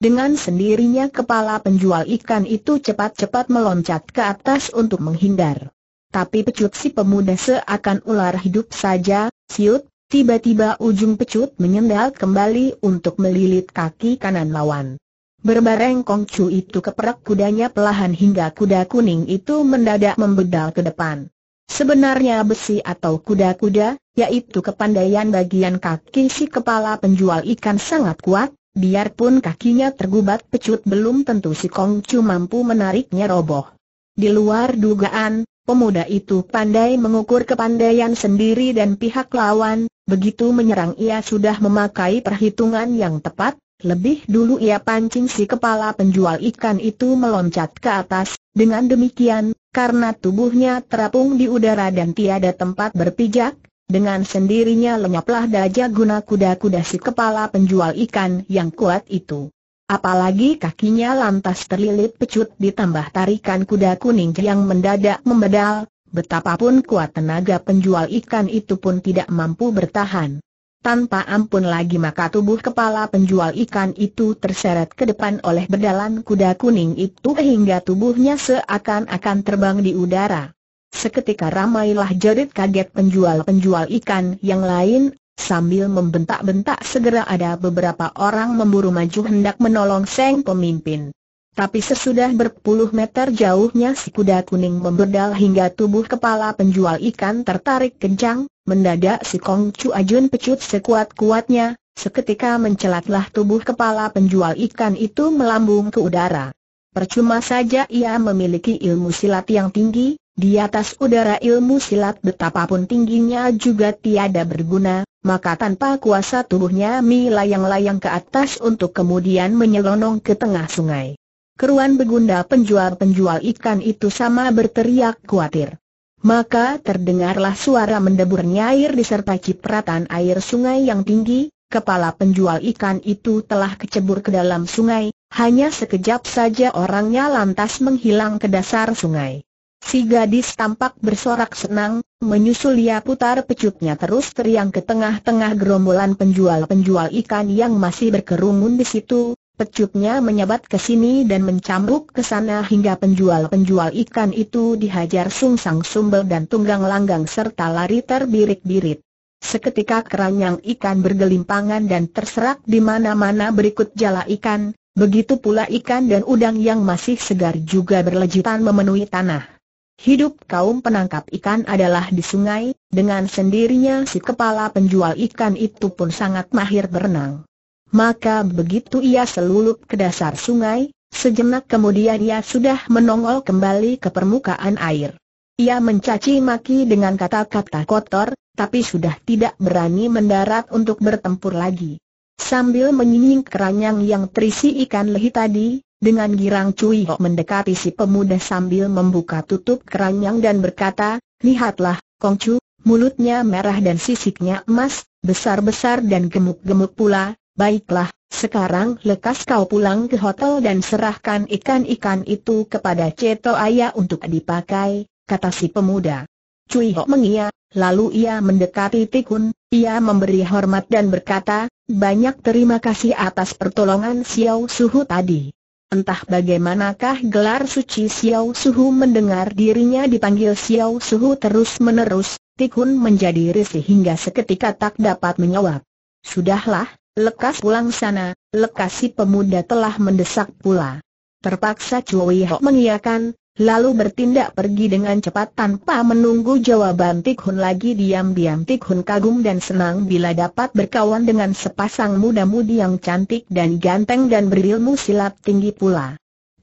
Dengan sendirinya kepala penjual ikan itu cepat-cepat meloncat ke atas untuk menghindar. Tapi pecut si pemuda seakan ular hidup saja, siut, tiba-tiba ujung pecut menyendal kembali untuk melilit kaki kanan lawan. Berbareng Kongcu itu keperak kudanya pelahan hingga kuda kuning itu mendadak membedal ke depan. Sebenarnya besi atau kuda-kuda, yaitu kepandaian bagian kaki si kepala penjual ikan sangat kuat, biarpun kakinya tergubat pecut belum tentu si Kongcu mampu menariknya roboh. Di luar dugaan, pemuda itu pandai mengukur kepandaian sendiri dan pihak lawan, begitu menyerang ia sudah memakai perhitungan yang tepat, lebih dulu ia pancing si kepala penjual ikan itu meloncat ke atas, dengan demikian, karena tubuhnya terapung di udara dan tiada tempat berpijak, dengan sendirinya lenyaplah daja guna kuda-kuda si kepala penjual ikan yang kuat itu. Apalagi kakinya lantas terlilit pecut ditambah tarikan kuda kuning yang mendadak membedal, betapapun kuat tenaga penjual ikan itu pun tidak mampu bertahan tanpa ampun lagi maka tubuh kepala penjual ikan itu terseret ke depan oleh berdalan kuda kuning itu hingga tubuhnya seakan-akan terbang di udara. Seketika ramailah jerit kaget penjual-penjual ikan yang lain, sambil membentak-bentak segera ada beberapa orang memburu maju hendak menolong Seng pemimpin. Tapi sesudah berpuluh meter jauhnya si kuda kuning memberdal hingga tubuh kepala penjual ikan tertarik kencang, mendadak si Kong Chu Ajun pecut sekuat-kuatnya, seketika mencelatlah tubuh kepala penjual ikan itu melambung ke udara. Percuma saja ia memiliki ilmu silat yang tinggi, di atas udara ilmu silat betapapun tingginya juga tiada berguna, maka tanpa kuasa tubuhnya melayang-layang ke atas untuk kemudian menyelonong ke tengah sungai keruan begunda penjual-penjual ikan itu sama berteriak khawatir. Maka terdengarlah suara mendeburnya air disertai cipratan air sungai yang tinggi, kepala penjual ikan itu telah kecebur ke dalam sungai, hanya sekejap saja orangnya lantas menghilang ke dasar sungai. Si gadis tampak bersorak senang, menyusul ia putar pecutnya terus teriang ke tengah-tengah gerombolan penjual-penjual ikan yang masih berkerumun di situ, Pecutnya menyabat ke sini dan mencambuk ke sana hingga penjual-penjual ikan itu dihajar sungsang sumbel dan tunggang langgang serta lari terbirit-birit. Seketika keranjang ikan bergelimpangan dan terserak di mana-mana berikut jala ikan, begitu pula ikan dan udang yang masih segar juga berlejutan memenuhi tanah. Hidup kaum penangkap ikan adalah di sungai, dengan sendirinya si kepala penjual ikan itu pun sangat mahir berenang. Maka begitu ia selulup ke dasar sungai, sejenak kemudian ia sudah menongol kembali ke permukaan air. Ia mencaci maki dengan kata-kata kotor, tapi sudah tidak berani mendarat untuk bertempur lagi. Sambil menyinying keranjang yang terisi ikan lehi tadi, dengan girang Cui Ho mendekati si pemuda sambil membuka tutup keranjang dan berkata, Lihatlah, Kongcu, mulutnya merah dan sisiknya emas, besar-besar dan gemuk-gemuk pula, Baiklah, sekarang lekas kau pulang ke hotel dan serahkan ikan-ikan itu kepada Ceto Ayah untuk dipakai, kata si pemuda. Cui Ho mengia, lalu ia mendekati Tikun, ia memberi hormat dan berkata, banyak terima kasih atas pertolongan Xiao Suhu tadi. Entah bagaimanakah gelar suci Xiao Suhu mendengar dirinya dipanggil Xiao Suhu terus-menerus, Tikun menjadi risih hingga seketika tak dapat menjawab. Sudahlah, Lekas pulang sana, lekas si pemuda telah mendesak pula. Terpaksa Cui Hok mengiakan, lalu bertindak pergi dengan cepat tanpa menunggu jawaban Tik Hun lagi diam-diam Tik Hun kagum dan senang bila dapat berkawan dengan sepasang muda-mudi yang cantik dan ganteng dan berilmu silat tinggi pula.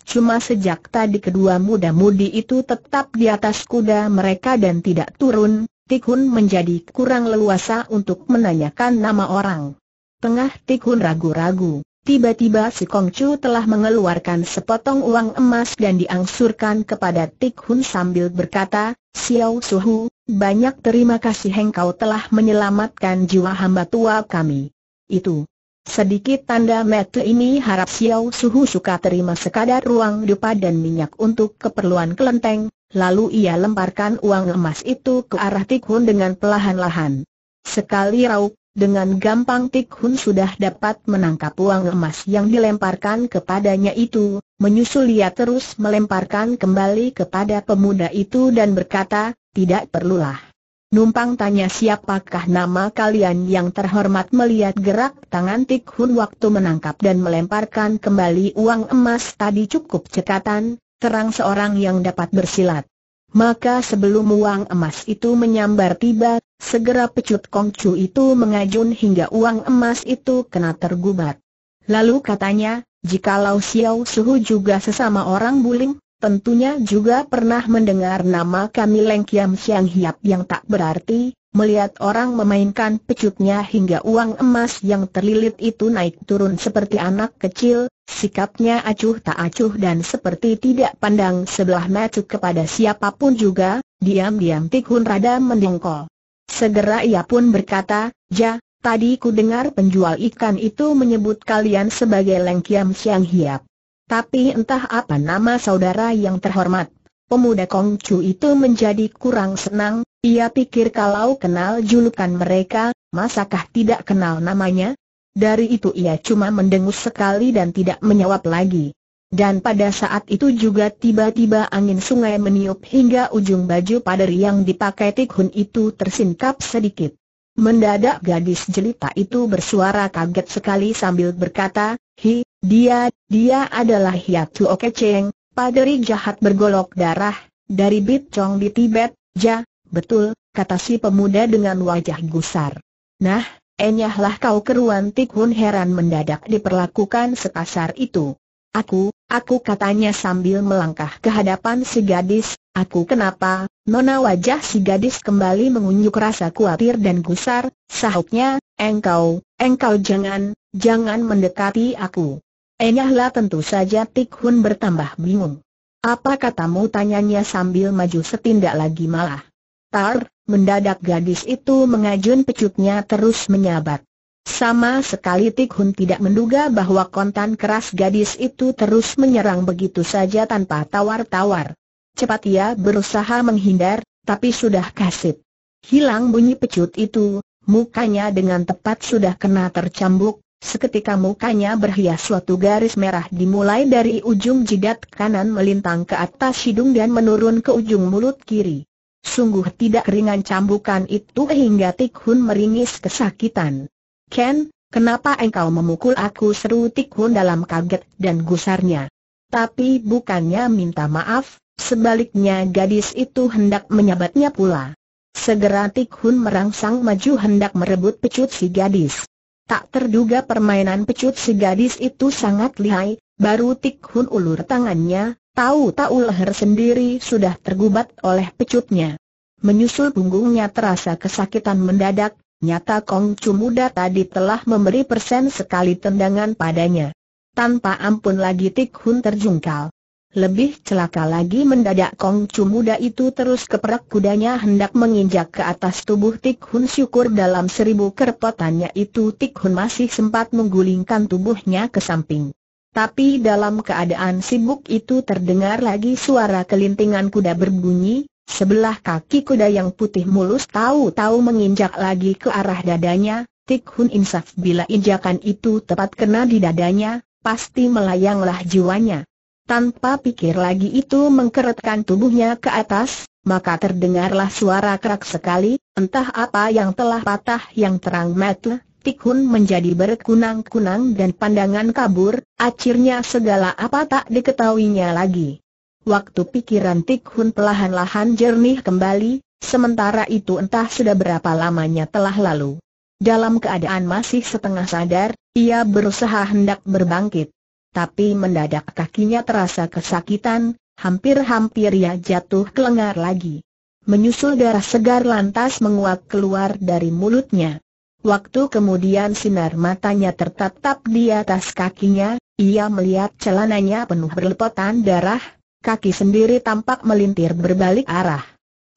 Cuma sejak tadi kedua muda-mudi itu tetap di atas kuda mereka dan tidak turun, Tik Hun menjadi kurang leluasa untuk menanyakan nama orang. Tengah Tikun ragu-ragu, tiba-tiba si Kongcu telah mengeluarkan sepotong uang emas dan diangsurkan kepada Tikhun sambil berkata, Xiao Suhu, banyak terima kasih engkau telah menyelamatkan jiwa hamba tua kami. Itu. Sedikit tanda metu ini harap Xiao Suhu suka terima sekadar ruang dupa dan minyak untuk keperluan kelenteng, lalu ia lemparkan uang emas itu ke arah Tikhun dengan pelahan-lahan. Sekali rauk, dengan gampang Tik Hun sudah dapat menangkap uang emas yang dilemparkan kepadanya itu, menyusul ia terus melemparkan kembali kepada pemuda itu dan berkata, tidak perlulah. Numpang tanya siapakah nama kalian yang terhormat melihat gerak tangan Tik Hun waktu menangkap dan melemparkan kembali uang emas tadi cukup cekatan, terang seorang yang dapat bersilat. Maka sebelum uang emas itu menyambar tiba segera pecut Kongcu itu mengajun hingga uang emas itu kena tergubat. Lalu katanya, jikalau Xiao Suhu juga sesama orang buling, tentunya juga pernah mendengar nama kami Leng Kiam Siang Hiap yang tak berarti, melihat orang memainkan pecutnya hingga uang emas yang terlilit itu naik turun seperti anak kecil, sikapnya acuh tak acuh dan seperti tidak pandang sebelah mata kepada siapapun juga, diam-diam Tikun Rada mendengkol. Segera ia pun berkata, Ja, tadi ku dengar penjual ikan itu menyebut kalian sebagai Leng Kiam Siang Hiap. Tapi entah apa nama saudara yang terhormat. Pemuda Kong Chu itu menjadi kurang senang, ia pikir kalau kenal julukan mereka, masakah tidak kenal namanya? Dari itu ia cuma mendengus sekali dan tidak menjawab lagi. Dan pada saat itu juga tiba-tiba angin sungai meniup hingga ujung baju pader yang dipakai tikun itu tersingkap sedikit. Mendadak gadis jelita itu bersuara kaget sekali sambil berkata, Hi, dia, dia adalah Hiatu Oke Cheng, paderi jahat bergolok darah, dari Bit Chong di Tibet, ja, betul, kata si pemuda dengan wajah gusar. Nah, enyahlah kau keruan tikun heran mendadak diperlakukan sekasar itu. Aku, aku katanya sambil melangkah ke hadapan si gadis, aku kenapa, nona wajah si gadis kembali mengunjuk rasa khawatir dan gusar, sahutnya, engkau, engkau jangan, jangan mendekati aku. Enyahlah tentu saja Tik Hun bertambah bingung. Apa katamu tanyanya sambil maju setindak lagi malah. Tar, mendadak gadis itu mengajun pecutnya terus menyabat. Sama sekali Tik Hun tidak menduga bahwa kontan keras gadis itu terus menyerang begitu saja tanpa tawar-tawar. Cepat ia berusaha menghindar, tapi sudah kasip. Hilang bunyi pecut itu, mukanya dengan tepat sudah kena tercambuk, seketika mukanya berhias suatu garis merah dimulai dari ujung jidat kanan melintang ke atas hidung dan menurun ke ujung mulut kiri. Sungguh tidak ringan cambukan itu hingga Tik Hun meringis kesakitan. Ken, kenapa engkau memukul aku seru Tikhun dalam kaget dan gusarnya. Tapi bukannya minta maaf, sebaliknya gadis itu hendak menyabatnya pula. Segera Tikhun merangsang maju hendak merebut pecut si gadis. Tak terduga permainan pecut si gadis itu sangat lihai, baru Tikhun ulur tangannya, tahu-tahu leher sendiri sudah tergubat oleh pecutnya. Menyusul punggungnya terasa kesakitan mendadak, Nyata Kong Chu muda tadi telah memberi persen sekali tendangan padanya. Tanpa ampun lagi Tik Hun terjungkal. Lebih celaka lagi mendadak Kong Chu muda itu terus keperak kudanya hendak menginjak ke atas tubuh Tik Hun syukur dalam seribu kerpotannya itu Tik Hun masih sempat menggulingkan tubuhnya ke samping. Tapi dalam keadaan sibuk itu terdengar lagi suara kelintingan kuda berbunyi, Sebelah kaki kuda yang putih mulus tahu-tahu menginjak lagi ke arah dadanya, Tik Hun Insaf bila injakan itu tepat kena di dadanya, pasti melayanglah jiwanya. Tanpa pikir lagi itu mengkeretkan tubuhnya ke atas, maka terdengarlah suara kerak sekali, entah apa yang telah patah yang terang mata, Tik Hun menjadi berkunang-kunang dan pandangan kabur, akhirnya segala apa tak diketahuinya lagi. Waktu pikiran Tik Hun pelahan lahan jernih kembali, sementara itu entah sudah berapa lamanya telah lalu. Dalam keadaan masih setengah sadar, ia berusaha hendak berbangkit. Tapi mendadak kakinya terasa kesakitan, hampir-hampir ia jatuh kelengar lagi. Menyusul darah segar lantas menguap keluar dari mulutnya. Waktu kemudian sinar matanya tertatap di atas kakinya, ia melihat celananya penuh berlepotan darah, kaki sendiri tampak melintir berbalik arah.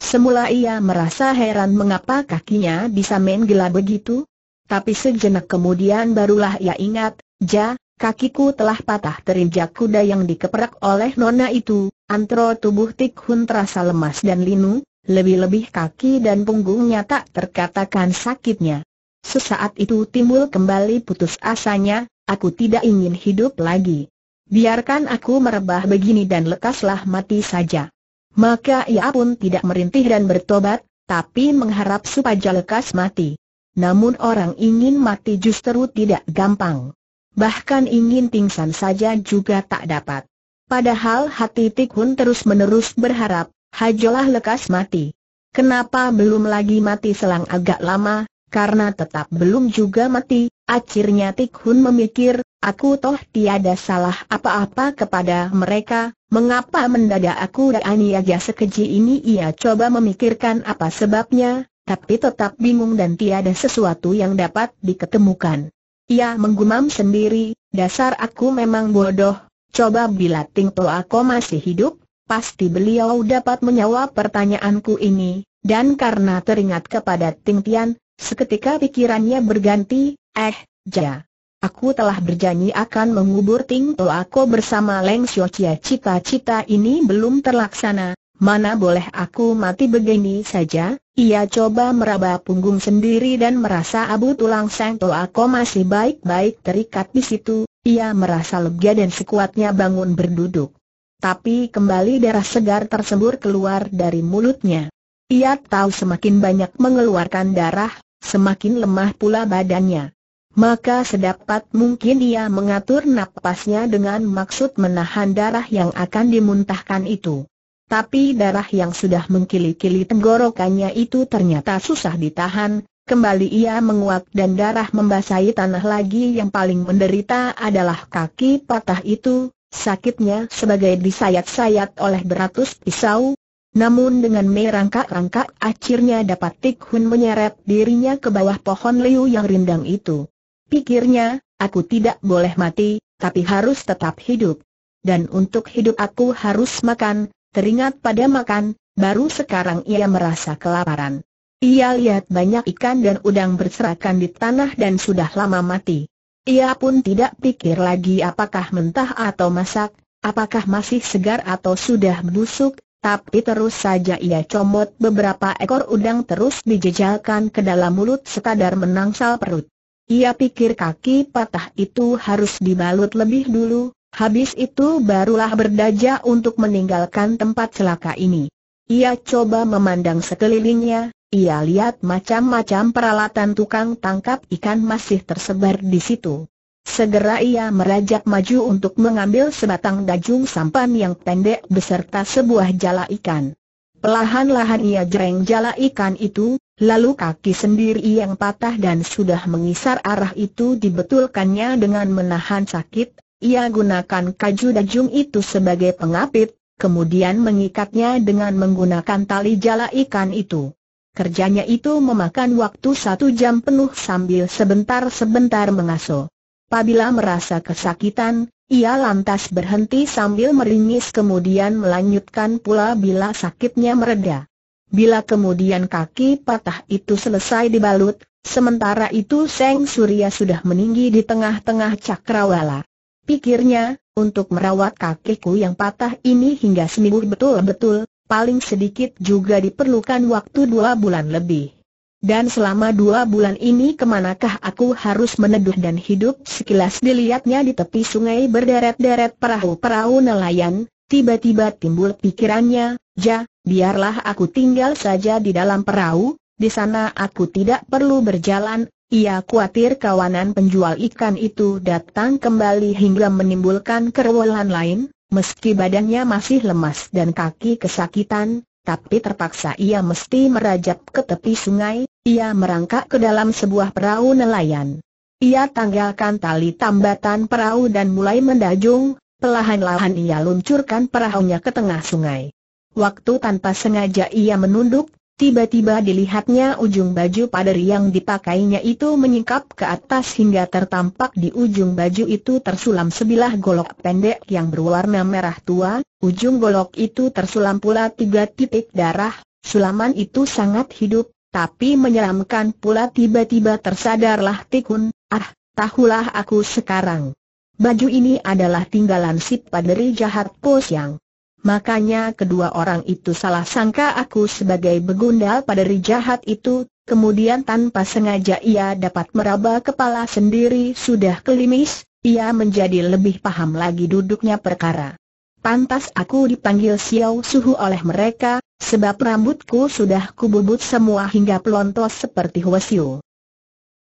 Semula ia merasa heran mengapa kakinya bisa main gila begitu. Tapi sejenak kemudian barulah ia ingat, ja, kakiku telah patah terinjak kuda yang dikeperak oleh nona itu, antro tubuh Tik Hun terasa lemas dan linu, lebih-lebih kaki dan punggungnya tak terkatakan sakitnya. Sesaat itu timbul kembali putus asanya, aku tidak ingin hidup lagi. Biarkan aku merebah begini dan lekaslah mati saja. Maka ia pun tidak merintih dan bertobat, tapi mengharap supaya lekas mati. Namun orang ingin mati justru tidak gampang. Bahkan ingin pingsan saja juga tak dapat. Padahal hati Tikhun terus-menerus berharap, hajolah lekas mati. Kenapa belum lagi mati selang agak lama, karena tetap belum juga mati, akhirnya Tikhun memikir, Aku toh tiada salah apa-apa kepada mereka, mengapa mendadak aku dan dianiaya sekeji ini ia coba memikirkan apa sebabnya, tapi tetap bingung dan tiada sesuatu yang dapat diketemukan. Ia menggumam sendiri, dasar aku memang bodoh, coba bila Tingto aku masih hidup, pasti beliau dapat menjawab pertanyaanku ini, dan karena teringat kepada Tingtian, seketika pikirannya berganti, eh, jah. Aku telah berjanji akan mengubur Ting Toako bersama Leng Xiu cita-cita ini belum terlaksana, mana boleh aku mati begini saja, ia coba meraba punggung sendiri dan merasa abu tulang Sang Toako masih baik-baik terikat di situ, ia merasa lega dan sekuatnya bangun berduduk. Tapi kembali darah segar tersembur keluar dari mulutnya. Ia tahu semakin banyak mengeluarkan darah, semakin lemah pula badannya maka sedapat mungkin ia mengatur napasnya dengan maksud menahan darah yang akan dimuntahkan itu. Tapi darah yang sudah mengkili-kili tenggorokannya itu ternyata susah ditahan, kembali ia menguap dan darah membasahi tanah lagi yang paling menderita adalah kaki patah itu, sakitnya sebagai disayat-sayat oleh beratus pisau, namun dengan merangkak-rangkak akhirnya dapat tikun menyeret dirinya ke bawah pohon liu yang rindang itu. Pikirnya, aku tidak boleh mati, tapi harus tetap hidup. Dan untuk hidup aku harus makan, teringat pada makan, baru sekarang ia merasa kelaparan. Ia lihat banyak ikan dan udang berserakan di tanah dan sudah lama mati. Ia pun tidak pikir lagi apakah mentah atau masak, apakah masih segar atau sudah busuk, tapi terus saja ia comot beberapa ekor udang terus dijejalkan ke dalam mulut sekadar menangsal perut. Ia pikir kaki patah itu harus dibalut lebih dulu, habis itu barulah berdaja untuk meninggalkan tempat celaka ini. Ia coba memandang sekelilingnya, ia lihat macam-macam peralatan tukang tangkap ikan masih tersebar di situ. Segera ia merajak maju untuk mengambil sebatang dajung sampan yang pendek beserta sebuah jala ikan. Pelahan-lahan ia jereng jala ikan itu, Lalu kaki sendiri yang patah dan sudah mengisar arah itu dibetulkannya dengan menahan sakit, ia gunakan kaju dajung itu sebagai pengapit, kemudian mengikatnya dengan menggunakan tali jala ikan itu. Kerjanya itu memakan waktu satu jam penuh sambil sebentar-sebentar mengasuh. Pabila merasa kesakitan, ia lantas berhenti sambil meringis kemudian melanjutkan pula bila sakitnya mereda. Bila kemudian kaki patah itu selesai dibalut, sementara itu Seng Surya sudah meninggi di tengah-tengah cakrawala. Pikirnya, untuk merawat kakiku yang patah ini hingga seminggu betul-betul, paling sedikit juga diperlukan waktu dua bulan lebih. Dan selama dua bulan ini kemanakah aku harus meneduh dan hidup sekilas dilihatnya di tepi sungai berderet-deret perahu-perahu nelayan, Tiba-tiba timbul pikirannya, ja, biarlah aku tinggal saja di dalam perahu, di sana aku tidak perlu berjalan, ia khawatir kawanan penjual ikan itu datang kembali hingga menimbulkan kerewolan lain, meski badannya masih lemas dan kaki kesakitan, tapi terpaksa ia mesti merajap ke tepi sungai, ia merangkak ke dalam sebuah perahu nelayan. Ia tanggalkan tali tambatan perahu dan mulai mendajung, Pelahan-lahan ia luncurkan perahunya ke tengah sungai. Waktu tanpa sengaja ia menunduk, tiba-tiba dilihatnya ujung baju pader yang dipakainya itu menyingkap ke atas hingga tertampak di ujung baju itu tersulam sebilah golok pendek yang berwarna merah tua, ujung golok itu tersulam pula tiga titik darah, sulaman itu sangat hidup, tapi menyeramkan pula tiba-tiba tersadarlah Tikun, ah, tahulah aku sekarang. Baju ini adalah tinggalan sip paderi jahat Po Siang. Makanya kedua orang itu salah sangka aku sebagai begundal paderi jahat itu, kemudian tanpa sengaja ia dapat meraba kepala sendiri sudah kelimis, ia menjadi lebih paham lagi duduknya perkara. Pantas aku dipanggil Xiao Suhu oleh mereka, sebab rambutku sudah kububut semua hingga pelontos seperti Huasiu.